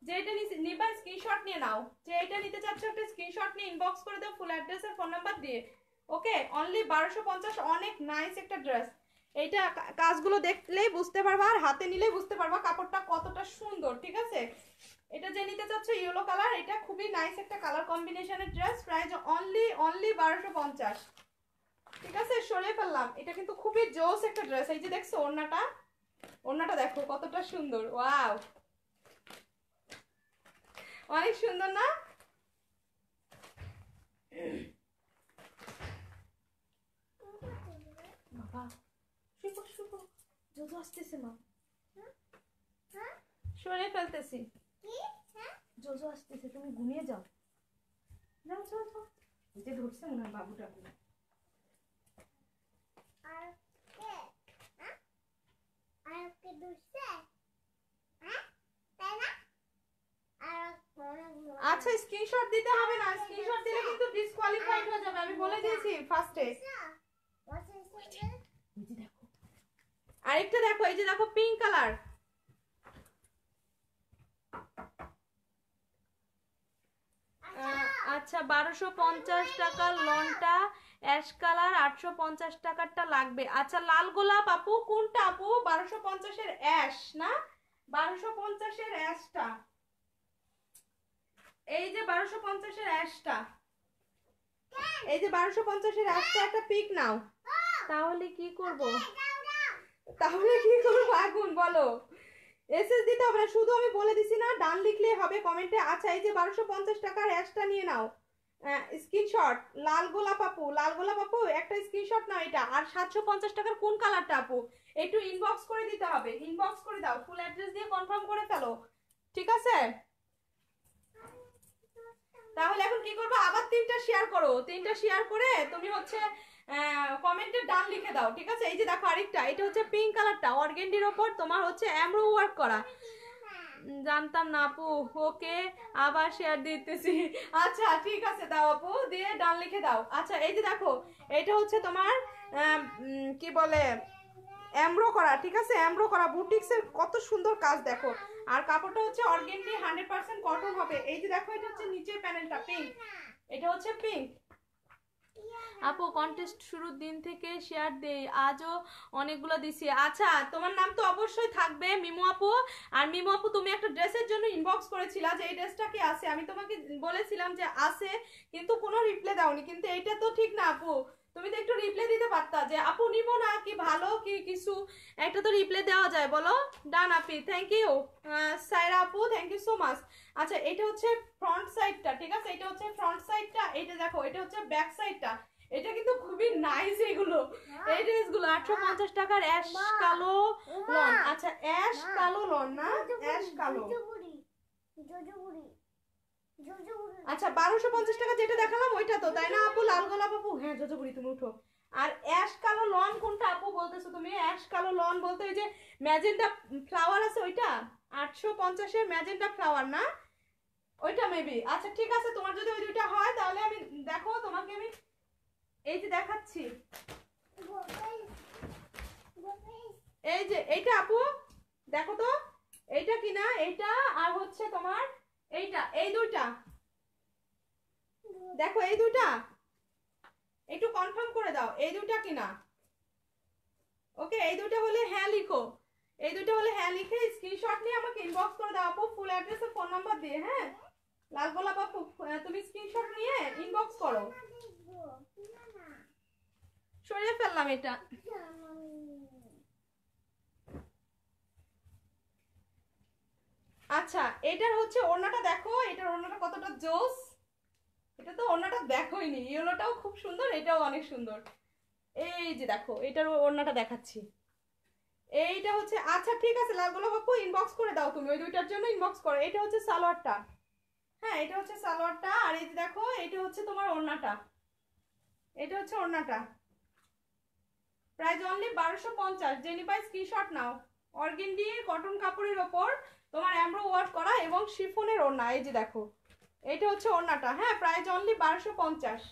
যেটা নিবা স্ক্রিনশট নিয়ে নাও যে এটা নিতে চাচ্ছ একটা স্ক্রিনশট নিয়ে ইনবক্স করে দাও ফুল অ্যাড্রেস আর ফোন নাম্বার দিয়ে ওকে অনলি বারোশো পঞ্চাশ অনেক নাইস একটা ড্রেস এইটা কাজগুলো দেখলেই বুঝতে পারবা আর হাতে নিলেই বুঝতে পারবা কাপড়টা কতটা সুন্দর ঠিক আছে এটা যে নিতে চাচ্ছ ইয়েলো কালার এটা খুবই নাইস একটা কালার কম্বিনেশনের ড্রেস প্রাইস অনলি অনলি বারোশো পঞ্চাশ ঠিক আছে সরে ফেললাম এটা কিন্তু খুবই জোস একটা ড্রেস এই যে দেখছো ওড়নাটা ওড়নাটা দেখো কতটা সুন্দর ওয়াও অনেক সুন্দর না সরে ফেলতেছি হ্যাঁ? জোজো আসতেছে তুমি ঘুমিয়ে যাও যাও চল চল যে ধরছে মনে হয় বাবুটা হ্যাঁ? হ্যাঁ? আচ্ছা স্ক্রিনশট দিতে হবে না স্ক্রিনশট দিলে কিন্তু ডিসকোয়ালিফাইড হয়ে যাবে আমি বলে দিয়েছি ফার্স্টে আচ্ছা, দেখো আরেকটা দেখো এই যে দেখো পিঙ্ক কালার আচ্ছা বারোশো পঞ্চাশ টাকার লনটা অ্যাশ কালার আটশো পঞ্চাশ টাকারটা লাগবে আচ্ছা লাল গোলাপ আপু কোনটা আপু বারোশো পঞ্চাশের অ্যাশ না বারোশো পঞ্চাশের অ্যাশটা এই যে বারোশো পঞ্চাশের অ্যাশটা এই যে বারোশো পঞ্চাশের অ্যাশটা একটা পিক নাও তাহলে কি করব তাহলে কি করবো আগুন বলো এসএস দিতে হবে না শুধু আমি বলে দিছি না ডান লিখলেই হবে কমেন্টে আচ্ছা এই যে বারোশো পঞ্চাশ টাকার হ্যাশটা নিয়ে নাও স্ক্রিনশট লাল গোলাপ আপু লাল গোলাপ আপু একটা স্ক্রিনশট নাও এটা আর সাতশো পঞ্চাশ টাকার কোন কালারটা আপু একটু ইনবক্স করে দিতে হবে ইনবক্স করে দাও ফুল অ্যাড্রেস দিয়ে কনফার্ম করে ফেলো ঠিক আছে তাহলে এখন কি করবো আবার তিনটা শেয়ার করো তিনটা শেয়ার করে তুমি হচ্ছে কমেন্টে ডান লিখে দাও ঠিক আছে এই যে দেখো আরেকটা এটা হচ্ছে পিঙ্ক কালারটা অর্গেন্ডির ওপর তোমার হচ্ছে অ্যামরো ওয়ার্ক করা জানতাম না আপু ওকে আবার শেয়ার দিতেছি আচ্ছা ঠিক আছে দাও আপু দিয়ে ডান লিখে দাও আচ্ছা এই যে দেখো এটা হচ্ছে তোমার কি বলে অ্যামরো করা ঠিক আছে অ্যামরো করা বুটিক্সের কত সুন্দর কাজ দেখো আর কাপড়টা হচ্ছে অর্গেনটি হান্ড্রেড পার্সেন্ট কটন হবে এই যে দেখো এটা হচ্ছে নিচের প্যানেলটা পিঙ্ক এটা হচ্ছে পিঙ্ক আপু কন্টেস্ট শুরুর দিন থেকে শেয়ার দেই আজও অনেকগুলো দিছি আচ্ছা তোমার নাম তো অবশ্যই থাকবে মিমু আপু আর মিমু আপু তুমি একটা ড্রেসের জন্য ইনবক্স করেছিল যে এই ড্রেসটা কি আছে আমি তোমাকে বলেছিলাম যে আছে কিন্তু কোনো রিপ্লাই দাওনি কিন্তু এইটা তো ঠিক না আপু তুমি তো একটু রিপ্লাই দিতে পারতা যে আপু নিব না কি ভালো কি কিছু একটা তো রিপ্লাই দেওয়া যায় বলো ডান আপি থ্যাংক ইউ সাইরা আপু থ্যাংক ইউ সো মাচ আচ্ছা এটা হচ্ছে ফ্রন্ট সাইডটা ঠিক আছে এটা হচ্ছে ফ্রন্ট সাইডটা এটা দেখো এটা হচ্ছে ব্যাক সাইডটা এটা কিন্তু খুবই নাইস এগুলো এই ড্রেসগুলো আটশো পঞ্চাশ টাকার অ্যাশ কালো লন আচ্ছা অ্যাশ কালো লন না অ্যাশ কালো আচ্ছা বারোশো পঞ্চাশ টাকা যেটা দেখালাম ওইটা তো তাই না আপু লাল গোলাপ আপু হ্যাঁ জজবুড়ি তুমি উঠো আর অ্যাশ কালো লন কোনটা আপু বলতেছো তুমি অ্যাশ কালো লন বলতে ওই যে ম্যাজেন্টা ফ্লাওয়ার আছে ওইটা আটশো পঞ্চাশের ম্যাজেন্টা ফ্লাওয়ার না ওইটা মেবি আচ্ছা ঠিক আছে তোমার যদি ওই দুইটা হয় তাহলে আমি দেখো তোমাকে আমি এই যে দেখাচ্ছি এই যে এইটা আপু দেখো তো এইটা কিনা এইটা আর হচ্ছে তোমার এইটা এই দুটা দেখো এই দুটা একটু কনফার্ম করে দাও এই দুটা কিনা ওকে এই দুইটা হলে হ্যাঁ লিখো এই দুটো হলে হ্যাঁ লিখে স্ক্রিনশট নিয়ে আমাকে ইনবক্স করে দাও আপু ফুল অ্যাড্রেস আর ফোন নাম্বার দিয়ে হ্যাঁ লাল গোলাপ তুমি স্ক্রিনশট নিয়ে ইনবক্স করো সরিয়ে ফেললাম এটা আচ্ছা এটার হচ্ছে ওড়নাটা দেখো এটার ওড়নাটা কতটা জোস এটা তো ওড়নাটা দেখোই নি ইয়েলোটাও খুব সুন্দর এটাও অনেক সুন্দর এই যে দেখো এটার ওড়নাটা দেখাচ্ছি এইটা হচ্ছে আচ্ছা ঠিক আছে লাল গোলাপ আপু ইনবক্স করে দাও তুমি ওই দুইটার জন্য ইনবক্স করো এটা হচ্ছে সালোয়ারটা হ্যাঁ এটা হচ্ছে সালোয়ারটা আর এই যে দেখো এটা হচ্ছে তোমার ওড়নাটা এটা হচ্ছে ওড়নাটা প্রাইস অনলি বারোশো পঞ্চাশ জেনিপাই স্ক্রিনশট নাও অর্গিন দিয়ে কটন কাপড়ের ওপর তোমার অ্যাম্ব্রো ওয়ার্ক করা এবং শিফনের ওড়না এই যে দেখো এটা হচ্ছে ওড়নাটা হ্যাঁ প্রাইস অনলি বারোশো পঞ্চাশ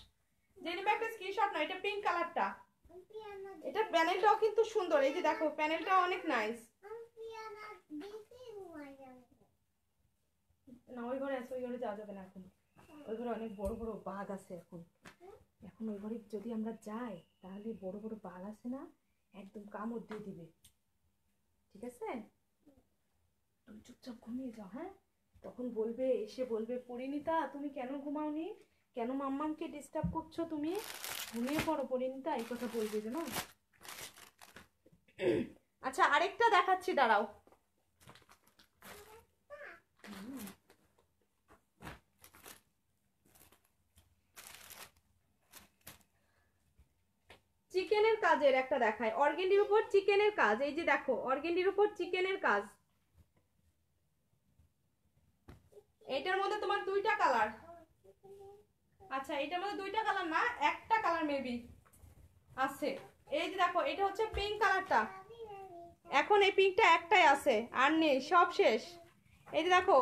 জেনিবা একটা স্ক্রিনশট না এটা পিঙ্ক কালারটা এটা প্যানেলটাও কিন্তু সুন্দর এই যে দেখো প্যানেলটা অনেক নাইস না ওই ঘরে আছে ওই ঘরে যাওয়া যাবে না এখন ওই ঘরে অনেক বড় বড় বাঘ আছে এখন এখন ওই ঘরে যদি আমরা যাই তাহলে বড় বড় বাঘ আছে না একদম কামড় দিয়ে দিবে ঠিক আছে তুমি চুপচাপ ঘুমিয়ে যাও হ্যাঁ তখন বলবে এসে বলবে পরিণীতা তুমি কেন ঘুমাওনি কেন মাম্মামকে ডিস্টার্ব করছো তুমি ঘুমিয়ে পড়ো পরিণীতা এই কথা বলবে যে না আচ্ছা আরেকটা দেখাচ্ছি দাঁড়াও চিকেনের কাজের একটা দেখায় অর্গেন্ডির উপর চিকেনের কাজ এই যে দেখো অর্গেন্ডির উপর চিকেনের কাজ এটার মধ্যে তোমার দুইটা কালার আচ্ছা এটার মধ্যে দুইটা কালার না একটা কালার মেবি আছে এই যে দেখো এটা হচ্ছে পিঙ্ক কালারটা এখন এই পিঙ্কটা একটাই আছে আর নেই সব শেষ এই যে দেখো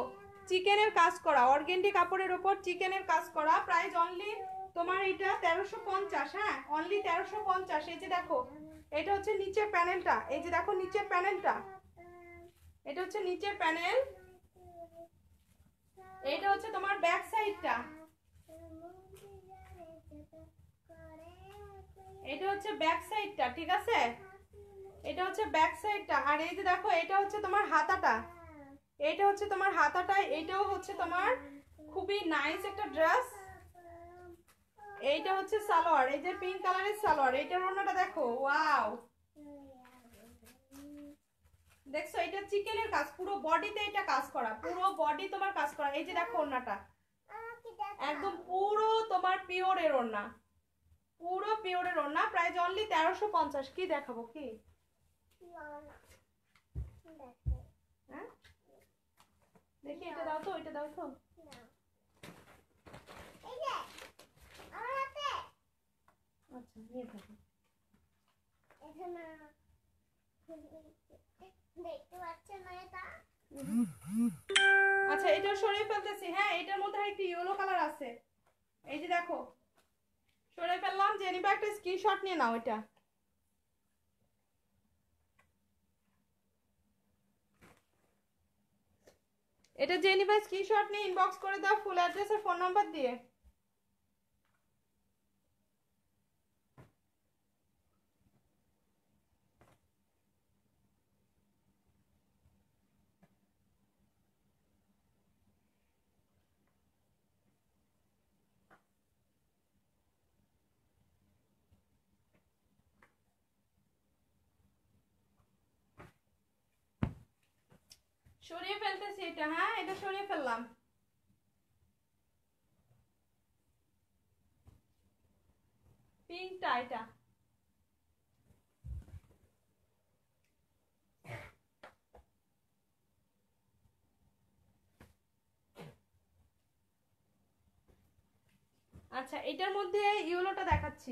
চিকেনের কাজ করা অর্গেন্ডি কাপড়ের ওপর চিকেনের কাজ করা প্রাইস অনলি তোমার এটা তেরোশো পঞ্চাশ হ্যাঁ অনলি তেরোশো পঞ্চাশ এই যে দেখো এটা হচ্ছে নিচের প্যানেলটা এই যে দেখো নিচের প্যানেলটা এটা হচ্ছে নিচের প্যানেল এইটা হচ্ছে তোমার ব্যাক সাইডটা এটা হচ্ছে ব্যাক সাইডটা ঠিক আছে এটা হচ্ছে ব্যাক সাইডটা আর এই যে দেখো এটা হচ্ছে তোমার হাতাটা এটা হচ্ছে তোমার হাতাটা এটাও হচ্ছে তোমার খুবই নাইস একটা ড্রেস এইটা হচ্ছে সালোয়ার এই যে পিঙ্ক কালারের সালোয়ার এইটার ওনাটা দেখো ওয়াও দেখছো এটা চিকেনের কাজ পুরো বডিতে এটা কাজ করা পুরো বডি তোমার কাজ করা এই যে দেখো ওড়নাটা একদম পুরো তোমার পিওরের ওড়না পুরো পিওরের ওড়না প্রাইস অনলি তেরোশো পঞ্চাশ কি দেখাবো কি হ্যাঁ? দেখি এটা দাও তো এটা দাও তো আচ্ছা নিয়ে থাকো আচ্ছা এটা সরিয়ে ফেলতেছি হ্যাঁ এটার মধ্যে ইয়েলো কালার আছে এই যে দেখো সরে ফেললাম জেনিবা একটা স্ক্রিনশট নিয়ে নাও এটা এটা জেনিবা স্ক্রিনশট নিয়ে ইনবক্স করে দাও ফুল অ্যাড্রেস আর ফোন নাম্বার দিয়ে সরিয়ে ফেলতেছি এটা হ্যাঁ এটা সরিয়ে ফেললাম পিঙ্কটা এটা আচ্ছা এটার মধ্যে ইউলোটা দেখাচ্ছি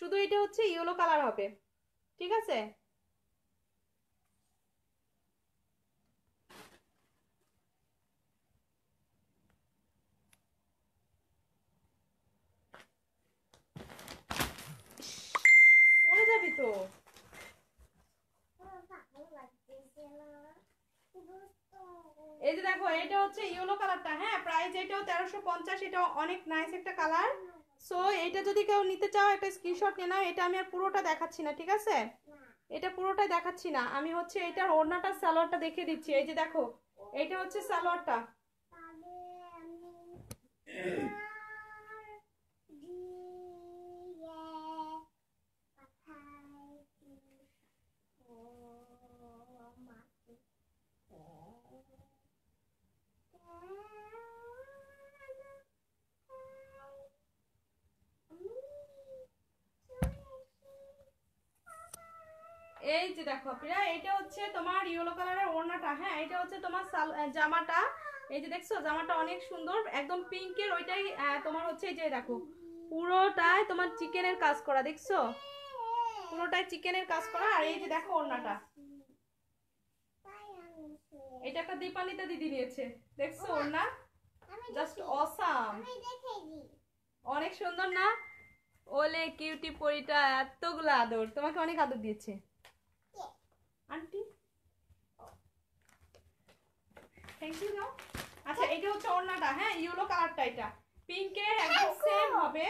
শুধু এটা হচ্ছে ইয়েলো কালার হবে ঠিক আছে পড়ে যাবি তো এই যে দেখো এটা হচ্ছে ইয়েলো কালারটা হ্যাঁ প্রাইস এটাও তেরোশো পঞ্চাশ এটা অনেক নাইস একটা কালার সো এটা যদি কেউ নিতে চাও একটা স্ক্রিনশট নিয়ে নাও এটা আমি আর পুরোটা দেখাচ্ছি না ঠিক আছে এটা পুরোটা দেখাচ্ছি না আমি হচ্ছে এটার ওড়নাটা সালোয়ারটা দেখিয়ে দিচ্ছি এই যে দেখো এটা হচ্ছে সালোয়ারটা এই যে দেখো আপনারা এটা হচ্ছে তোমার ইয়েলো কালারের ওড়নাটা হ্যাঁ এটা হচ্ছে তোমার জামাটা এই যে দেখছো জামাটা অনেক সুন্দর একদম পিঙ্কের ওইটাই তোমার হচ্ছে এই যে দেখো পুরোটাই তোমার চিকেনের কাজ করা দেখছো পুরোটাই চিকেনের কাজ করা আর এই যে দেখো ওড়নাটা এটা একটা দীপানিতে দিদি নিয়েছে দেখছো ওড়না জাস্ট অসাম অনেক সুন্দর না ওলে কিউটি পরিটা এতগুলো আদর তোমাকে অনেক আদর দিয়েছে আন্টি থ্যাংক ইউ দাও আচ্ছা এটা হচ্ছে ওড়নাটা হ্যাঁ ইয়েলো কালারটা এটা পিঙ্কের সেম হবে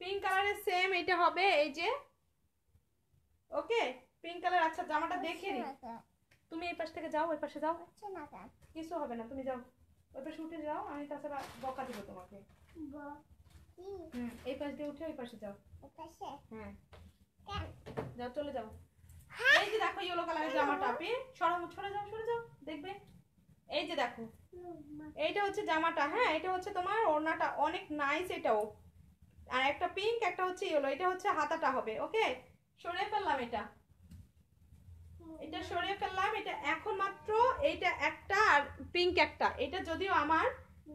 পিঙ্ক কালারের সেম এটা হবে এই যে ওকে পিঙ্ক কালার আচ্ছা জামাটা দেখে নি আচ্ছা। তুমি এই পাশ থেকে যাও ওই পাশে যাও কিছু হবে না তুমি যাও ওই পাশে উঠে যাও আমি তাছাড়া বকা দিব তোমাকে হুম এই পাশ দিয়ে উঠে ওই পাশে যাও হ্যাঁ যাও চলে যাও এই যে দেখো ইয়েলো কালারের জামাটা পে সরা সরে যাও সরে যাও দেখবে এই যে দেখো এইটা হচ্ছে জামাটা হ্যাঁ এটা হচ্ছে তোমার ওড়নাটা অনেক নাইস এটাও আর একটা পিঙ্ক একটা হচ্ছে ইয়েলো এটা হচ্ছে হাতাটা হবে ওকে সরে ফেললাম এটা এটা সরে ফেললাম এটা এখন মাত্র এইটা একটা আর পিঙ্ক একটা এটা যদিও আমার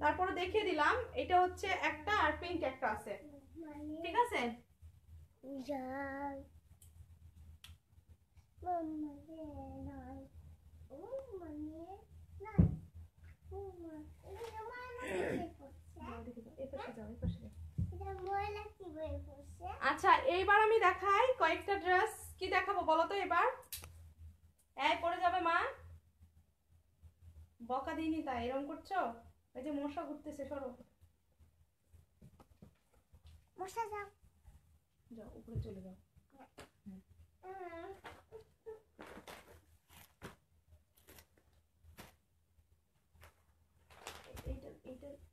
তারপরে দেখিয়ে দিলাম এটা হচ্ছে একটা আর পিঙ্ক একটা আছে ঠিক আছে আচ্ছা এইবার আমি দেখাই কয়েকটা ড্রেস কি দেখাবো বলো তো এবার এই পরে যাবে মা বকা দিইনি তাই এরম করছো এই যে মশা ঘুরতেছে সরো মশা যাও যাও উপরে চলে যাও হ্যাঁ।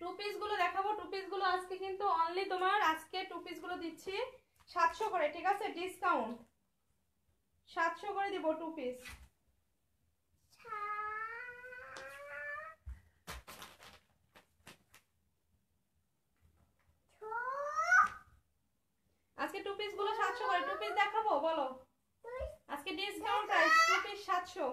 টু পিসগুলো দেখাবো টু পিসগুলো আজকে কিন্তু অনলি তোমার আজকে টু পিসগুলো দিচ্ছি সাতশো করে ঠিক আছে ডিসকাউন্ট সাতশো করে দিব টু আজকে টু গুলো সাতশো করে টুপিস দেখাবো বলো আজকে ডিসকাউন্ট প্রাইস টু সাতশো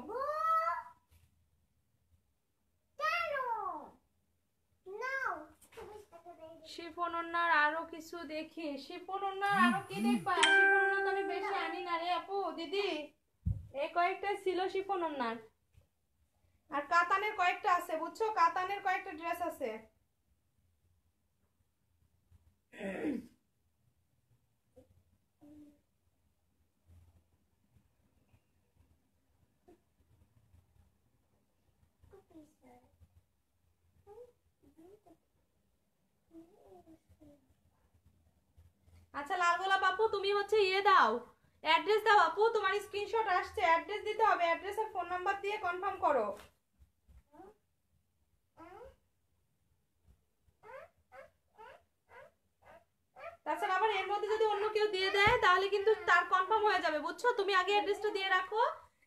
শিফন আরো কিছু দেখি শিফন আরো কি দেখবা শিফন ওনার আমি বেশি আনি না রে আপু দিদি এই কয়েকটা ছিল শিফন আর কাতানের কয়েকটা আছে বুঝছো কাতানের কয়েকটা ড্রেস আছে Thank hmm? you. Hmm? আচ্ছা লাল গোলাপ আপু তুমি হচ্ছে ইয়ে দাও অ্যাড্রেস দাও আপু তোমার স্ক্রিনশট আসছে অ্যাড্রেস দিতে হবে অ্যাড্রেস আর ফোন নাম্বার দিয়ে কনফার্ম করো তাছাড়া আবার এর মধ্যে যদি অন্য কেউ দিয়ে দেয় তাহলে কিন্তু তার কনফার্ম হয়ে যাবে বুঝছো তুমি আগে অ্যাড্রেসটা দিয়ে রাখো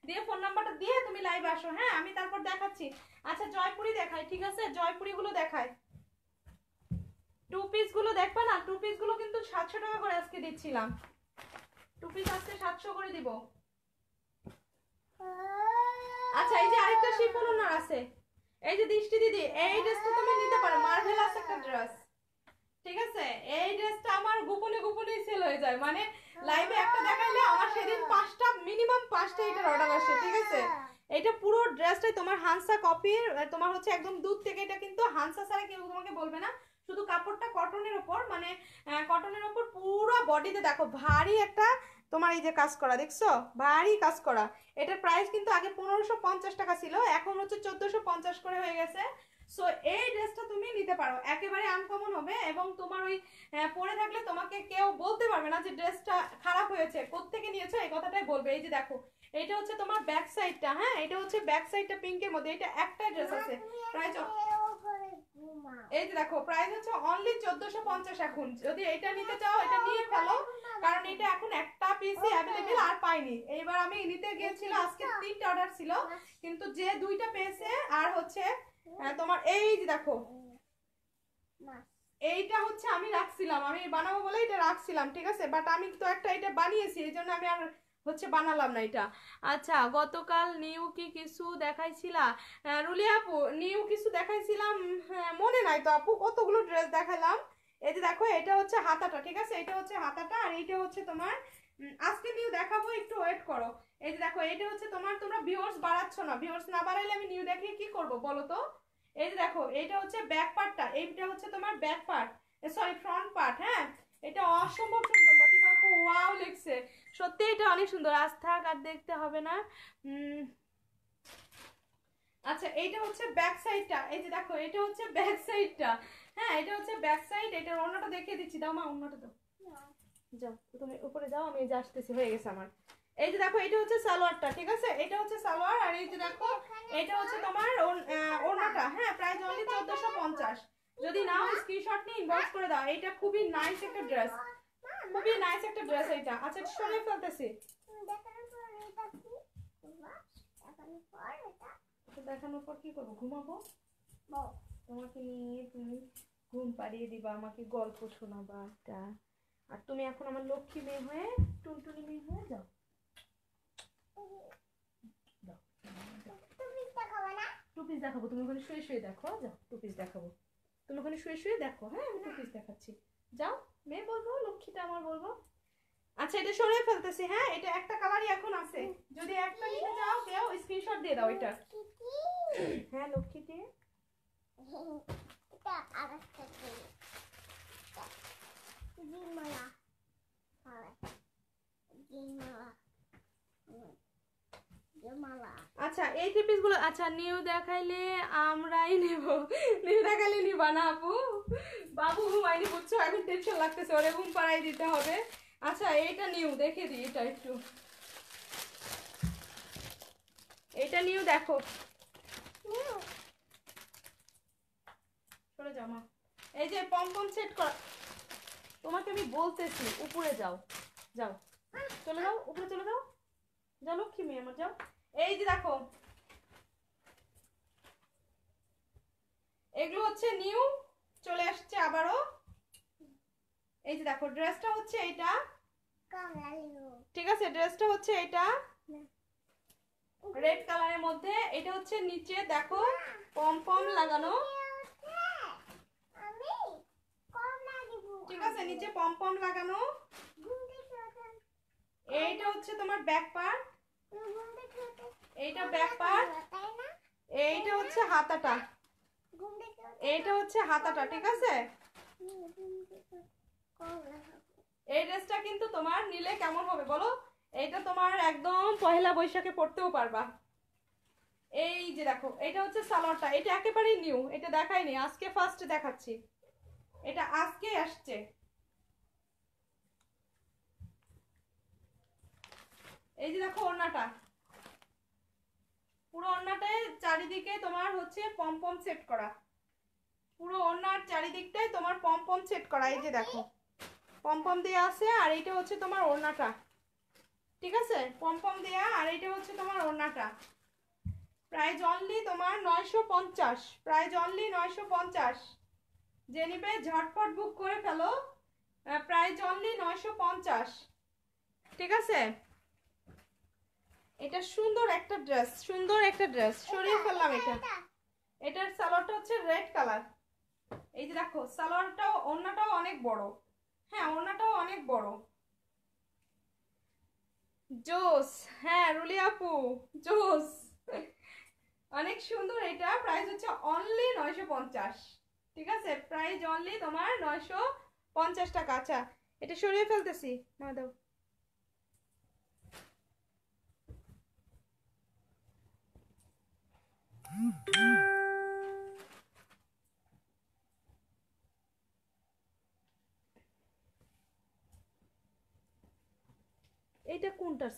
দিয়ে ফোন নাম্বারটা দিয়ে তুমি লাইভ আসো হ্যাঁ আমি তারপর দেখাচ্ছি আচ্ছা জয়পুরি দেখাই ঠিক আছে জয়পুরিগুলো দেখায় টু পিস গুলো দেখবা না টু পিস গুলো কিন্তু সাতশো টাকা করে আজকে দিচ্ছিলাম টু পিস আজকে সাতশো করে দিব আচ্ছা এই যে আরেকটা শিফন ওনার আছে এই যে দৃষ্টি দিদি এই ড্রেসটা তুমি নিতে পারো মার্ভেল আছে একটা ড্রেস ঠিক আছে এই ড্রেসটা আমার গোপনে গোপনে সেল হয়ে যায় মানে লাইভে একটা দেখাইলে আমার সেদিন পাঁচটা মিনিমাম পাঁচটা এটার অর্ডার আসে ঠিক আছে এটা পুরো ড্রেসটাই তোমার হানসা কপির তোমার হচ্ছে একদম দুধ থেকে এটা কিন্তু হানসা ছাড়া কেউ তোমাকে বলবে না শুধু কাপড়টা কটনের ওপর মানে কটনের ওপর পুরো বডিতে দেখো ভারী একটা তোমার এই যে কাজ করা দেখছো ভারী কাজ করা এটার প্রাইস কিন্তু আগে পনেরোশো পঞ্চাশ টাকা ছিল এখন হচ্ছে চোদ্দোশো পঞ্চাশ করে হয়ে গেছে সো এই ড্রেসটা তুমি নিতে পারো একেবারে আনকমন হবে এবং তোমার ওই পরে থাকলে তোমাকে কেউ বলতে পারবে না যে ড্রেসটা খারাপ হয়েছে কোথেকে নিয়েছো এই কথাটাই বলবে এই যে দেখো এটা হচ্ছে তোমার ব্যাক সাইডটা হ্যাঁ এটা হচ্ছে ব্যাক সাইডটা পিঙ্কের মধ্যে এটা একটা ড্রেস আছে প্রায় এই দেখো প্রাইস হচ্ছে অনলি চোদ্দশো পঞ্চাশ এখন যদি এটা নিতে চাও এটা নিয়ে ফেলো কারণ এটা এখন একটা পিসই অ্যাভেলেবেল আর পাইনি এইবার আমি নিতে গিয়েছিল আজকে তিনটা অর্ডার ছিল কিন্তু যে দুইটা পেয়েছে আর হচ্ছে তোমার এই যে দেখো এইটা হচ্ছে আমি রাখছিলাম আমি বানাবো বলে এটা রাখছিলাম ঠিক আছে বাট আমি তো একটা এটা বানিয়েছি এই জন্য আমি আর হচ্ছে বানালাম না এটা আচ্ছা গতকাল নিউ কি কিছু দেখাইছিলা রুলি আপু নিউ কিছু দেখাইছিলাম হ্যাঁ, মনে নাই তো আপু কতগুলো ড্রেস দেখালাম এই যে দেখো এটা হচ্ছে হাতাটা ঠিক আছে এটা হচ্ছে হাতাটা আর এইটা হচ্ছে তোমার আজকে নিউ দেখাবো একটু ওয়েট করো এই যে দেখো এটা হচ্ছে তোমার তোমরা ভিউয়ার্স বাড়াচ্ছ না ভিউয়ার্স না বাড়াইলে আমি নিউ দেখিয়ে কি করব বলো তো এই যে দেখো এইটা হচ্ছে ব্যাক পার্টটা এইটা হচ্ছে তোমার back part sorry front part হ্যাঁ এটা অসম্ভব সুন্দর ওয়াও লিখছে সত্যি এটা অনেক সুন্দর আজ থাক আর দেখতে হবে না আচ্ছা এইটা হচ্ছে ব্যাক সাইডটা এই যে দেখো এটা হচ্ছে ব্যাক সাইডটা হ্যাঁ এটা হচ্ছে ব্যাক সাইড এটার অন্যটা দেখিয়ে দিচ্ছি দাও মা অন্যটা দাও যাও তুমি উপরে যাও আমি যে আসতেছি হয়ে গেছে আমার এই যে দেখো এটা হচ্ছে সালোয়ারটা ঠিক আছে এটা হচ্ছে সালোয়ার আর এই যে দেখো এটা হচ্ছে তোমার ওনাটা হ্যাঁ প্রায় অনলি চোদ্দশো পঞ্চাশ যদি নাও স্ক্রিনশট নিয়ে ইনবক্স করে দাও এটা খুবই নাইস একটা ড্রেস খুবই নাইস একটা ড্রেস এটা আচ্ছা সময় ফেলতেছি দেখানোর পর কি করবো ঘুমাবো তোমাকে নিয়ে তুমি ঘুম পাড়িয়ে দিবা আমাকে গল্প শোনাবা তা আর তুমি এখন আমার লক্ষ্মী মেয়ে হয়ে টুনটুনি মেয়ে হয়ে যাও টুপিস দেখাবো তুমি ওখানে শুয়ে শুয়ে দেখো যাও টুপিস দেখাবো তুমি ওখানে শুয়ে শুয়ে দেখো হ্যাঁ আমি টুপিস দেখাচ্ছি যাও মেয়ে বলবো লক্ষ্মীটা আমার বলবো আচ্ছা এটা সরিয়ে ফেলতেছি হ্যাঁ এটা একটা কালারই এখন আছে যদি একটা নিতে চাও দাও স্ক্রিনশট দিয়ে দাও এটা হ্যাঁ লক্ষ্মী দিয়ে এটা আরেকটা আরে জিমলা হ্যাঁ, আচ্ছা এই থ্রি পিসগুলো আচ্ছা নিউ দেখাইলে আমরাই নেব নিউ দেখাইলে নিবা না আপু বাবু ঘুমাইনি বুঝছো এখন টেনশন লাগতেছে ওরে ঘুম পাড়াই দিতে হবে আচ্ছা এইটা নিউ দেখে দিই এটা একটু এটা নিউ দেখো সরে জামা এই যে পম্পম সেট করা তোমাকে আমি বলতেছি উপরে যাও যাও চলে যাও উপরে চলে যাও যা লক্ষ্মী মেয়ে আমার যাও এই যে দেখো এগুলো হচ্ছে নিউ চলে আসছে আবারও এই যে দেখো ড্রেসটা হচ্ছে এটা ঠিক আছে ড্রেসটা হচ্ছে এটা রেড কালারের মধ্যে এটা হচ্ছে নিচে দেখো পম পম লাগানো ঠিক আছে নিচে পম পম লাগানো এইটা হচ্ছে তোমার ব্যাক পার্ট এইটা ব্যাক পার্ট এইটা হচ্ছে হাতাটা এইটা হচ্ছে হাতাটা ঠিক আছে এই ড্রেসটা কিন্তু তোমার নিলে কেমন হবে বলো এইটা তোমার একদম পহেলা বৈশাখে পড়তেও পারবা এই যে দেখো এটা হচ্ছে সালোয়ারটা এটা একেবারেই নিউ এটা দেখায়নি আজকে ফার্স্ট দেখাচ্ছি এটা আজকে আসছে এই যে দেখো ওড়নাটা পুরো ওড়নাটায় চারিদিকে তোমার হচ্ছে পম্পম সেট করা পুরো ওড়নার চারিদিকটায় তোমার পম্পম সেট করা এই যে দেখো পম্পম দেওয়া আছে আর এইটা হচ্ছে তোমার ওড়নাটা ঠিক আছে পম্পম দেয়া আর এইটা হচ্ছে তোমার ওড়নাটা প্রায় জনলি তোমার নয়শো পঞ্চাশ প্রায় জনলি নয়শো পঞ্চাশ যে ঝটপট বুক করে ফেলো প্রায় জনলি নয়শো পঞ্চাশ ঠিক আছে এটা সুন্দর একটা ড্রেস সুন্দর একটা ড্রেস সরিয়ে ফেললাম এটা এটার সালোয়ারটা হচ্ছে রেড কালার এই যে দেখো সালোয়ারটাও ওড়নাটাও অনেক বড় হ্যাঁ ওড়নাটাও অনেক বড় জোস হ্যাঁ রুলি আপু জোস অনেক সুন্দর এটা প্রাইস হচ্ছে অনলি নয়শো পঞ্চাশ ঠিক আছে প্রাইস অনলি তোমার নয়শো পঞ্চাশ টাকা আচ্ছা এটা সরিয়ে ফেলতেছি না দাও এইটা কোনটার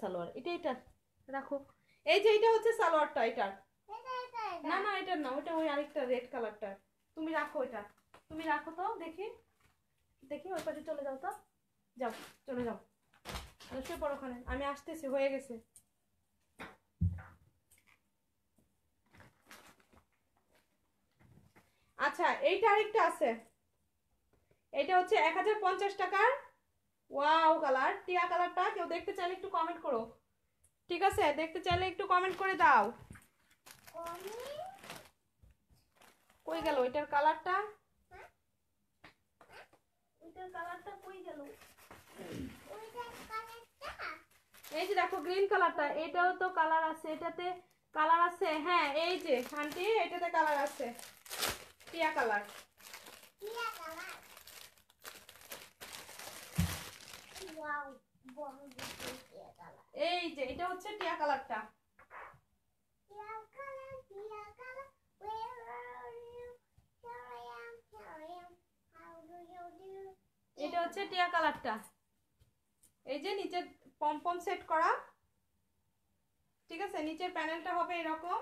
সালোয়ার এটা এটা রাখো এই যে এটা হচ্ছে সালোয়ারটা এটা না না এটার না ওটা ওই আরেকটা রেড কালারটা তুমি রাখো এটা তুমি রাখো তো দেখি দেখি ওই পাশে চলে যাও তো যাও চলে যাও শুয়ে পড়ো ওখানে আমি আসতেছি হয়ে গেছে আচ্ছা এইটা আরেকটা আছে এটা হচ্ছে এক হাজার পঞ্চাশ টাকার ওয়াও কালার টিয়া কালারটা কেউ দেখতে চাইলে একটু কমেন্ট করো ঠিক আছে দেখতে চাইলে একটু কমেন্ট করে দাও কই গেল এটার কালারটা এই যে দেখো গ্রিন কালারটা এটাও তো কালার আছে এটাতে কালার আছে হ্যাঁ এই যে আন্টি এটাতে কালার আছে টিয়া কালার টিয়া কালার এই যে এটা হচ্ছে টিয়া কালারটা এটা হচ্ছে টিয়া কালারটা এই যে নিচের পম পম সেট করা ঠিক আছে নিচের প্যানেলটা হবে এরকম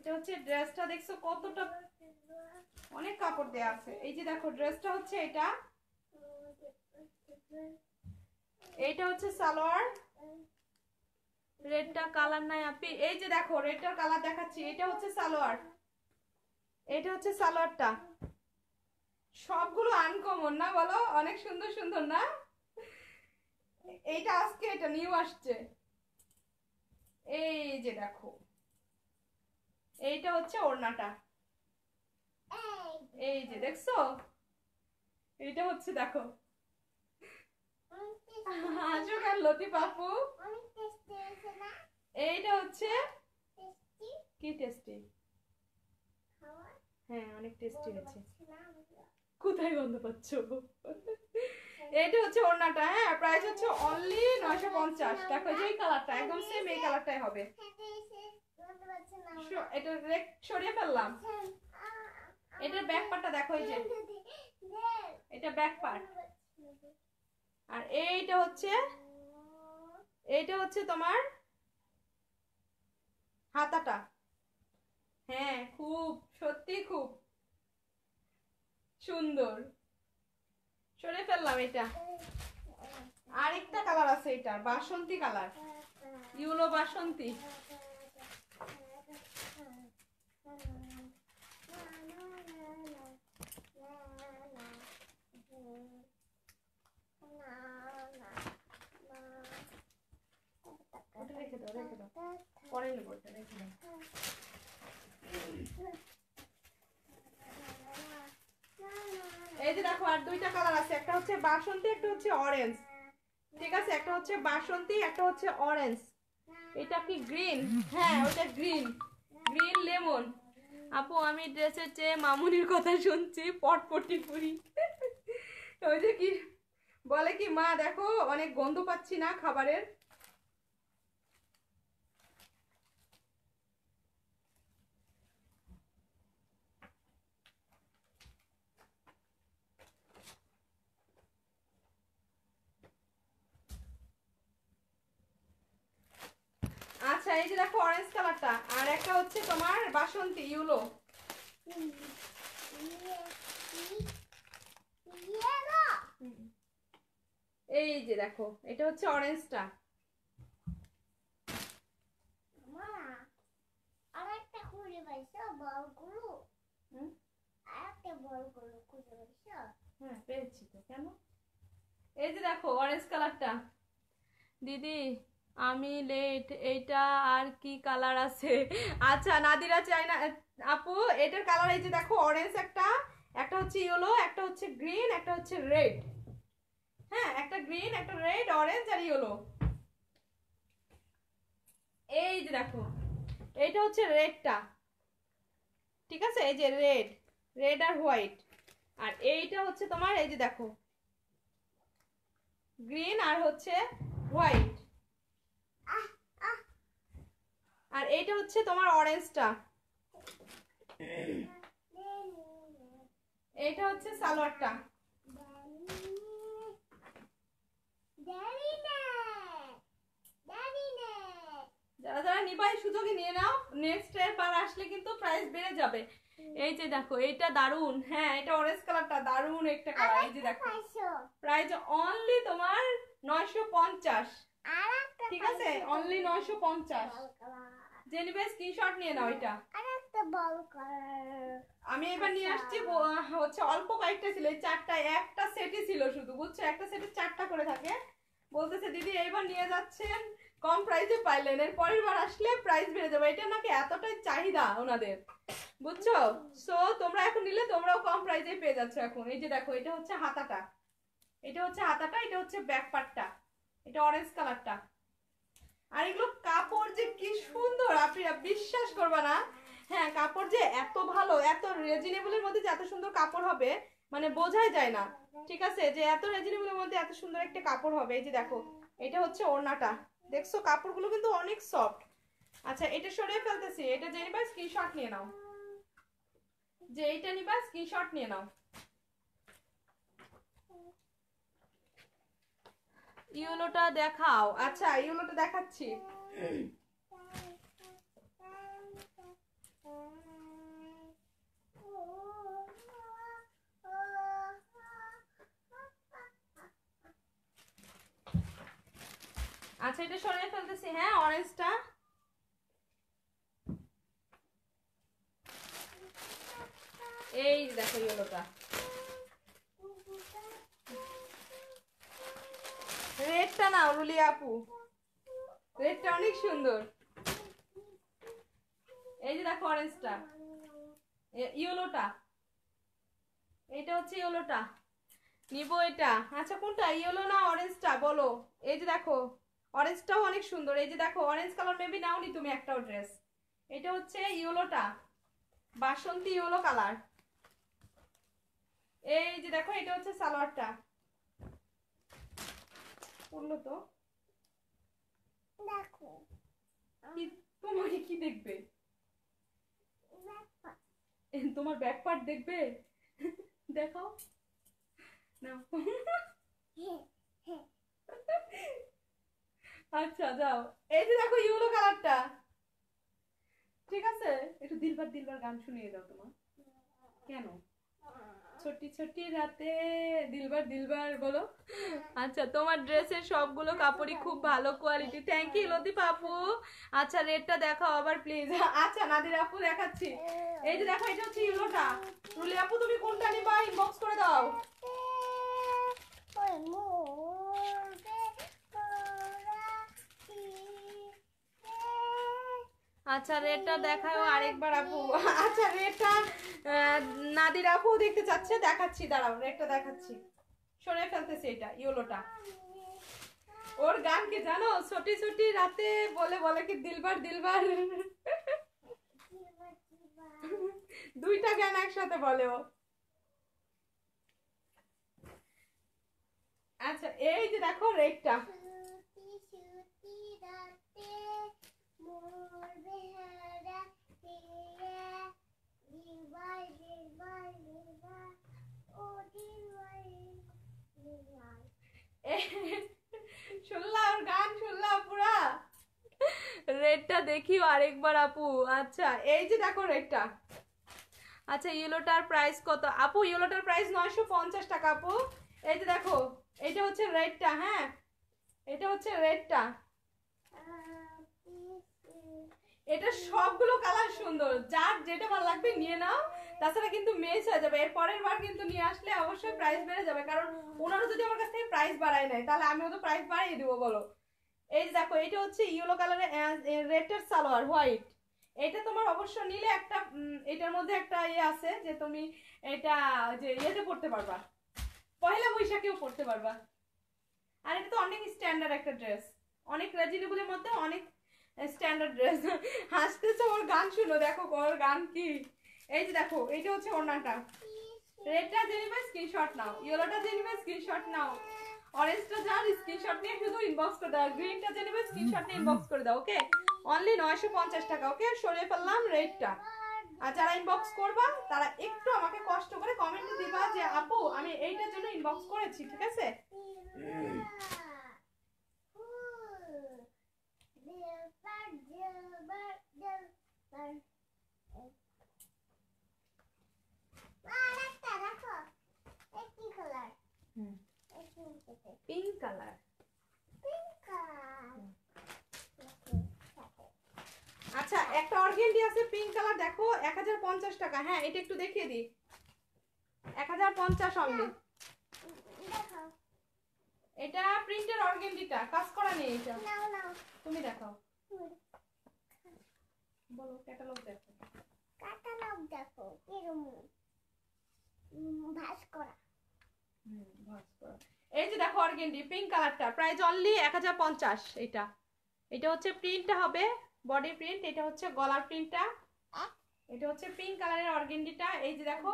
এটা হচ্ছে ড্রেসটা দেখছো কতটা অনেক কাপড় দেয়া আছে এই যে দেখো ড্রেসটা হচ্ছে এটা এইটা হচ্ছে সালোয়ার রেডটা কালার নাই আপনি এই যে দেখো রেডটার কালার দেখাচ্ছি এটা হচ্ছে সালোয়ার এটা হচ্ছে সালোয়ারটা সবগুলো আনকমন না বলো অনেক সুন্দর সুন্দর না এইটা আজকে এটা নিউ আসছে এই যে দেখো এইটা হচ্ছে ওড়নাটা এই যে দেখছো এইটা হচ্ছে দেখো হাসো লতি এইটা হচ্ছে কি টেস্টি হ্যাঁ অনেক টেস্টি কোথায় হচ্ছে ওড়নাটা হ্যাঁ প্রাইস হচ্ছে অনলি পঞ্চাশ দেখো যেই কালারটা একদম সেম এই কালারটাই হবে এটা রেক সরিয়ে ফেললাম এটার ব্যাক পার্টটা দেখো এই যে এটা ব্যাক পার্ট আর এইটা হচ্ছে এইটা হচ্ছে তোমার হাতাটা হ্যাঁ খুব সত্যি খুব সুন্দর সরে ফেললাম এটা আরেকটা কালার আছে এটা বাসন্তী কালার ইউলো বাসন্তী পরে নেবো এই যে দেখো আর দুইটা কালার আছে একটা হচ্ছে বাসন্তী একটা হচ্ছে অরেঞ্জ ঠিক আছে একটা হচ্ছে বাসন্তী একটা হচ্ছে অরেঞ্জ এটা কি গ্রিন হ্যাঁ ওটা গ্রিন গ্রিন লেমন আপু আমি ড্রেসের চেয়ে মামুনির কথা শুনছি পটপটি পুরি ওই যে কি বলে কি মা দেখো অনেক গন্ধ পাচ্ছি না খাবারের আচ্ছা এই যে দেখো অরেঞ্জ কালারটা আর একটা হচ্ছে তোমার বাসন্তী ইউলো এই যে দেখো এটা হচ্ছে অরেঞ্জটা হ্যাঁ, এই যে দেখো অরেঞ্জ কালারটা দিদি আমি লেট এইটা আর কি কালার আছে আচ্ছা নাদিরা চাই না আপু এটার কালার এই যে দেখো অরেঞ্জ একটা একটা হচ্ছে ইয়েলো একটা হচ্ছে গ্রিন একটা হচ্ছে রেড হ্যাঁ একটা গ্রিন একটা রেড অরেঞ্জ আর ইয়েলো এই যে দেখো এইটা হচ্ছে রেডটা ঠিক আছে এই যে রেড রেড আর হোয়াইট আর এইটা হচ্ছে তোমার এই যে দেখো গ্রিন আর হচ্ছে হোয়াইট আর এইটা হচ্ছে তোমার অরেঞ্জটা এইটা হচ্ছে সালোয়ারটা যারা যারা সুযোগে নিয়ে নাও নেক্সট বার আসলে কিন্তু বেড়ে যাবে এই যে দেখো এটা হ্যাঁ এটা অরেঞ্জ কালারটা দারুন একটা কালার এই যে দেখো অনলি তোমার নয়শো পঞ্চাশ ঠিক আছে অনলি নয়শো পঞ্চাশ জেনিবে স্ক্রিনশট নিয়ে নাও এটা আরেকটা আমি এবার নিয়ে আসছি আচ্ছা। হচ্ছে অল্প কয়েকটা ছিল চারটা একটা সেটই ছিল শুধু বুঝছো একটা সেটে চারটা করে থাকে বলতেছে দিদি এইবার নিয়ে যাচ্ছেন কম প্রাইসে পাইলেন এর পরের বার আসলে প্রাইস বেড়ে যাবে এটা নাকি এতটাই চাহিদা ওনাদের বুঝছো সো তোমরা এখন নিলে তোমরাও কম প্রাইসে পেয়ে যাচ্ছ এখন এই যে দেখো এটা হচ্ছে হাতাটা এটা হচ্ছে হাতাটা এটা হচ্ছে ব্যাক পার্টটা এটা অরেঞ্জ কালারটা আর এগুলো কাপড় যে কি সুন্দর আপনি বিশ্বাস করবে না হ্যাঁ কাপড় যে এত ভালো এত রিজনেবলের মধ্যে যে এত সুন্দর কাপড় হবে মানে বোঝাই যায় না ঠিক আছে যে এত রেজিনেবলের মধ্যে এত সুন্দর একটা কাপড় হবে এই যে দেখো এটা হচ্ছে ওড়নাটা দেখছো কাপড়গুলো কিন্তু অনেক সফট আচ্ছা এটা সরিয়ে ফেলতেছি এটা যে নিবা স্ক্রিনশট নিয়ে নাও যে এইটা নিবা স্ক্রিনশট নিয়ে নাও ইউনোটা দেখাও আচ্ছা ইউনোটা দেখাচ্ছি আচ্ছা এটা সরিয়ে ফেলতেছি হ্যাঁ অরেঞ্জটা এই দেখো ইউনোটা রেডটা নাও রুলি আপু রেডটা অনেক সুন্দর এই যে দেখো অরেঞ্জটা ইয়েলোটা এটা হচ্ছে ইয়েলোটা নিব এটা আচ্ছা কোনটা ইয়েলো না অরেঞ্জটা বলো এই যে দেখো অরেঞ্জটাও অনেক সুন্দর এই যে দেখো অরেঞ্জ কালার মেবি নি তুমি একটাও ড্রেস এটা হচ্ছে ইয়েলোটা বাসন্তী ইয়েলো কালার এই যে দেখো এটা হচ্ছে সালোয়ারটা করলো তো দেখো কি তোমাকে কি দেখবে তোমার ব্যাক পার্ট দেখবে দেখাও না হ্যাঁ, হ্যাঁ। আচ্ছা যাও এই যে দেখো ইউলো কালারটা ঠিক আছে একটু দিলবার দিলবার গান শুনিয়ে দাও তোমার কেন ছোটি ছোটি রাতে দিলবার দিলবার বলো আচ্ছা তোমার ড্রেসের সবগুলো কাপড়ই খুব ভালো কোয়ালিটি থ্যাংক ইউ লতি পাপু আচ্ছা রেটটা দেখাও আবার প্লিজ আচ্ছা নাদির আপু দেখাচ্ছি এই যে দেখো এটা হচ্ছে ইউলোটা রুলি আপু তুমি কোনটা নিবা ইনবক্স করে দাও আচ্ছা এটা দেখাও আরেকবার আপু আচ্ছা রেটটা নাদির আপু দেখতে চাচ্ছে দেখাচ্ছি দাঁড়াও রেটটা দেখাচ্ছি সরে ফেলতেছে এটা ইয়োলোটা ওর গান কি জানো ছোটি ছোটি রাতে বলে বলে কি দিলবার দিলবার দুইটা গান একসাথে বলে ও আচ্ছা এই যে দেখো রেটটা শুনলাম গান শুনলাম পুরা রেডটা দেখিও আরেকবার আপু আচ্ছা এই যে দেখো রেডটা আচ্ছা ইয়েলোটার প্রাইস কত আপু ইয়েলোটার প্রাইস নয়শো পঞ্চাশ টাকা আপু এই যে দেখো এটা হচ্ছে রেডটা হ্যাঁ এটা হচ্ছে রেডটা এটা সবগুলো কালার সুন্দর যার যেটা ভালো লাগবে নিয়ে নাও তাছাড়া কিন্তু মেস হয়ে যাবে এর পরের বার কিন্তু নিয়ে আসলে অবশ্যই প্রাইস বেড়ে যাবে কারণ ওনারও যদি আমার কাছ থেকে প্রাইস বাড়ায় নেয় তাহলে আমিও তো প্রাইস বাড়িয়ে দিব বলো এই যে দেখো এটা হচ্ছে ইয়েলো কালারের রেটের সালোয়ার হোয়াইট এটা তোমার অবশ্য নিলে একটা এটার মধ্যে একটা ইয়ে আছে যে তুমি এটা যে ইয়েতে পড়তে পারবা পয়লা বৈশাখেও পড়তে পারবা আর এটা তো অনেক স্ট্যান্ডার্ড একটা ড্রেস অনেক রেজিনেবলের মধ্যে অনেক স্ট্যান্ডার্ড ড্রেস হাসতেছে ওর গান শুনো দেখো ওর গান কি এই যে দেখো এইটা হচ্ছে ওনাটা রেডটা যে নিবে স্ক্রিনশট নাও ইয়েলোটা যে নিবে স্ক্রিনশট নাও অরেঞ্জটা যার স্ক্রিনশট নিয়ে শুধু ইনবক্স করে দাও গ্রিনটা যে নিবে স্ক্রিনশট নিয়ে ইনবক্স করে দাও ওকে অনলি নয়শো পঞ্চাশ টাকা ওকে সরিয়ে ফেললাম রেডটা আর যারা ইনবক্স করবা তারা একটু আমাকে কষ্ট করে কমেন্টে দিবা যে আপু আমি এইটার জন্য ইনবক্স করেছি ঠিক আছে আচ্ছা একটা অর্গেন্ডি আছে পিঙ্ক কালার দেখো এক হাজার পঞ্চাশ টাকা হ্যাঁ এটা একটু দেখিয়ে দিই এক হাজার পঞ্চাশ অনলি এটা প্রিন্টের অর্গেন্ডিটা কাজ করা নেই এটা তুমি দেখাও বলো ক্যাটালগ দেখো ক্যাটালগ দেখো এরম ভাস করা এই যে দেখো অর্গেন্ডি পিঙ্ক কালারটা প্রাইস অনলি এক হাজার পঞ্চাশ এটা এটা হচ্ছে প্রিন্টটা হবে বডি প্রিন্ট এটা হচ্ছে গলার প্রিন্টটা এটা হচ্ছে পিঙ্ক কালারের অর্গেন্ডিটা এই যে দেখো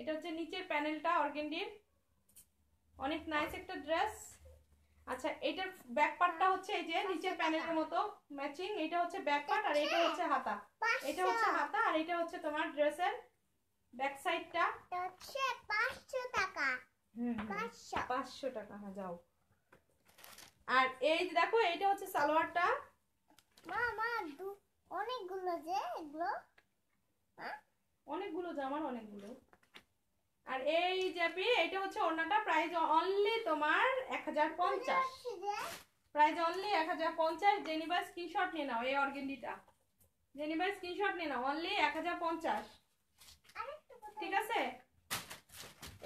এটা হচ্ছে নিচের প্যানেলটা অর্গেন্ডির অনেক নাইস একটা ড্রেস আচ্ছা এটার ব্যাক পার্টটা হচ্ছে এই যে নিচের প্যানেলের মতো ম্যাচিং এটা হচ্ছে ব্যাক পার্ট আর এটা হচ্ছে হাতা এটা হচ্ছে হাতা আর এটা হচ্ছে তোমার ড্রেসের ব্যাক সাইডটা হচ্ছে 500 টাকা হুম 500 500 টাকা হ্যাঁ যাও আর এই যে দেখো এটা হচ্ছে সালোয়ারটা মা মা অনেকগুলো যে এগুলো অনেকগুলো জামার অনেকগুলো আর এই জ্যাপি এটা হচ্ছে ওড়নাটা প্রাইস অনলি তোমার এক হাজার পঞ্চাশ প্রাইস অনলি এক হাজার পঞ্চাশ জেনিবা স্ক্রিনশট নিয়ে নাও এই অর্গেন্ডিটা জেনিবা স্ক্রিনশট নিয়ে নাও অনলি এক হাজার পঞ্চাশ ঠিক আছে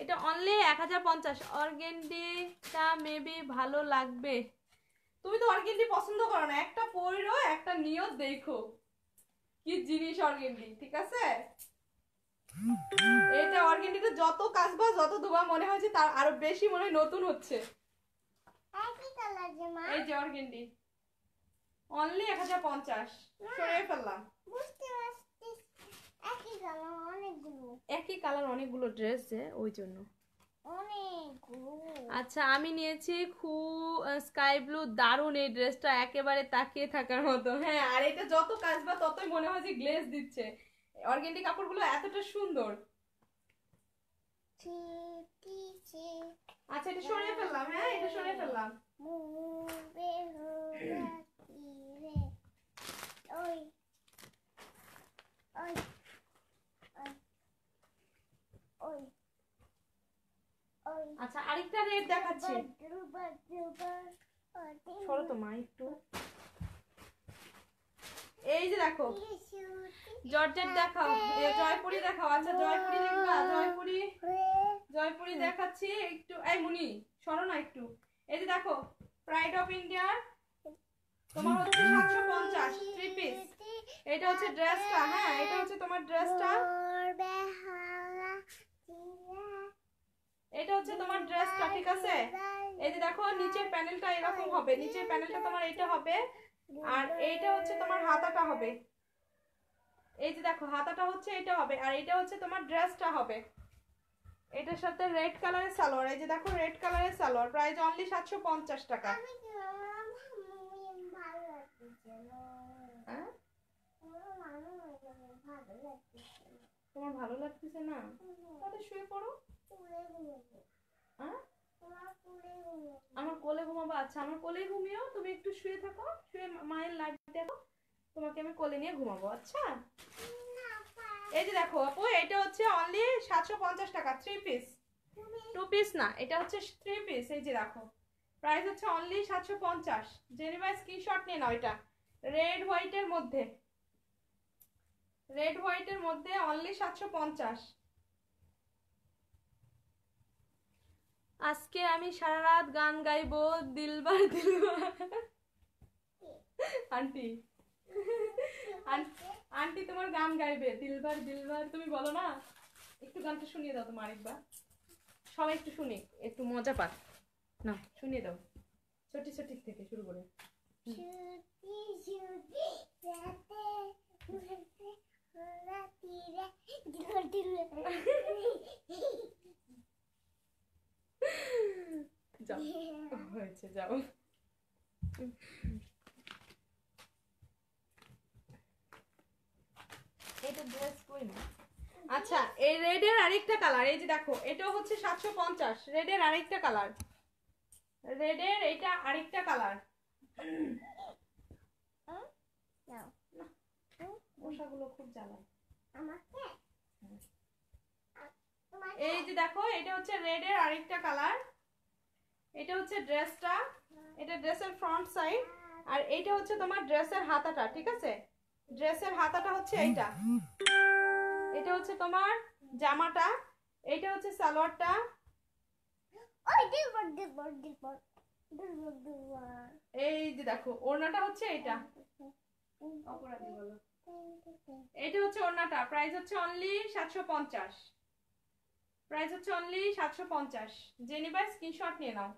এটা অনলি এক হাজার পঞ্চাশ অর্গেন্ডিটা মেবি ভালো লাগবে তুমি তো অর্গেন্ডি পছন্দ করো না একটা পরিরো একটা নিয়েও দেখো কি জিনিস অর্গেন্ডি ঠিক আছে অর্গ্যানিকটা যত যত মনে হচ্ছে তার আরো বেশি মনে হয় নতুন হচ্ছে এই যে অনলি একই কালার অনেকগুলো ড্রেস যে ওই জন্য আচ্ছা আমি নিয়েছি খুব স্কাই ব্লু দারুন এই ড্রেসটা একেবারে তাকিয়ে থাকার মতো হ্যাঁ আর এটা যত কাজবা ততই মনে হয় যে গ্লেস দিচ্ছে অর্গেন্ডি কাপড়গুলো এতটা সুন্দর আচ্ছা এটা সরিয়ে ফেললাম হ্যাঁ এটা সরিয়ে ফেললাম আচ্ছা আরেকটা রেট দেখাচ্ছি সরো তো মা একটু এই যে দেখো জর্জেট দেখাও জয়পুরি দেখাও আচ্ছা জয়পুরি দেখবা জয়পুরি জয়পুরি দেখাচ্ছি একটু এই মুনি সরো না একটু এই যে দেখো প্রাইড অফ ইন্ডিয়ার তোমার হচ্ছে পঞ্চাশ থ্রি পিস এটা হচ্ছে ড্রেসটা হ্যাঁ এটা হচ্ছে তোমার ড্রেসটা এটা হচ্ছে তোমার ড্রেসটা ঠিক আছে এই যে দেখো নিচের প্যানেলটা এরকম হবে নিচের প্যানেলটা তোমার এটা হবে আর এইটা হচ্ছে তোমার হাতাটা হবে এই যে দেখো হাতাটা হচ্ছে এটা হবে আর এটা হচ্ছে তোমার ড্রেসটা হবে এটার সাথে রেড কালারের সালোয়ার এই যে দেখো রেড কালারের সালোয়ার প্রাইস অনলি সাতশো পঞ্চাশ টাকা তোমার ভালো লাগতেছে না তাহলে শুয়ে পড়ো হ্যাঁ আমার কোলে ঘুমাবো আচ্ছা আমার কোলে ঘুমিয়েও তুমি একটু শুয়ে থাকো শুয়ে মায়ের লাইট দেখো তোমাকে আমি কোলে নিয়ে ঘুমাবো আচ্ছা এই যে দেখো আপু এটা হচ্ছে অনলি সাতশো পঞ্চাশ টাকা থ্রি পিস টু পিস না এটা হচ্ছে থ্রি পিস এই যে দেখো প্রাইস হচ্ছে অনলি সাতশো পঞ্চাশ জেনিভাই স্ক্রিনশট নিয়ে নাও এটা রেড হোয়াইটের মধ্যে রেড হোয়াইটের মধ্যে অনলি সাতশো পঞ্চাশ আজকে আমি সারা রাত গান গাইবো দিলবার দিলবার আন্টি আন্টি তোমার গান গাইবে দিলবার দিলবার তুমি বলো না একটু গানটা শুনিয়ে দাও তোমার একবার সবাই একটু শুনি একটু মজা পাক না শুনিয়ে দাও ছোটি ছোটি থেকে শুরু করে ছোটি ছোটি যাও হয়েছে যাও এটা আচ্ছা এই রেডের আরেকটা কালার এই যে দেখো এটা হচ্ছে সাতশো পঞ্চাশ রেডের আরেকটা কালার রেডের এটা আরেকটা কালার মশাগুলো খুব জ্বালায় আমাকে এই যে দেখো এটা হচ্ছে রেড এর আরেকটা কালার এটা হচ্ছে ড্রেসটা এটা ড্রেসের ফ্রন্ট সাইড আর এটা হচ্ছে তোমার ড্রেসের হাতাটা ঠিক আছে ড্রেসের হাতাটা হচ্ছে এইটা এটা হচ্ছে তোমার জামাটা এটা হচ্ছে সালোয়ারটা এই যে দেখো ওড়নাটা হচ্ছে এটা এটা হচ্ছে ওড়নাটা প্রাইস হচ্ছে অনলি সাতশো পঞ্চাশ প্রাইস হচ্ছে অনলি সাতশো পঞ্চাশ জেনিবা স্ক্রিনশট নিয়ে নাও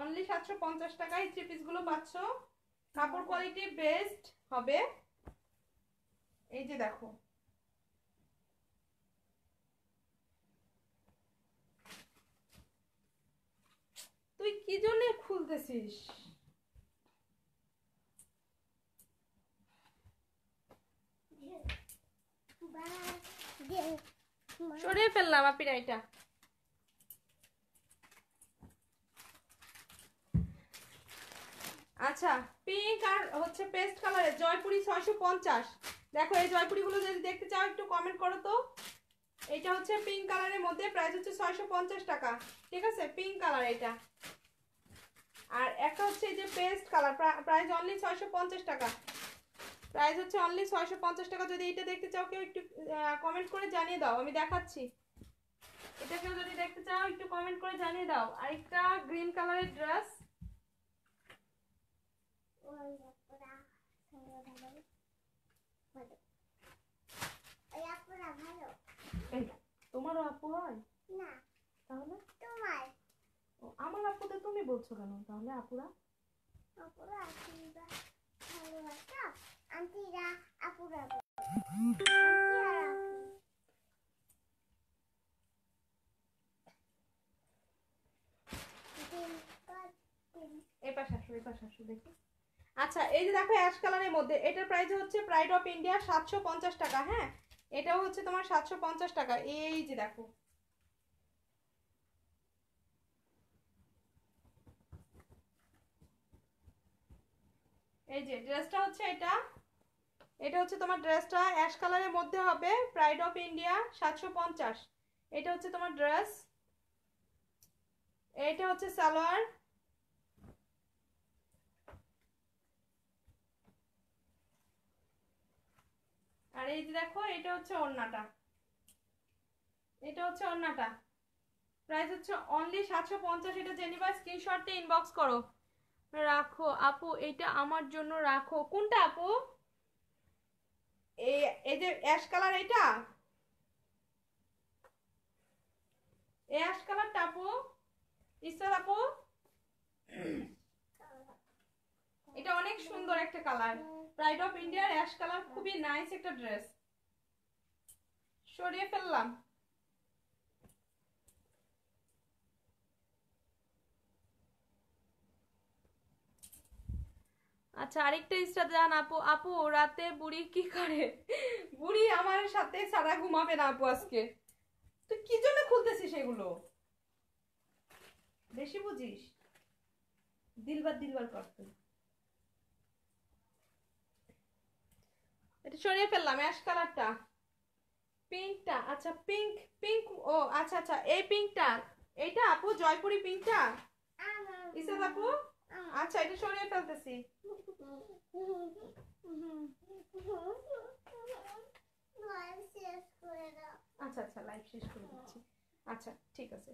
অনলি সাতশো পঞ্চাশ টাকায় থ্রি পিসগুলো পাচ্ছ কাপড় কোয়ালিটি বেস্ট হবে এই যে দেখো তুই কি জন্য খুলতেছিস সরিয়ে ফেললাম আপনি এটা আচ্ছা পিঙ্ক আর হচ্ছে পেস্ট কালারের জয়পুরি ছয়শো পঞ্চাশ দেখো এই জয়পুরিগুলো যদি দেখতে চাও একটু কমেন্ট করো তো এটা হচ্ছে পিঙ্ক কালারের মধ্যে প্রাইস হচ্ছে ছয়শো পঞ্চাশ টাকা ঠিক আছে পিঙ্ক কালার এটা আর একটা হচ্ছে এই যে পেস্ট কালার প্রাইস অনলি ছয়শো পঞ্চাশ টাকা প্রাইস হচ্ছে অনলি ছয়শো পঞ্চাশ টাকা যদি এটা দেখতে চাও কেউ একটু কমেন্ট করে জানিয়ে দাও আমি দেখাচ্ছি এটা কেউ যদি দেখতে চাও একটু কমেন্ট করে জানিয়ে দাও আরেকটা গ্রিন কালারের ড্রেস তোমারও আপু হয় না তাহলে আমার তুমি বলছো কেন তাহলে আপুরা আপুরা আচ্ছা এই যে দেখো অ্যাশ মধ্যে এটার প্রাইস হচ্ছে প্রাইড অফ ইন্ডিয়া সাতশো পঞ্চাশ টাকা হ্যাঁ এটাও হচ্ছে তোমার সাতশো পঞ্চাশ টাকা এই যে দেখো এই যে ড্রেসটা হচ্ছে এটা এটা হচ্ছে তোমার ড্রেসটা অ্যাশ কালারের মধ্যে হবে প্রাইড অফ ইন্ডিয়া সাতশো পঞ্চাশ এটা হচ্ছে তোমার ড্রেস এটা হচ্ছে সালোয়ার আর এই যে দেখো এটা হচ্ছে ওড়নাটা এটা হচ্ছে ওড়নাটা প্রাইস হচ্ছে অনলি সাতশো পঞ্চাশ এটা জেনিবা স্ক্রিনশটটা ইনবক্স করো রাখো আপু এটা আমার জন্য রাখো কোনটা আপু এই অ্যাশ কালার এটা এই অ্যাশ এটা অনেক সুন্দর একটা কালার প্রাইড অফ ইন্ডিয়ার অ্যাশ কালার খুবই নাইস একটা ড্রেস সরিয়ে ফেললাম আচ্ছা আরেকটা ইস্টা জান আপু আপু রাতে বুড়ি কি করে বুড়ি আমার সাথে সারা ঘুমাবে না আপু আজকে তুই কি জন্য খুলতেছিস এগুলো বেশি বুঝিস দিলবার দিলবার করতে এটা সরিয়ে ফেললাম অ্যাশ কালারটা পিঙ্কটা আচ্ছা পিঙ্ক পিঙ্ক ও আচ্ছা আচ্ছা এই পিঙ্কটা এইটা আপু জয়পুরি পিঙ্কটা ইসাদ আপু আচ্ছা এটা সরিয়ে ফেলতেছি আচ্ছা আচ্ছা লাইভ শেষ করে দিচ্ছি আচ্ছা ঠিক আছে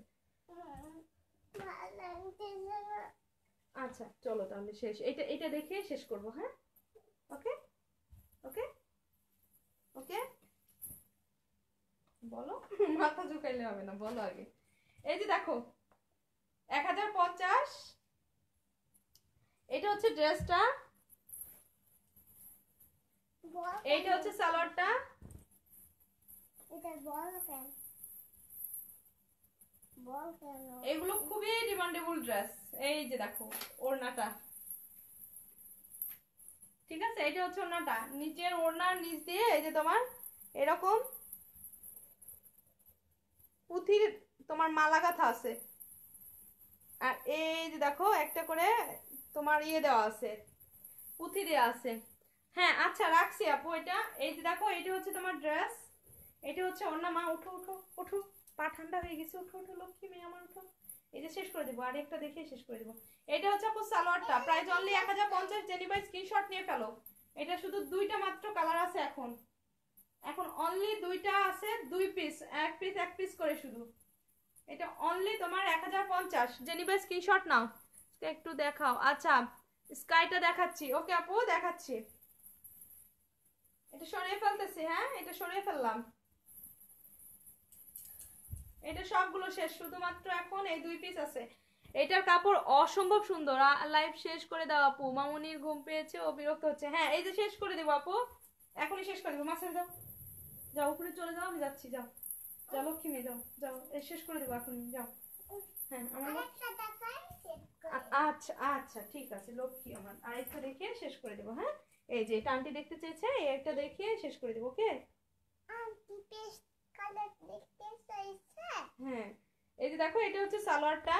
আচ্ছা চলো তাহলে শেষ এটা এটা দেখে শেষ করবো হ্যাঁ ওকে ওকে ওকে বলো মাথা ঝুঁকাইলে হবে না বলো আগে এই যে দেখো এক হাজার পঞ্চাশ এটা হচ্ছে ড্রেসটা এইটা হচ্ছে সালোয়ারটা এটা বল বল এগুলো খুবই ডিমান্ডেবল ড্রেস এই যে দেখো ওড়নাটা ঠিক আছে এটা হচ্ছে ওড়নাটা নিচের ওড়নার নিচ দিয়ে এই যে তোমার এরকম পুঁথির তোমার মালা গাথা আছে আর এই যে দেখো একটা করে তোমার ইয়ে দেওয়া আছে পুঁথি দেওয়া আছে হ্যাঁ আচ্ছা রাখছি আপু এটা এই যে দেখো এটা হচ্ছে তোমার ড্রেস এটা হচ্ছে অন্য মা উঠো উঠো উঠো পা ঠান্ডা হয়ে গেছে উঠো উঠো লক্ষ্মী মেয়ে আমার উঠো এই যে শেষ করে দেবো আর একটা দেখে শেষ করে দেবো এটা হচ্ছে আপু সালোয়ারটা প্রায় অনলি এক হাজার পঞ্চাশ জেনিবাই স্ক্রিনশট নিয়ে ফেলো এটা শুধু দুইটা মাত্র কালার আছে এখন এখন অনলি দুইটা আছে দুই পিস এক পিস এক পিস করে শুধু এটা অনলি তোমার এক হাজার পঞ্চাশ জেনিবাই স্ক্রিনশট নাও একটু দেখাও আচ্ছা স্কাইটা দেখাচ্ছি ওকে আপু দেখাচ্ছি এটা সরিয়ে ফেলতেছি হ্যাঁ এটা সরিয়ে ফেললাম এটা সবগুলো শেষ শুধুমাত্র এখন এই দুই পিস আছে এটার কাপড় অসম্ভব সুন্দর লাইভ শেষ করে দাও আপু মামুনির ঘুম পেয়েছে ও বিরক্ত হচ্ছে হ্যাঁ এই যে শেষ করে দেবো আপু এখনই শেষ করে দেবো মাসে যাও যাও উপরে চলে যাও আমি যাচ্ছি যাও যাও লক্ষ্মী মেয়ে যাও যাও এই শেষ করে দেবো এখন যাও হ্যাঁ আমার আচ্ছা আচ্ছা ঠিক আছে লক্ষ্মী আমার আরেকটা দেখিয়ে শেষ করে দেবো হ্যাঁ এই যে দেখতে চেয়েছে এই একটা দেখিয়ে শেষ করে দেবো ওকে হ্যাঁ এই যে দেখো এটা হচ্ছে সালোয়ারটা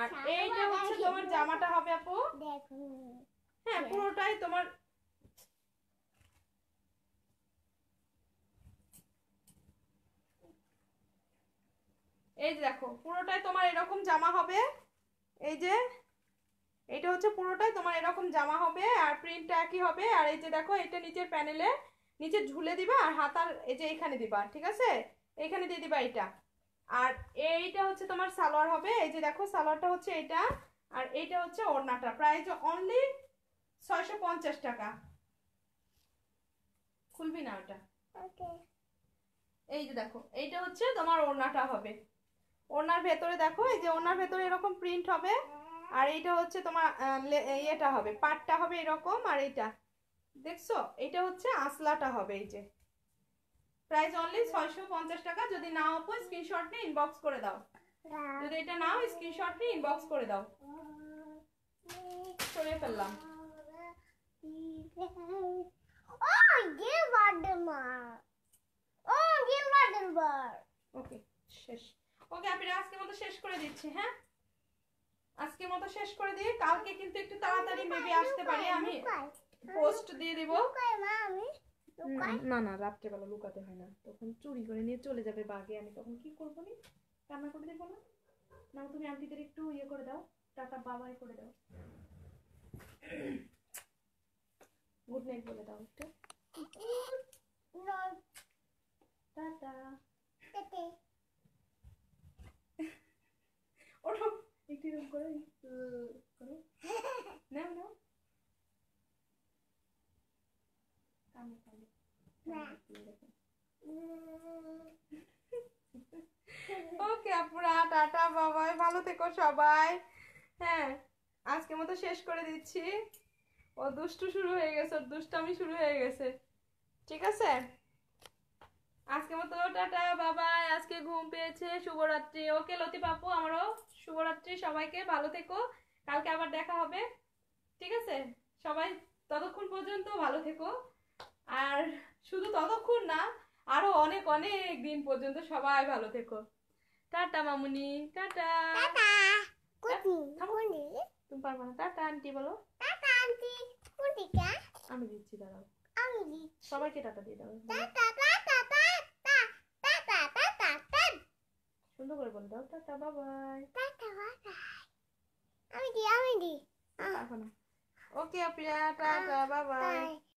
আর এইটা হচ্ছে তোমার জামাটা হবে আপু হ্যাঁ, হ্যাঁ পুরোটাই তোমার এই দেখো পুরোটাই তোমার এরকম জামা হবে এই যে এটা হচ্ছে পুরোটাই তোমার এরকম জামা হবে আর প্রিন্টটা একই হবে আর এই যে দেখো এটা নিচের প্যানেলে নিচে ঝুলে দিবা আর হাতার এই যে এখানে দিবা ঠিক আছে এখানে দিয়ে দিবা এটা আর এইটা হচ্ছে তোমার সালোয়ার হবে এই যে দেখো সালোয়ারটা হচ্ছে এটা আর এইটা হচ্ছে ওড়নাটা প্রাইস অনলি ছয়শো পঞ্চাশ টাকা খুলবি না ওটা এই যে দেখো এইটা হচ্ছে তোমার ওড়নাটা হবে ওনার ভেতরে দেখো এই যে ওনার ভেতরে এরকম প্রিন্ট হবে আর এইটা হচ্ছে তোমার ইয়েটা হবে পাটটা হবে এরকম আর এইটা দেখছো এটা হচ্ছে আসলাটা হবে এই যে প্রাইস অনলি ছয়শো পঞ্চাশ টাকা যদি না আপু স্ক্রিনশট নিয়ে ইনবক্স করে দাও যদি এটা নাও স্ক্রিনশট নিয়ে ইনবক্স করে দাও করে ফেললাম ওকে oh, oh, শেষ ওকে আপনি আজকের মতো শেষ করে দিচ্ছি হ্যাঁ আজকের মতো শেষ করে দিয়ে কালকে কিন্তু একটু তাড়াতাড়ি মেবি আসতে পারি আমি পোস্ট দিয়ে দিব না না রাত্রেবেলা লুকাতে হয় না তখন চুরি করে নিয়ে চলে যাবে বাগে আমি তখন কি করবো নি রান্না করে দেবো না না তুমি আন্টিদের একটু ইয়ে করে দাও টাটা বাবাই করে দাও গুড নাইট বলে দাও একটু টাটা টাটা ওঠো একটু এরকম করে করো নাও নাও ওকে আপুরা টাটা বাবাই ভালো থেকো সবাই হ্যাঁ আজকের মতো শেষ করে দিচ্ছি ও দুষ্টু শুরু হয়ে গেছে ওর দুষ্টামি শুরু হয়ে গেছে ঠিক আছে আজকে মতো টাটা বাবা আজকে ঘুম পেয়েছে শুভরাত্রি ওকে লতি পাপু আমারও শুভরাত্রি সবাইকে ভালো থেকো কালকে আবার দেখা হবে ঠিক আছে সবাই ততক্ষণ পর্যন্ত ভালো থেকো আর শুধু ততক্ষণ না আরো অনেক অনেক দিন পর্যন্ত সবাই ভালো থেকো টাটা মামুনি টাটা তুমি পারবো না টাটা আন্টি বলো আমি দিচ্ছি দাঁড়াও সবাইকে টাটা দিয়ে দাও টাটা সুন্দর করে বলে দাও টাটা বাবাই টাটা বাই আমি দি আমি দি এখন ওকে প্রিয়া টাটা বাই